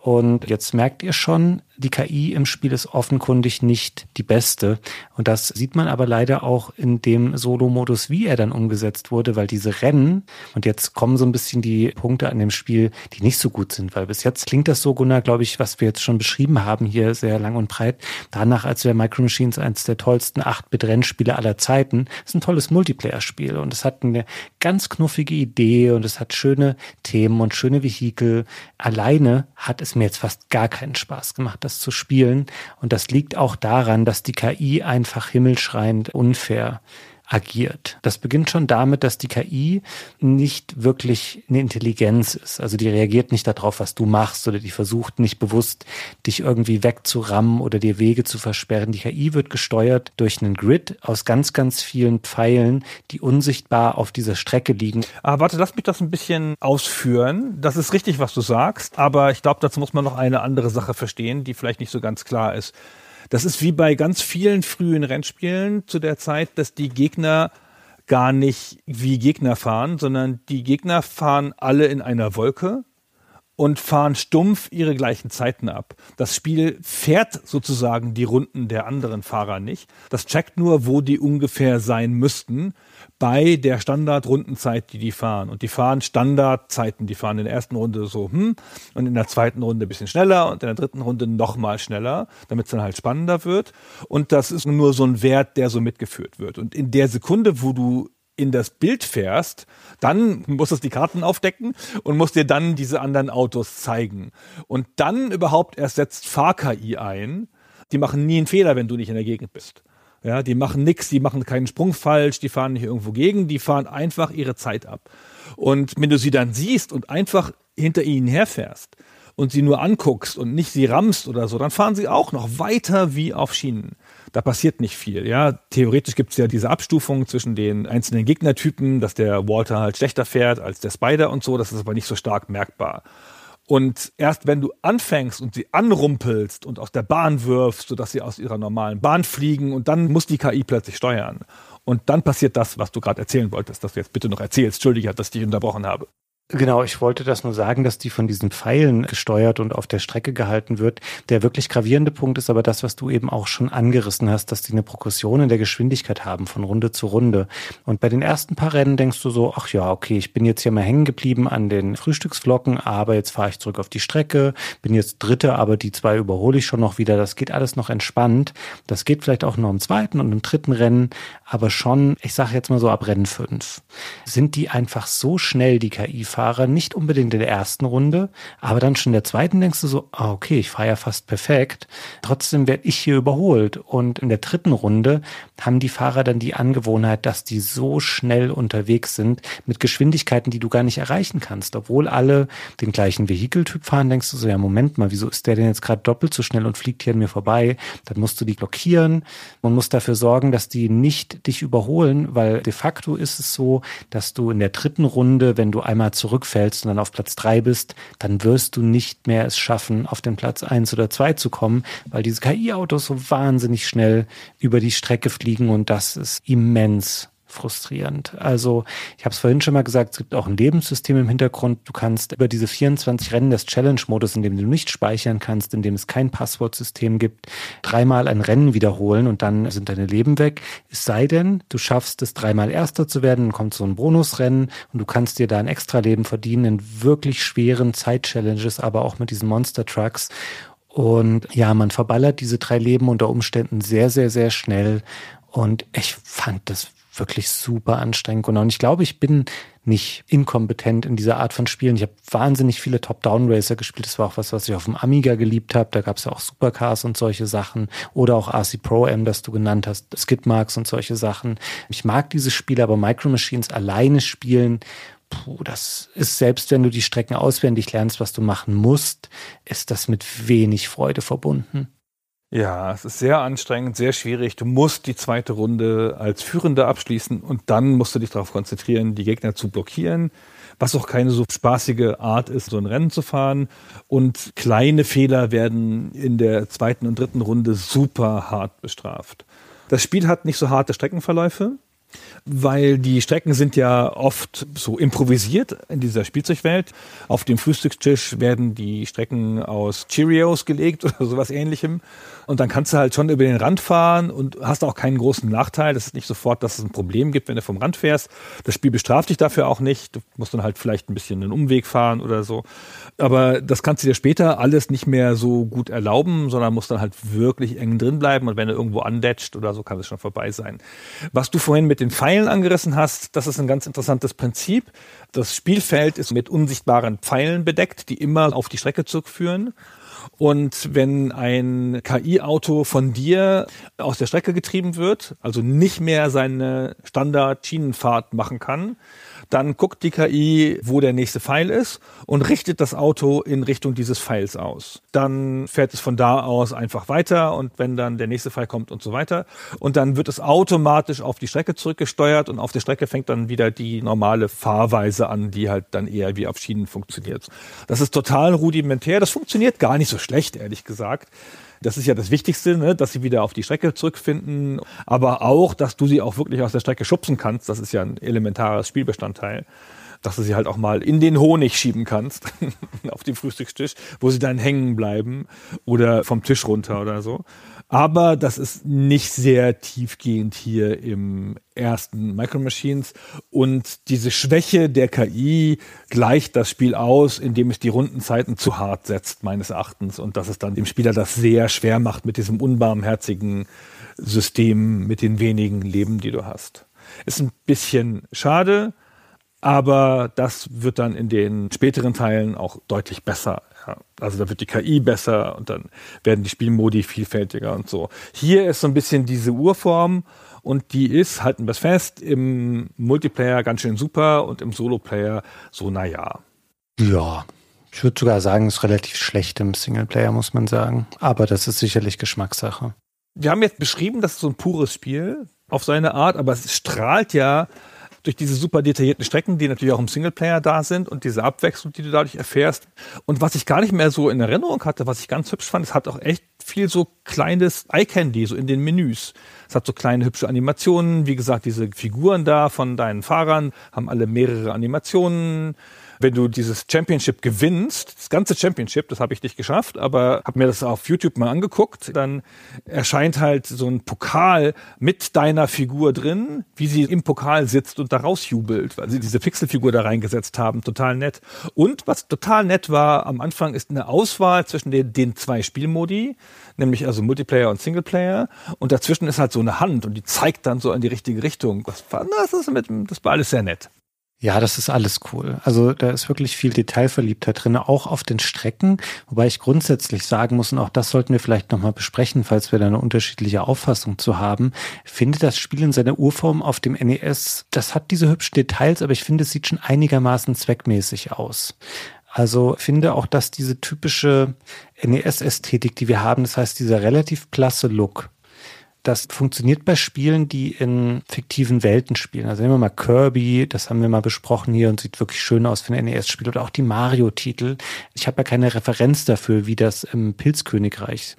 Und jetzt merkt ihr schon, die KI im Spiel ist offenkundig nicht die beste. Und das sieht man aber leider auch in dem Solo-Modus, wie er dann umgesetzt wurde, weil diese Rennen, und jetzt kommen so ein bisschen die Punkte an dem Spiel, die nicht so gut sind, weil bis jetzt klingt das so, Gunnar, glaube ich, was wir jetzt schon beschrieben haben hier sehr lang und breit. Danach, als wäre Micro Machines eines der tollsten 8-Bit-Rennspiele aller Zeiten. Das ist ein tolles Multiplayer-Spiel und es hat eine ganz knuffige Idee und es hat schöne Themen und schöne Vehikel. Alleine hat es mir jetzt fast gar keinen Spaß gemacht das zu spielen. Und das liegt auch daran, dass die KI einfach himmelschreiend unfair agiert. Das beginnt schon damit, dass die KI nicht wirklich eine Intelligenz ist. Also die reagiert nicht darauf, was du machst oder die versucht nicht bewusst, dich irgendwie wegzurammen oder dir Wege zu versperren. Die KI wird gesteuert durch einen Grid aus ganz, ganz vielen Pfeilen, die unsichtbar auf dieser Strecke liegen. Ah, warte, lass mich das ein bisschen ausführen. Das ist richtig, was du sagst, aber ich glaube, dazu muss man noch eine andere Sache verstehen, die vielleicht nicht so ganz klar ist. Das ist wie bei ganz vielen frühen Rennspielen zu der Zeit, dass die Gegner gar nicht wie Gegner fahren, sondern die Gegner fahren alle in einer Wolke und fahren stumpf ihre gleichen Zeiten ab. Das Spiel fährt sozusagen die Runden der anderen Fahrer nicht. Das checkt nur, wo die ungefähr sein müssten, bei der Standardrundenzeit, die die fahren. Und die fahren Standardzeiten. Die fahren in der ersten Runde so, hm, und in der zweiten Runde ein bisschen schneller und in der dritten Runde nochmal schneller, damit es dann halt spannender wird. Und das ist nur so ein Wert, der so mitgeführt wird. Und in der Sekunde, wo du in das Bild fährst, dann musst du die Karten aufdecken und musst dir dann diese anderen Autos zeigen. Und dann überhaupt erst setzt Fahr-KI ein. Die machen nie einen Fehler, wenn du nicht in der Gegend bist. Ja, die machen nichts, die machen keinen Sprung falsch, die fahren nicht irgendwo gegen, die fahren einfach ihre Zeit ab. Und wenn du sie dann siehst und einfach hinter ihnen herfährst und sie nur anguckst und nicht sie rammst oder so, dann fahren sie auch noch weiter wie auf Schienen. Da passiert nicht viel. Ja, theoretisch gibt es ja diese Abstufung zwischen den einzelnen Gegnertypen, dass der Walter halt schlechter fährt als der Spider und so, das ist aber nicht so stark merkbar. Und erst wenn du anfängst und sie anrumpelst und aus der Bahn wirfst, sodass sie aus ihrer normalen Bahn fliegen und dann muss die KI plötzlich steuern. Und dann passiert das, was du gerade erzählen wolltest, dass du jetzt bitte noch erzählst. Entschuldige, dass ich dich unterbrochen habe. Genau, ich wollte das nur sagen, dass die von diesen Pfeilen gesteuert und auf der Strecke gehalten wird. Der wirklich gravierende Punkt ist aber das, was du eben auch schon angerissen hast, dass die eine Progression in der Geschwindigkeit haben von Runde zu Runde. Und bei den ersten paar Rennen denkst du so, ach ja, okay, ich bin jetzt hier mal hängen geblieben an den Frühstücksflocken, aber jetzt fahre ich zurück auf die Strecke, bin jetzt Dritte, aber die zwei überhole ich schon noch wieder. Das geht alles noch entspannt. Das geht vielleicht auch noch im zweiten und im dritten Rennen, aber schon, ich sage jetzt mal so ab Rennen fünf sind die einfach so schnell, die KI fahrer Fahrer nicht unbedingt in der ersten Runde, aber dann schon in der zweiten denkst du so, ah, okay, ich fahre ja fast perfekt. Trotzdem werde ich hier überholt. Und in der dritten Runde haben die Fahrer dann die Angewohnheit, dass die so schnell unterwegs sind mit Geschwindigkeiten, die du gar nicht erreichen kannst. Obwohl alle den gleichen Vehikeltyp fahren, denkst du so, ja, Moment mal, wieso ist der denn jetzt gerade doppelt so schnell und fliegt hier an mir vorbei? Dann musst du die blockieren. Man muss dafür sorgen, dass die nicht dich überholen, weil de facto ist es so, dass du in der dritten Runde, wenn du einmal zurück zurückfällst und dann auf Platz drei bist, dann wirst du nicht mehr es schaffen, auf den Platz eins oder zwei zu kommen, weil diese KI-Autos so wahnsinnig schnell über die Strecke fliegen und das ist immens frustrierend. Also ich habe es vorhin schon mal gesagt, es gibt auch ein Lebenssystem im Hintergrund. Du kannst über diese 24 Rennen des Challenge-Modus, in dem du nicht speichern kannst, in dem es kein Passwortsystem gibt, dreimal ein Rennen wiederholen und dann sind deine Leben weg. Es sei denn, du schaffst es dreimal Erster zu werden, dann kommt so ein Bonusrennen und du kannst dir da ein extra Leben verdienen in wirklich schweren Zeit-Challenges, aber auch mit diesen Monster-Trucks. Und ja, man verballert diese drei Leben unter Umständen sehr, sehr, sehr schnell. Und ich fand das wirklich super anstrengend. Genau. Und ich glaube, ich bin nicht inkompetent in dieser Art von Spielen. Ich habe wahnsinnig viele Top-Down-Racer gespielt. Das war auch was, was ich auf dem Amiga geliebt habe. Da gab es ja auch Supercars und solche Sachen. Oder auch RC Pro M, das du genannt hast, Skidmarks und solche Sachen. Ich mag diese Spiele, aber Micro Machines alleine spielen, puh, das ist selbst wenn du die Strecken auswendig lernst, was du machen musst, ist das mit wenig Freude verbunden. Ja, es ist sehr anstrengend, sehr schwierig. Du musst die zweite Runde als Führender abschließen und dann musst du dich darauf konzentrieren, die Gegner zu blockieren, was auch keine so spaßige Art ist, so ein Rennen zu fahren. Und kleine Fehler werden in der zweiten und dritten Runde super hart bestraft. Das Spiel hat nicht so harte Streckenverläufe. Weil die Strecken sind ja oft so improvisiert in dieser Spielzeugwelt. Auf dem Frühstückstisch werden die Strecken aus Cheerios gelegt [LAUGHS] oder sowas ähnlichem. Und dann kannst du halt schon über den Rand fahren und hast auch keinen großen Nachteil. Das ist nicht sofort, dass es ein Problem gibt, wenn du vom Rand fährst. Das Spiel bestraft dich dafür auch nicht. Du musst dann halt vielleicht ein bisschen einen Umweg fahren oder so. Aber das kannst du dir später alles nicht mehr so gut erlauben, sondern musst dann halt wirklich eng drin bleiben. Und wenn du irgendwo andetscht oder so, kann es schon vorbei sein. Was du vorhin mit mit den Pfeilen angerissen hast, das ist ein ganz interessantes Prinzip. Das Spielfeld ist mit unsichtbaren Pfeilen bedeckt, die immer auf die Strecke zurückführen. Und wenn ein KI-Auto von dir aus der Strecke getrieben wird, also nicht mehr seine Standard-Schienenfahrt machen kann, dann guckt die KI, wo der nächste Pfeil ist und richtet das Auto in Richtung dieses Pfeils aus. Dann fährt es von da aus einfach weiter und wenn dann der nächste Pfeil kommt und so weiter. Und dann wird es automatisch auf die Strecke zurückgesteuert und auf der Strecke fängt dann wieder die normale Fahrweise an, die halt dann eher wie auf Schienen funktioniert. Das ist total rudimentär. Das funktioniert gar nicht so schlecht, ehrlich gesagt. Das ist ja das Wichtigste, ne? dass sie wieder auf die Strecke zurückfinden, aber auch, dass du sie auch wirklich aus der Strecke schubsen kannst. Das ist ja ein elementares Spielbestandteil dass du sie halt auch mal in den Honig schieben kannst, [LAUGHS] auf dem Frühstückstisch, wo sie dann hängen bleiben oder vom Tisch runter oder so. Aber das ist nicht sehr tiefgehend hier im ersten Micro Machines. Und diese Schwäche der KI gleicht das Spiel aus, indem es die Rundenzeiten zu hart setzt, meines Erachtens. Und dass es dann dem Spieler das sehr schwer macht mit diesem unbarmherzigen System, mit den wenigen Leben, die du hast. Ist ein bisschen schade. Aber das wird dann in den späteren Teilen auch deutlich besser also da wird die KI besser und dann werden die Spielmodi vielfältiger und so. Hier ist so ein bisschen diese Urform und die ist, halten wir es fest, im Multiplayer ganz schön super und im Solo-Player so naja. Ja, ich würde sogar sagen, es ist relativ schlecht im Singleplayer, muss man sagen. Aber das ist sicherlich Geschmackssache. Wir haben jetzt beschrieben, das ist so ein pures Spiel auf seine Art, aber es strahlt ja durch diese super detaillierten Strecken, die natürlich auch im Singleplayer da sind und diese Abwechslung, die du dadurch erfährst. Und was ich gar nicht mehr so in Erinnerung hatte, was ich ganz hübsch fand, es hat auch echt viel so kleines Eye-Candy, so in den Menüs. Es hat so kleine hübsche Animationen. Wie gesagt, diese Figuren da von deinen Fahrern haben alle mehrere Animationen wenn du dieses Championship gewinnst, das ganze Championship, das habe ich nicht geschafft, aber habe mir das auf YouTube mal angeguckt, dann erscheint halt so ein Pokal mit deiner Figur drin, wie sie im Pokal sitzt und da rausjubelt, weil sie diese Pixelfigur da reingesetzt haben. Total nett. Und was total nett war, am Anfang ist eine Auswahl zwischen den, den zwei Spielmodi, nämlich also Multiplayer und Singleplayer. Und dazwischen ist halt so eine Hand und die zeigt dann so in die richtige Richtung. das war alles sehr nett. Ja, das ist alles cool. Also da ist wirklich viel Detailverliebtheit drin, auch auf den Strecken. Wobei ich grundsätzlich sagen muss, und auch das sollten wir vielleicht nochmal besprechen, falls wir da eine unterschiedliche Auffassung zu haben, finde das Spiel in seiner Urform auf dem NES, das hat diese hübschen Details, aber ich finde, es sieht schon einigermaßen zweckmäßig aus. Also finde auch, dass diese typische NES-Ästhetik, die wir haben, das heißt dieser relativ klasse Look, das funktioniert bei Spielen, die in fiktiven Welten spielen. Also nehmen wir mal Kirby, das haben wir mal besprochen hier und sieht wirklich schön aus für ein NES-Spiel oder auch die Mario-Titel. Ich habe ja keine Referenz dafür, wie das im Pilzkönigreich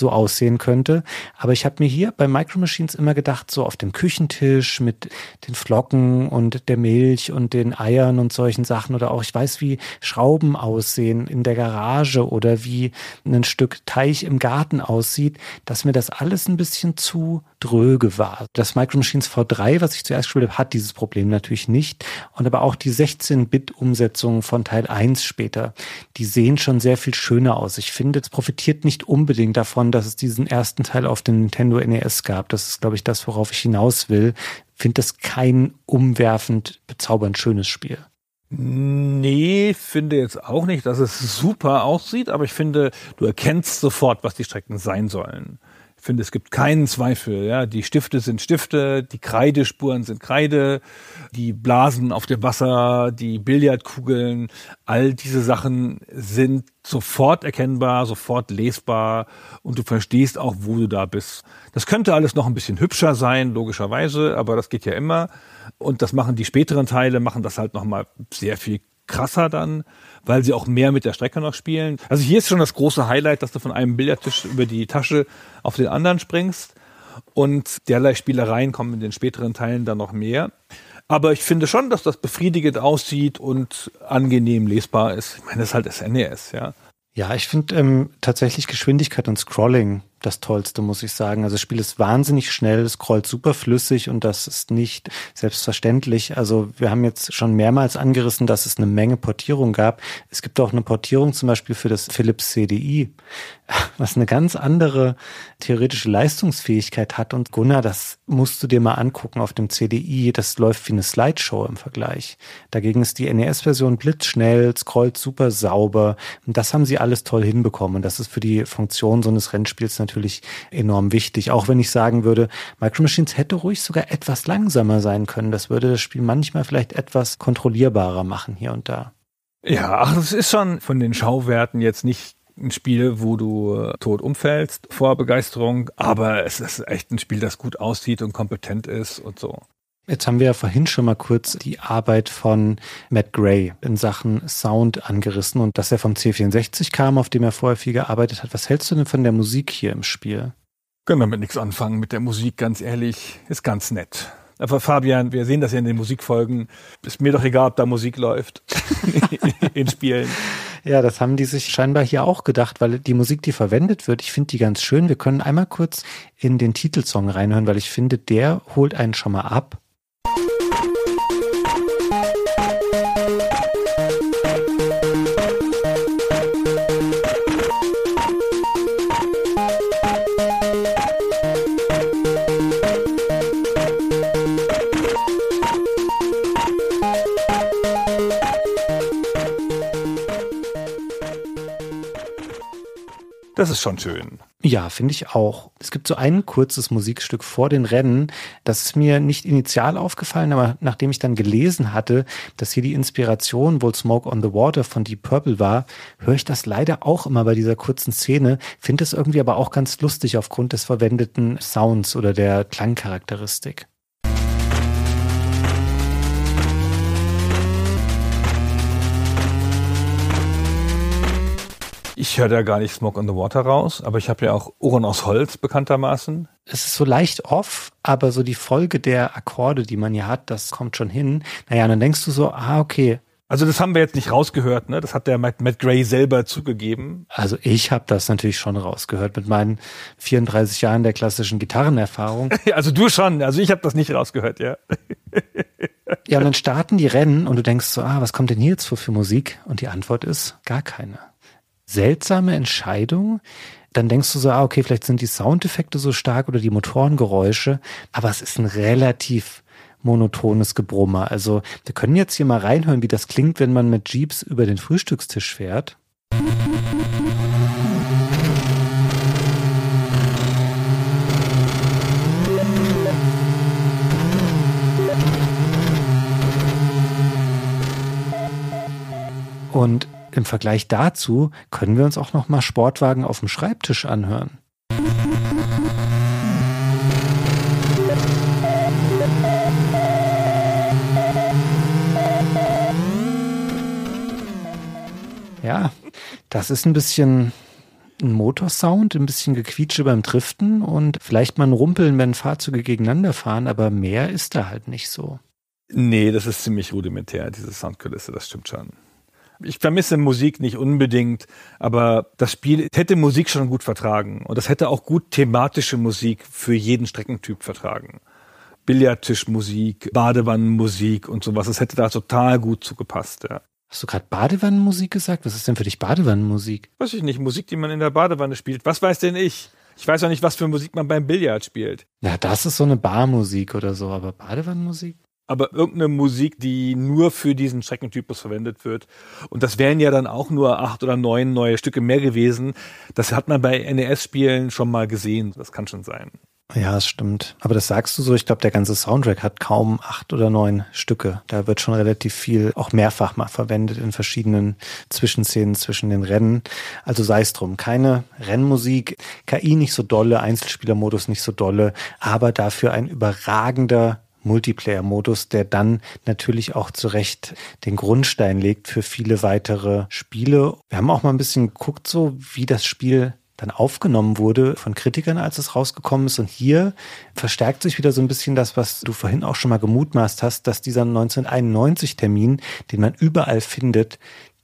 so aussehen könnte. Aber ich habe mir hier bei Micro Machines immer gedacht, so auf dem Küchentisch mit den Flocken und der Milch und den Eiern und solchen Sachen oder auch ich weiß, wie Schrauben aussehen in der Garage oder wie ein Stück Teich im Garten aussieht, dass mir das alles ein bisschen zu dröge war. Das Micro Machines V3, was ich zuerst gespielt habe, hat dieses Problem natürlich nicht. Und aber auch die 16-Bit-Umsetzungen von Teil 1 später, die sehen schon sehr viel schöner aus. Ich finde, es profitiert nicht unbedingt davon, dass es diesen ersten Teil auf dem Nintendo NES gab. Das ist, glaube ich, das, worauf ich hinaus will. Finde das kein umwerfend, bezaubernd schönes Spiel. Nee, finde jetzt auch nicht, dass es super aussieht, aber ich finde, du erkennst sofort, was die Strecken sein sollen. Ich finde, es gibt keinen Zweifel. Ja? Die Stifte sind Stifte, die Kreidespuren sind Kreide, die Blasen auf dem Wasser, die Billardkugeln, all diese Sachen sind sofort erkennbar, sofort lesbar und du verstehst auch, wo du da bist. Das könnte alles noch ein bisschen hübscher sein, logischerweise, aber das geht ja immer. Und das machen die späteren Teile, machen das halt nochmal sehr viel krasser dann weil sie auch mehr mit der Strecke noch spielen. Also hier ist schon das große Highlight, dass du von einem Billardtisch über die Tasche auf den anderen springst. Und derlei Spielereien kommen in den späteren Teilen dann noch mehr. Aber ich finde schon, dass das befriedigend aussieht und angenehm lesbar ist. Ich meine, das ist halt SNES, e ja. Ja, ich finde ähm, tatsächlich Geschwindigkeit und Scrolling das Tollste, muss ich sagen. Also das Spiel ist wahnsinnig schnell, es scrollt super flüssig und das ist nicht selbstverständlich. Also wir haben jetzt schon mehrmals angerissen, dass es eine Menge Portierung gab. Es gibt auch eine Portierung zum Beispiel für das Philips CDI, was eine ganz andere theoretische Leistungsfähigkeit hat. Und Gunnar, das musst du dir mal angucken auf dem CDI. Das läuft wie eine Slideshow im Vergleich. Dagegen ist die NES-Version blitzschnell, scrollt super sauber. Und das haben sie alles toll hinbekommen. Und das ist für die Funktion so eines Rennspiels natürlich natürlich enorm wichtig. Auch wenn ich sagen würde, Micro Machines hätte ruhig sogar etwas langsamer sein können. Das würde das Spiel manchmal vielleicht etwas kontrollierbarer machen hier und da. Ja, ach, es ist schon von den Schauwerten jetzt nicht ein Spiel, wo du äh, tot umfällst vor Begeisterung, aber es ist echt ein Spiel, das gut aussieht und kompetent ist und so. Jetzt haben wir ja vorhin schon mal kurz die Arbeit von Matt Gray in Sachen Sound angerissen und dass er vom C64 kam, auf dem er vorher viel gearbeitet hat. Was hältst du denn von der Musik hier im Spiel? Können wir mit nichts anfangen mit der Musik, ganz ehrlich. Ist ganz nett. Aber Fabian, wir sehen das ja in den Musikfolgen. Ist mir doch egal, ob da Musik läuft [LAUGHS] in Spielen. Ja, das haben die sich scheinbar hier auch gedacht, weil die Musik, die verwendet wird, ich finde die ganz schön. Wir können einmal kurz in den Titelsong reinhören, weil ich finde, der holt einen schon mal ab. Das ist schon schön. Ja, finde ich auch. Es gibt so ein kurzes Musikstück vor den Rennen. Das ist mir nicht initial aufgefallen, aber nachdem ich dann gelesen hatte, dass hier die Inspiration wohl Smoke on the Water von Deep Purple war, höre ich das leider auch immer bei dieser kurzen Szene, finde es irgendwie aber auch ganz lustig aufgrund des verwendeten Sounds oder der Klangcharakteristik. Ich höre da gar nicht Smoke on the Water raus, aber ich habe ja auch Ohren aus Holz bekanntermaßen. Es ist so leicht off, aber so die Folge der Akkorde, die man hier hat, das kommt schon hin. Naja, und dann denkst du so, ah, okay, also das haben wir jetzt nicht rausgehört, ne? Das hat der Matt, Matt Gray selber zugegeben. Also ich habe das natürlich schon rausgehört mit meinen 34 Jahren der klassischen Gitarrenerfahrung. [LAUGHS] also du schon, also ich habe das nicht rausgehört, ja. ja, und dann starten die Rennen und du denkst so, ah, was kommt denn hier jetzt für, für Musik? Und die Antwort ist gar keine seltsame Entscheidung. Dann denkst du so, ah, okay, vielleicht sind die Soundeffekte so stark oder die Motorengeräusche, aber es ist ein relativ monotones Gebrummer. Also wir können jetzt hier mal reinhören, wie das klingt, wenn man mit Jeeps über den Frühstückstisch fährt. Und im Vergleich dazu können wir uns auch noch mal Sportwagen auf dem Schreibtisch anhören. Ja, das ist ein bisschen ein Motorsound, ein bisschen Gequietsche beim Driften und vielleicht mal ein Rumpeln, wenn Fahrzeuge gegeneinander fahren, aber mehr ist da halt nicht so. Nee, das ist ziemlich rudimentär, diese Soundkulisse, das stimmt schon ich vermisse Musik nicht unbedingt, aber das Spiel hätte Musik schon gut vertragen. Und das hätte auch gut thematische Musik für jeden Streckentyp vertragen. Billardtischmusik, Badewannenmusik und sowas. Das hätte da total gut zugepasst. Ja. Hast du gerade Badewannenmusik gesagt? Was ist denn für dich Badewannenmusik? Weiß ich nicht. Musik, die man in der Badewanne spielt. Was weiß denn ich? Ich weiß auch nicht, was für Musik man beim Billard spielt. Ja, das ist so eine Barmusik oder so, aber Badewannenmusik? aber irgendeine Musik, die nur für diesen Streckentypus verwendet wird. Und das wären ja dann auch nur acht oder neun neue Stücke mehr gewesen. Das hat man bei NES-Spielen schon mal gesehen. Das kann schon sein. Ja, es stimmt. Aber das sagst du so, ich glaube, der ganze Soundtrack hat kaum acht oder neun Stücke. Da wird schon relativ viel auch mehrfach mal verwendet in verschiedenen Zwischenszenen zwischen den Rennen. Also sei es drum, keine Rennmusik, KI nicht so dolle, Einzelspielermodus nicht so dolle, aber dafür ein überragender Multiplayer-Modus, der dann natürlich auch zu Recht den Grundstein legt für viele weitere Spiele. Wir haben auch mal ein bisschen geguckt, so wie das Spiel dann aufgenommen wurde von Kritikern, als es rausgekommen ist. Und hier verstärkt sich wieder so ein bisschen das, was du vorhin auch schon mal gemutmaßt hast, dass dieser 1991-Termin, den man überall findet,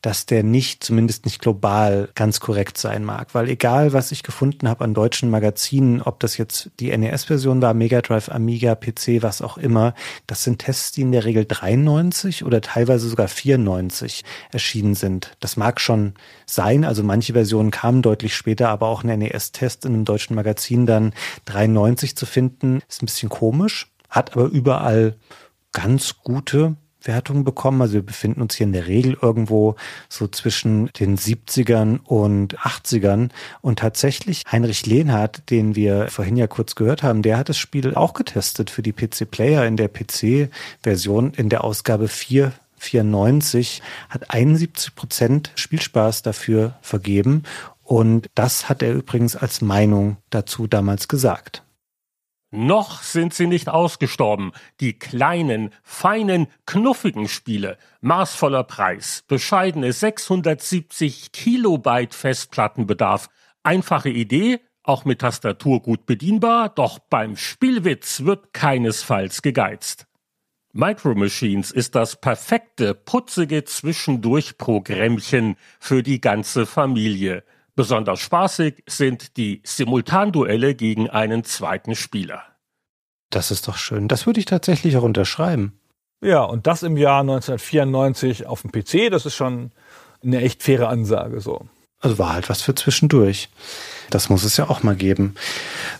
dass der nicht, zumindest nicht global, ganz korrekt sein mag. Weil egal, was ich gefunden habe an deutschen Magazinen, ob das jetzt die NES-Version war, Mega Drive, Amiga, PC, was auch immer, das sind Tests, die in der Regel 93 oder teilweise sogar 94 erschienen sind. Das mag schon sein, also manche Versionen kamen deutlich später, aber auch ein NES-Test in einem deutschen Magazin dann 93 zu finden, ist ein bisschen komisch, hat aber überall ganz gute Abwertung bekommen. Also wir befinden uns hier in der Regel irgendwo so zwischen den 70ern und 80ern. Und tatsächlich Heinrich Lehnhardt, den wir vorhin ja kurz gehört haben, der hat das Spiel auch getestet für die PC Player in der PC-Version in der Ausgabe 4 94 hat 71 Prozent Spielspaß dafür vergeben. Und das hat er übrigens als Meinung dazu damals gesagt. Noch sind sie nicht ausgestorben, die kleinen, feinen, knuffigen Spiele. Maßvoller Preis, bescheidene 670 Kilobyte Festplattenbedarf, einfache Idee, auch mit Tastatur gut bedienbar, doch beim Spielwitz wird keinesfalls gegeizt. Micro Machines ist das perfekte, putzige Zwischendurchprogrammchen für die ganze Familie. Besonders spaßig sind die Simultanduelle gegen einen zweiten Spieler. Das ist doch schön. Das würde ich tatsächlich auch unterschreiben. Ja, und das im Jahr 1994 auf dem PC, das ist schon eine echt faire Ansage so. Also war halt was für zwischendurch. Das muss es ja auch mal geben.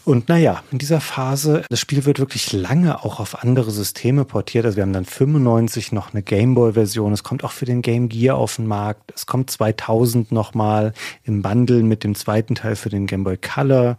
Und naja, in dieser Phase, das Spiel wird wirklich lange auch auf andere Systeme portiert. Also wir haben dann 95 noch eine Gameboy-Version. Es kommt auch für den Game Gear auf den Markt. Es kommt 2000 nochmal im Bundle mit dem zweiten Teil für den Game Boy Color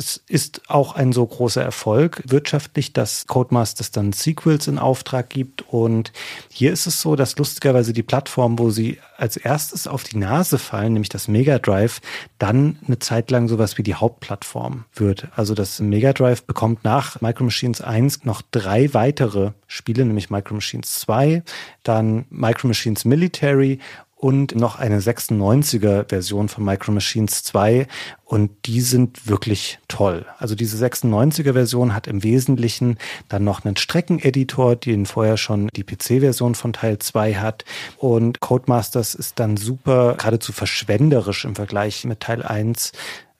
es ist auch ein so großer Erfolg wirtschaftlich, dass Codemasters dann Sequels in Auftrag gibt. Und hier ist es so, dass lustigerweise die Plattform, wo sie als erstes auf die Nase fallen, nämlich das Mega Drive, dann eine Zeit lang sowas wie die Hauptplattform wird. Also das Mega Drive bekommt nach Micro Machines 1 noch drei weitere Spiele, nämlich Micro Machines 2, dann Micro Machines Military und noch eine 96er Version von Micro Machines 2 und die sind wirklich toll. Also diese 96er Version hat im Wesentlichen dann noch einen Streckeneditor, den vorher schon die PC-Version von Teil 2 hat und Codemasters ist dann super, geradezu verschwenderisch im Vergleich mit Teil 1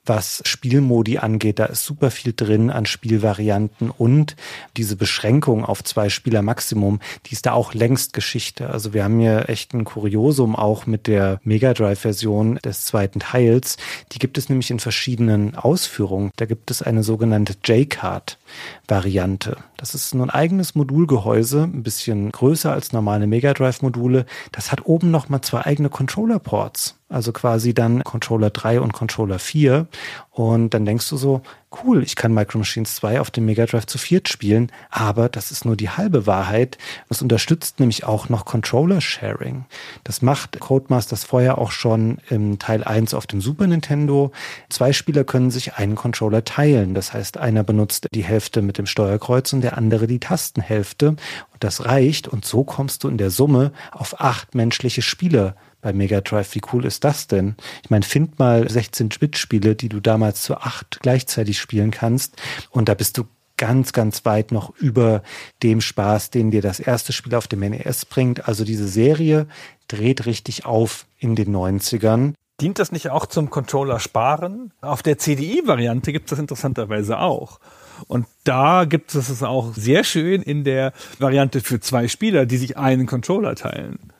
was Spielmodi angeht. Da ist super viel drin an Spielvarianten und diese Beschränkung auf zwei Spieler Maximum, die ist da auch längst Geschichte. Also wir haben hier echt ein Kuriosum auch mit der Mega Drive Version des zweiten Teils. Die gibt es nämlich in verschiedenen Ausführungen. Da gibt es eine sogenannte J-Card. Variante. Das ist ein eigenes Modulgehäuse, ein bisschen größer als normale Mega Drive Module. Das hat oben nochmal zwei eigene Controller Ports, also quasi dann Controller 3 und Controller 4 und dann denkst du so, cool, ich kann Micro Machines 2 auf dem Mega Drive zu viert spielen, aber das ist nur die halbe Wahrheit. Es unterstützt nämlich auch noch Controller-Sharing. Das macht Codemasters vorher auch schon im Teil 1 auf dem Super Nintendo. Zwei Spieler können sich einen Controller teilen. Das heißt, einer benutzt die Hälfte mit dem Steuerkreuz und der andere die Tastenhälfte. Und das reicht. Und so kommst du in der Summe auf acht menschliche Spieler bei Mega Drive. Wie cool ist das denn? Ich meine, find mal 16-Bit-Spiele, die du damals zu acht gleichzeitig spielen kannst. Und da bist du ganz, ganz weit noch über dem Spaß, den dir das erste Spiel auf dem NES bringt. Also diese Serie dreht richtig auf in den 90ern. Dient das nicht auch zum Controller sparen? Auf der CDI-Variante gibt es das interessanterweise auch. Und da gibt es es auch sehr schön in der Variante für zwei Spieler, die sich einen Controller teilen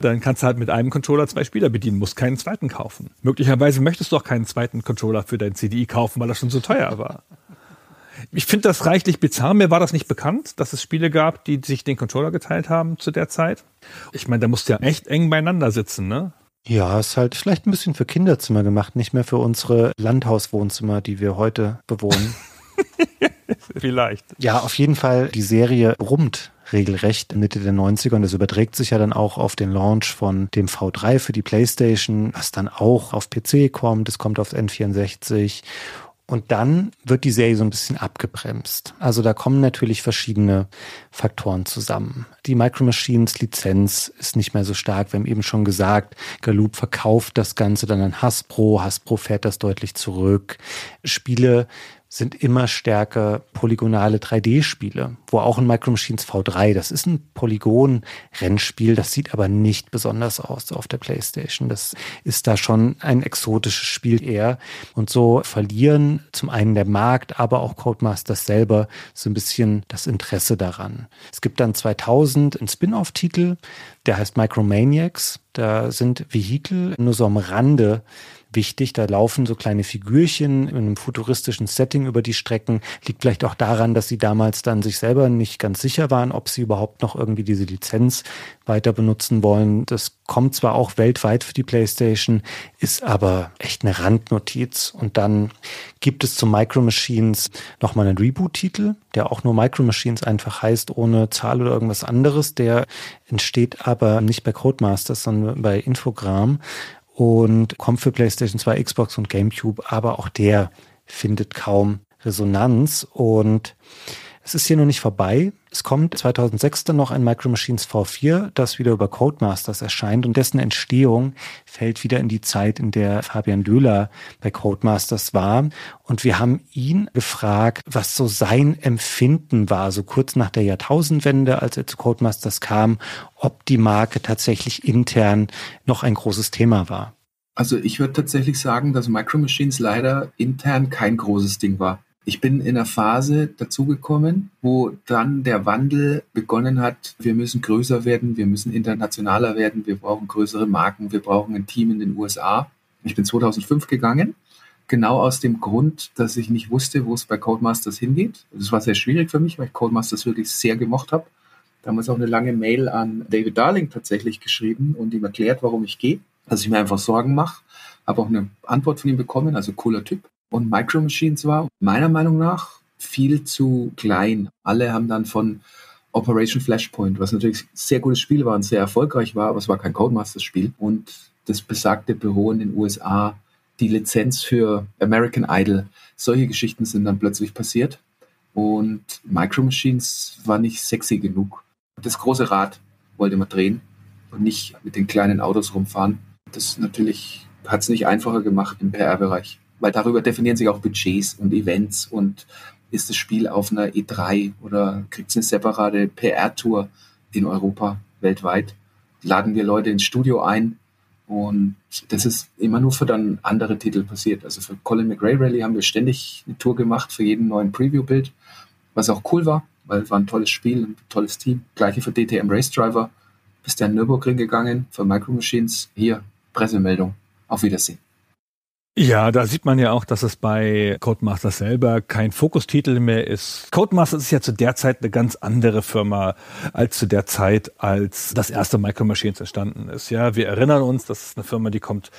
dann kannst du halt mit einem Controller zwei Spieler bedienen, musst keinen zweiten kaufen. Möglicherweise möchtest du auch keinen zweiten Controller für dein CDI e kaufen, weil er schon so teuer war. Ich finde das reichlich bizarr. Mir war das nicht bekannt, dass es Spiele gab, die sich den Controller geteilt haben zu der Zeit. Ich meine, da musst du ja echt eng beieinander sitzen, ne? Ja, ist halt vielleicht ein bisschen für Kinderzimmer gemacht, nicht mehr für unsere Landhauswohnzimmer, die wir heute bewohnen. [LAUGHS] vielleicht. Ja, auf jeden Fall, die Serie brummt regelrecht Mitte der 90er. Und das überträgt sich ja dann auch auf den Launch von dem V3 für die PlayStation, was dann auch auf PC kommt. Es kommt auf N64. Und dann wird die Serie so ein bisschen abgebremst. Also da kommen natürlich verschiedene Faktoren zusammen. Die Micro Machines Lizenz ist nicht mehr so stark. Wir haben eben schon gesagt, Galoop verkauft das Ganze dann an Hasbro. Hasbro fährt das deutlich zurück. Spiele sind immer stärker polygonale 3D-Spiele, wo auch ein Micro Machines V3, das ist ein Polygon-Rennspiel, das sieht aber nicht besonders aus auf der PlayStation. Das ist da schon ein exotisches Spiel eher. Und so verlieren zum einen der Markt, aber auch Codemasters selber so ein bisschen das Interesse daran. Es gibt dann 2000 einen Spin-off-Titel, der heißt Micromaniacs. Da sind Vehikel nur so am Rande wichtig. Da laufen so kleine Figürchen in einem futuristischen Setting über die Strecken. Liegt vielleicht auch daran, dass sie damals dann sich selber nicht ganz sicher waren, ob sie überhaupt noch irgendwie diese Lizenz weiter benutzen wollen. Das kommt zwar auch weltweit für die PlayStation, ist aber echt eine Randnotiz. Und dann gibt es zu Micro Machines nochmal einen Reboot-Titel, der auch nur Micro Machines einfach heißt, ohne Zahl oder irgendwas anderes. Der entsteht aber nicht bei Codemasters, sondern bei Infogramm und kommt für PlayStation 2, Xbox und GameCube, aber auch der findet kaum Resonanz und es ist hier noch nicht vorbei. Es kommt 2006 dann noch ein Micro Machines V4, das wieder über Codemasters erscheint und dessen Entstehung fällt wieder in die Zeit, in der Fabian Döhler bei Codemasters war. Und wir haben ihn gefragt, was so sein Empfinden war, so kurz nach der Jahrtausendwende, als er zu Codemasters kam, ob die Marke tatsächlich intern noch ein großes Thema war. Also ich würde tatsächlich sagen, dass Micro Machines leider intern kein großes Ding war. Ich bin in einer Phase dazugekommen, wo dann der Wandel begonnen hat. Wir müssen größer werden, wir müssen internationaler werden, wir brauchen größere Marken, wir brauchen ein Team in den USA. Ich bin 2005 gegangen, genau aus dem Grund, dass ich nicht wusste, wo es bei Codemasters hingeht. Das war sehr schwierig für mich, weil ich Codemasters wirklich sehr gemocht habe. Damals auch eine lange Mail an David Darling tatsächlich geschrieben und ihm erklärt, warum ich gehe, dass ich mir einfach Sorgen mache. Habe auch eine Antwort von ihm bekommen, also cooler Typ. Und Micro Machines war meiner Meinung nach viel zu klein. Alle haben dann von Operation Flashpoint, was natürlich ein sehr gutes Spiel war und sehr erfolgreich war, aber es war kein Codemasters-Spiel. Und das besagte Büro in den USA, die Lizenz für American Idol, solche Geschichten sind dann plötzlich passiert. Und Micro Machines war nicht sexy genug. Das große Rad wollte man drehen und nicht mit den kleinen Autos rumfahren. Das natürlich hat es nicht einfacher gemacht im PR-Bereich weil darüber definieren sich auch Budgets und Events und ist das Spiel auf einer E3 oder kriegt es eine separate PR-Tour in Europa, weltweit? Laden wir Leute ins Studio ein und das ist immer nur für dann andere Titel passiert. Also für Colin McRae Rally haben wir ständig eine Tour gemacht für jeden neuen Preview-Bild, was auch cool war, weil es war ein tolles Spiel, ein tolles Team. Gleiche für DTM Race Driver, du an Nürburgring gegangen, für Micro Machines. Hier, Pressemeldung. Auf Wiedersehen. Ja, da sieht man ja auch, dass es bei Codemasters selber kein Fokustitel mehr ist. Codemasters ist ja zu der Zeit eine ganz andere Firma als zu der Zeit, als das erste Micro Machines entstanden ist. Ja, wir erinnern uns, das ist eine Firma, die kommt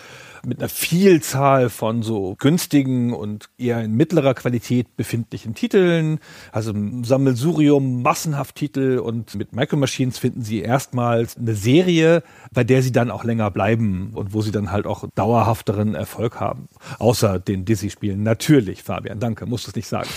mit einer Vielzahl von so günstigen und eher in mittlerer Qualität befindlichen Titeln, also Sammelsurium, massenhaft Titel und mit Micro Machines finden sie erstmals eine Serie, bei der sie dann auch länger bleiben und wo sie dann halt auch dauerhafteren Erfolg haben. Außer den Dizzy-Spielen. Natürlich, Fabian, danke, musst du es nicht sagen.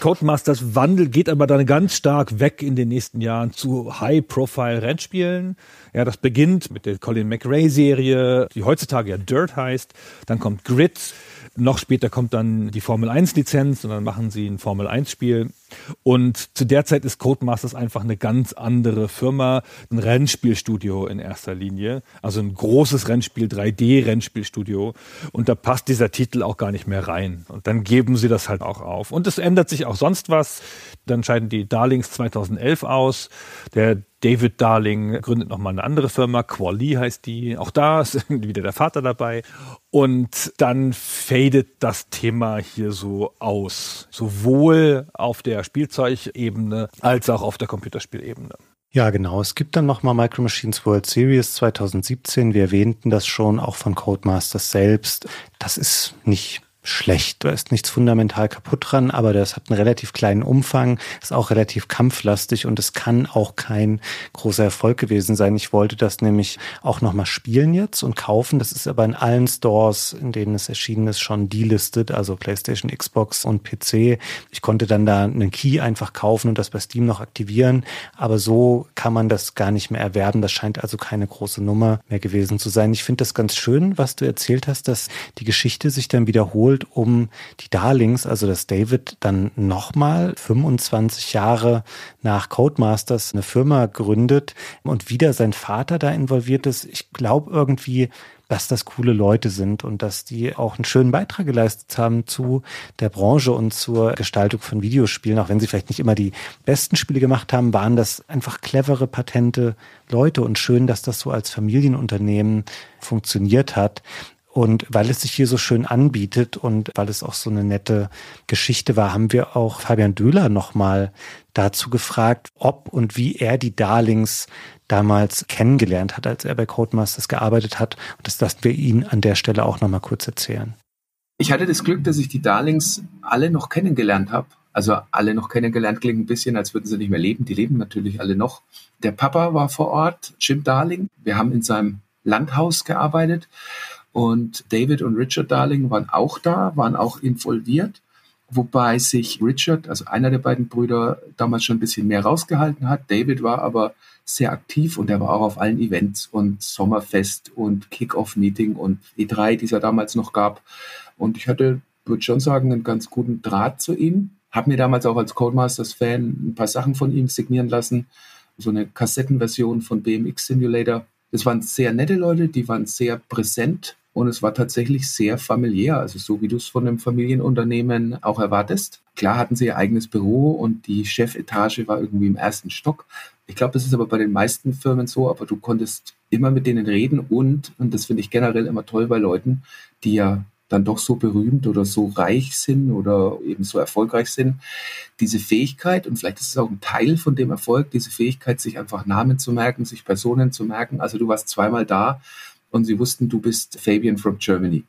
Codemasters Wandel geht aber dann ganz stark weg in den nächsten Jahren zu High-Profile-Rennspielen. Ja, das beginnt mit der Colin McRae-Serie, die heutzutage ja Dirt heißt. Dann kommt Grid. Noch später kommt dann die Formel 1-Lizenz und dann machen sie ein Formel 1-Spiel. Und zu der Zeit ist Codemasters einfach eine ganz andere Firma, ein Rennspielstudio in erster Linie, also ein großes Rennspiel, 3D-Rennspielstudio. Und da passt dieser Titel auch gar nicht mehr rein. Und dann geben sie das halt auch auf. Und es ändert sich auch sonst was. Dann scheiden die Darlings 2011 aus. Der David Darling gründet nochmal eine andere Firma, Quali heißt die. Auch da [LAUGHS] ist wieder der Vater dabei. Und dann fadet das Thema hier so aus. Sowohl auf der der Spielzeugebene als auch auf der Computerspielebene. Ja, genau. Es gibt dann nochmal Micro Machines World Series 2017. Wir erwähnten das schon auch von Codemasters selbst. Das ist nicht schlecht. Da ist nichts fundamental kaputt dran, aber das hat einen relativ kleinen Umfang, ist auch relativ kampflastig und es kann auch kein großer Erfolg gewesen sein. Ich wollte das nämlich auch nochmal spielen jetzt und kaufen. Das ist aber in allen Stores, in denen es erschienen ist, schon delistet, also PlayStation, Xbox und PC. Ich konnte dann da einen Key einfach kaufen und das bei Steam noch aktivieren, aber so kann man das gar nicht mehr erwerben. Das scheint also keine große Nummer mehr gewesen zu sein. Ich finde das ganz schön, was du erzählt hast, dass die Geschichte sich dann wiederholt geholt, um die Darlings, also dass David dann nochmal 25 Jahre nach Codemasters eine Firma gründet und wieder sein Vater da involviert ist. Ich glaube irgendwie, dass das coole Leute sind und dass die auch einen schönen Beitrag geleistet haben zu der Branche und zur Gestaltung von Videospielen. Auch wenn sie vielleicht nicht immer die besten Spiele gemacht haben, waren das einfach clevere, patente Leute und schön, dass das so als Familienunternehmen funktioniert hat. Und weil es sich hier so schön anbietet und weil es auch so eine nette Geschichte war, haben wir auch Fabian Döhler nochmal dazu gefragt, ob und wie er die Darlings damals kennengelernt hat, als er bei Codemasters gearbeitet hat. Und das lassen wir ihn an der Stelle auch nochmal kurz erzählen. Ich hatte das Glück, dass ich die Darlings alle noch kennengelernt habe. Also alle noch kennengelernt klingt ein bisschen, als würden sie nicht mehr leben. Die leben natürlich alle noch. Der Papa war vor Ort, Jim Darling. Wir haben in seinem Landhaus gearbeitet. Und David und Richard Darling waren auch da, waren auch involviert, wobei sich Richard, also einer der beiden Brüder, damals schon ein bisschen mehr rausgehalten hat. David war aber sehr aktiv und er war auch auf allen Events und Sommerfest und kickoff off meeting und E3, die es ja damals noch gab. Und ich hatte, würde schon sagen, einen ganz guten Draht zu ihm. Hab mir damals auch als Codemasters-Fan ein paar Sachen von ihm signieren lassen. So eine Kassettenversion von BMX Simulator. Das waren sehr nette Leute, die waren sehr präsent und es war tatsächlich sehr familiär, also so wie du es von einem Familienunternehmen auch erwartest. Klar hatten sie ihr eigenes Büro und die Chefetage war irgendwie im ersten Stock. Ich glaube, das ist aber bei den meisten Firmen so, aber du konntest immer mit denen reden und, und das finde ich generell immer toll bei Leuten, die ja dann doch so berühmt oder so reich sind oder eben so erfolgreich sind, diese Fähigkeit, und vielleicht ist es auch ein Teil von dem Erfolg, diese Fähigkeit, sich einfach Namen zu merken, sich Personen zu merken. Also du warst zweimal da und sie wussten, du bist Fabian from Germany.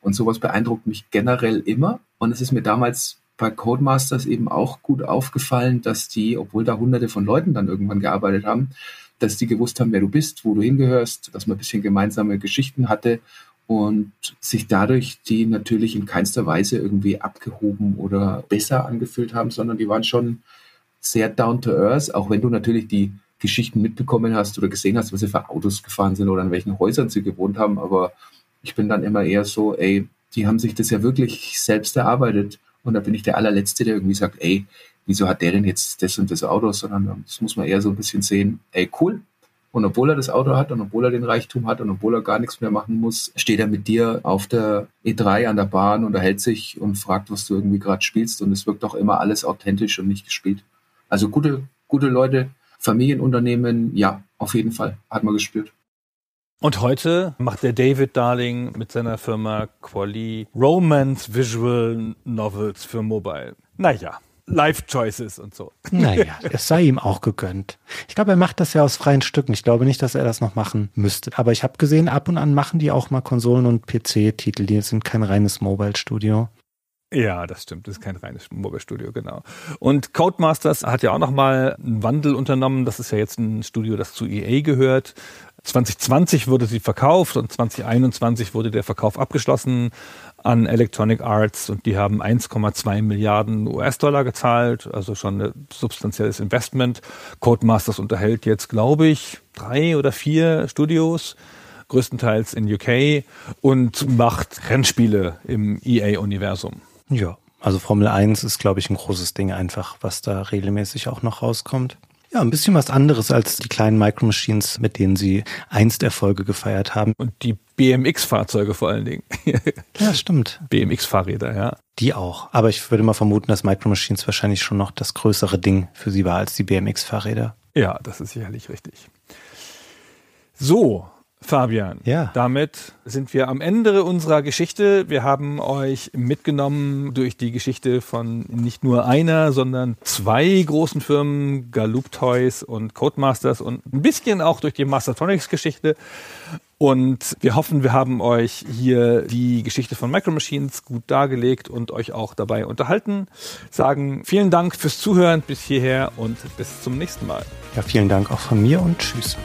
Und sowas beeindruckt mich generell immer. Und es ist mir damals bei Codemasters eben auch gut aufgefallen, dass die, obwohl da hunderte von Leuten dann irgendwann gearbeitet haben, dass die gewusst haben, wer du bist, wo du hingehörst, dass man ein bisschen gemeinsame Geschichten hatte und sich dadurch die natürlich in keinster Weise irgendwie abgehoben oder besser angefühlt haben, sondern die waren schon sehr down to earth, auch wenn du natürlich die Geschichten mitbekommen hast oder gesehen hast, was sie für Autos gefahren sind oder in welchen Häusern sie gewohnt haben. Aber ich bin dann immer eher so, ey, die haben sich das ja wirklich selbst erarbeitet. Und da bin ich der allerletzte, der irgendwie sagt, ey, wieso hat der denn jetzt das und das Auto, sondern ähm, das muss man eher so ein bisschen sehen, ey, cool. Und obwohl er das Auto hat und obwohl er den Reichtum hat und obwohl er gar nichts mehr machen muss, steht er mit dir auf der E3 an der Bahn, unterhält sich und fragt, was du irgendwie gerade spielst. Und es wirkt auch immer alles authentisch und nicht gespielt. Also gute, gute Leute, Familienunternehmen, ja, auf jeden Fall, hat man gespürt. Und heute macht der David Darling mit seiner Firma Quali Romance Visual Novels für Mobile. Naja, Life Choices und so. [LAUGHS] Naja, es sei ihm auch gegönnt. Ich glaube, er macht das ja aus freien Stücken. Ich glaube nicht, dass er das noch machen müsste. Aber ich habe gesehen, ab und an machen die auch mal Konsolen und PC-Titel. Die sind kein reines Mobile-Studio. Ja, das stimmt. Das ist kein reines Mobile-Studio, genau. Und Codemasters hat ja auch nochmal einen Wandel unternommen. Das ist ja jetzt ein Studio, das zu EA gehört. 2020 wurde sie verkauft und 2021 wurde der Verkauf abgeschlossen an Electronic Arts und die haben 1,2 Milliarden US-Dollar gezahlt, also schon ein substanzielles Investment. Codemasters unterhält jetzt, glaube ich, drei oder vier Studios größtenteils in UK und macht Rennspiele im EA-Universum. Ja, also Formel 1 ist, glaube ich, ein großes Ding einfach, was da regelmäßig auch noch rauskommt. Ja, ein bisschen was anderes als die kleinen Micro Machines, mit denen sie einst Erfolge gefeiert haben. Und die BMX-Fahrzeuge vor allen Dingen. [LAUGHS] ja, stimmt. BMX-Fahrräder, ja. Die auch. Aber ich würde mal vermuten, dass Micro Machines wahrscheinlich schon noch das größere Ding für sie war als die BMX-Fahrräder. Ja, das ist sicherlich richtig. So, Fabian. Ja. Damit sind wir am Ende unserer Geschichte. Wir haben euch mitgenommen durch die Geschichte von nicht nur einer, sondern zwei großen Firmen, Galoop Toys und Codemasters und ein bisschen auch durch die Mastertronics Geschichte. Und wir hoffen, wir haben euch hier die Geschichte von Micro Machines gut dargelegt und euch auch dabei unterhalten. Sagen vielen Dank fürs Zuhören bis hierher und bis zum nächsten Mal. Ja, vielen Dank auch von mir und tschüss.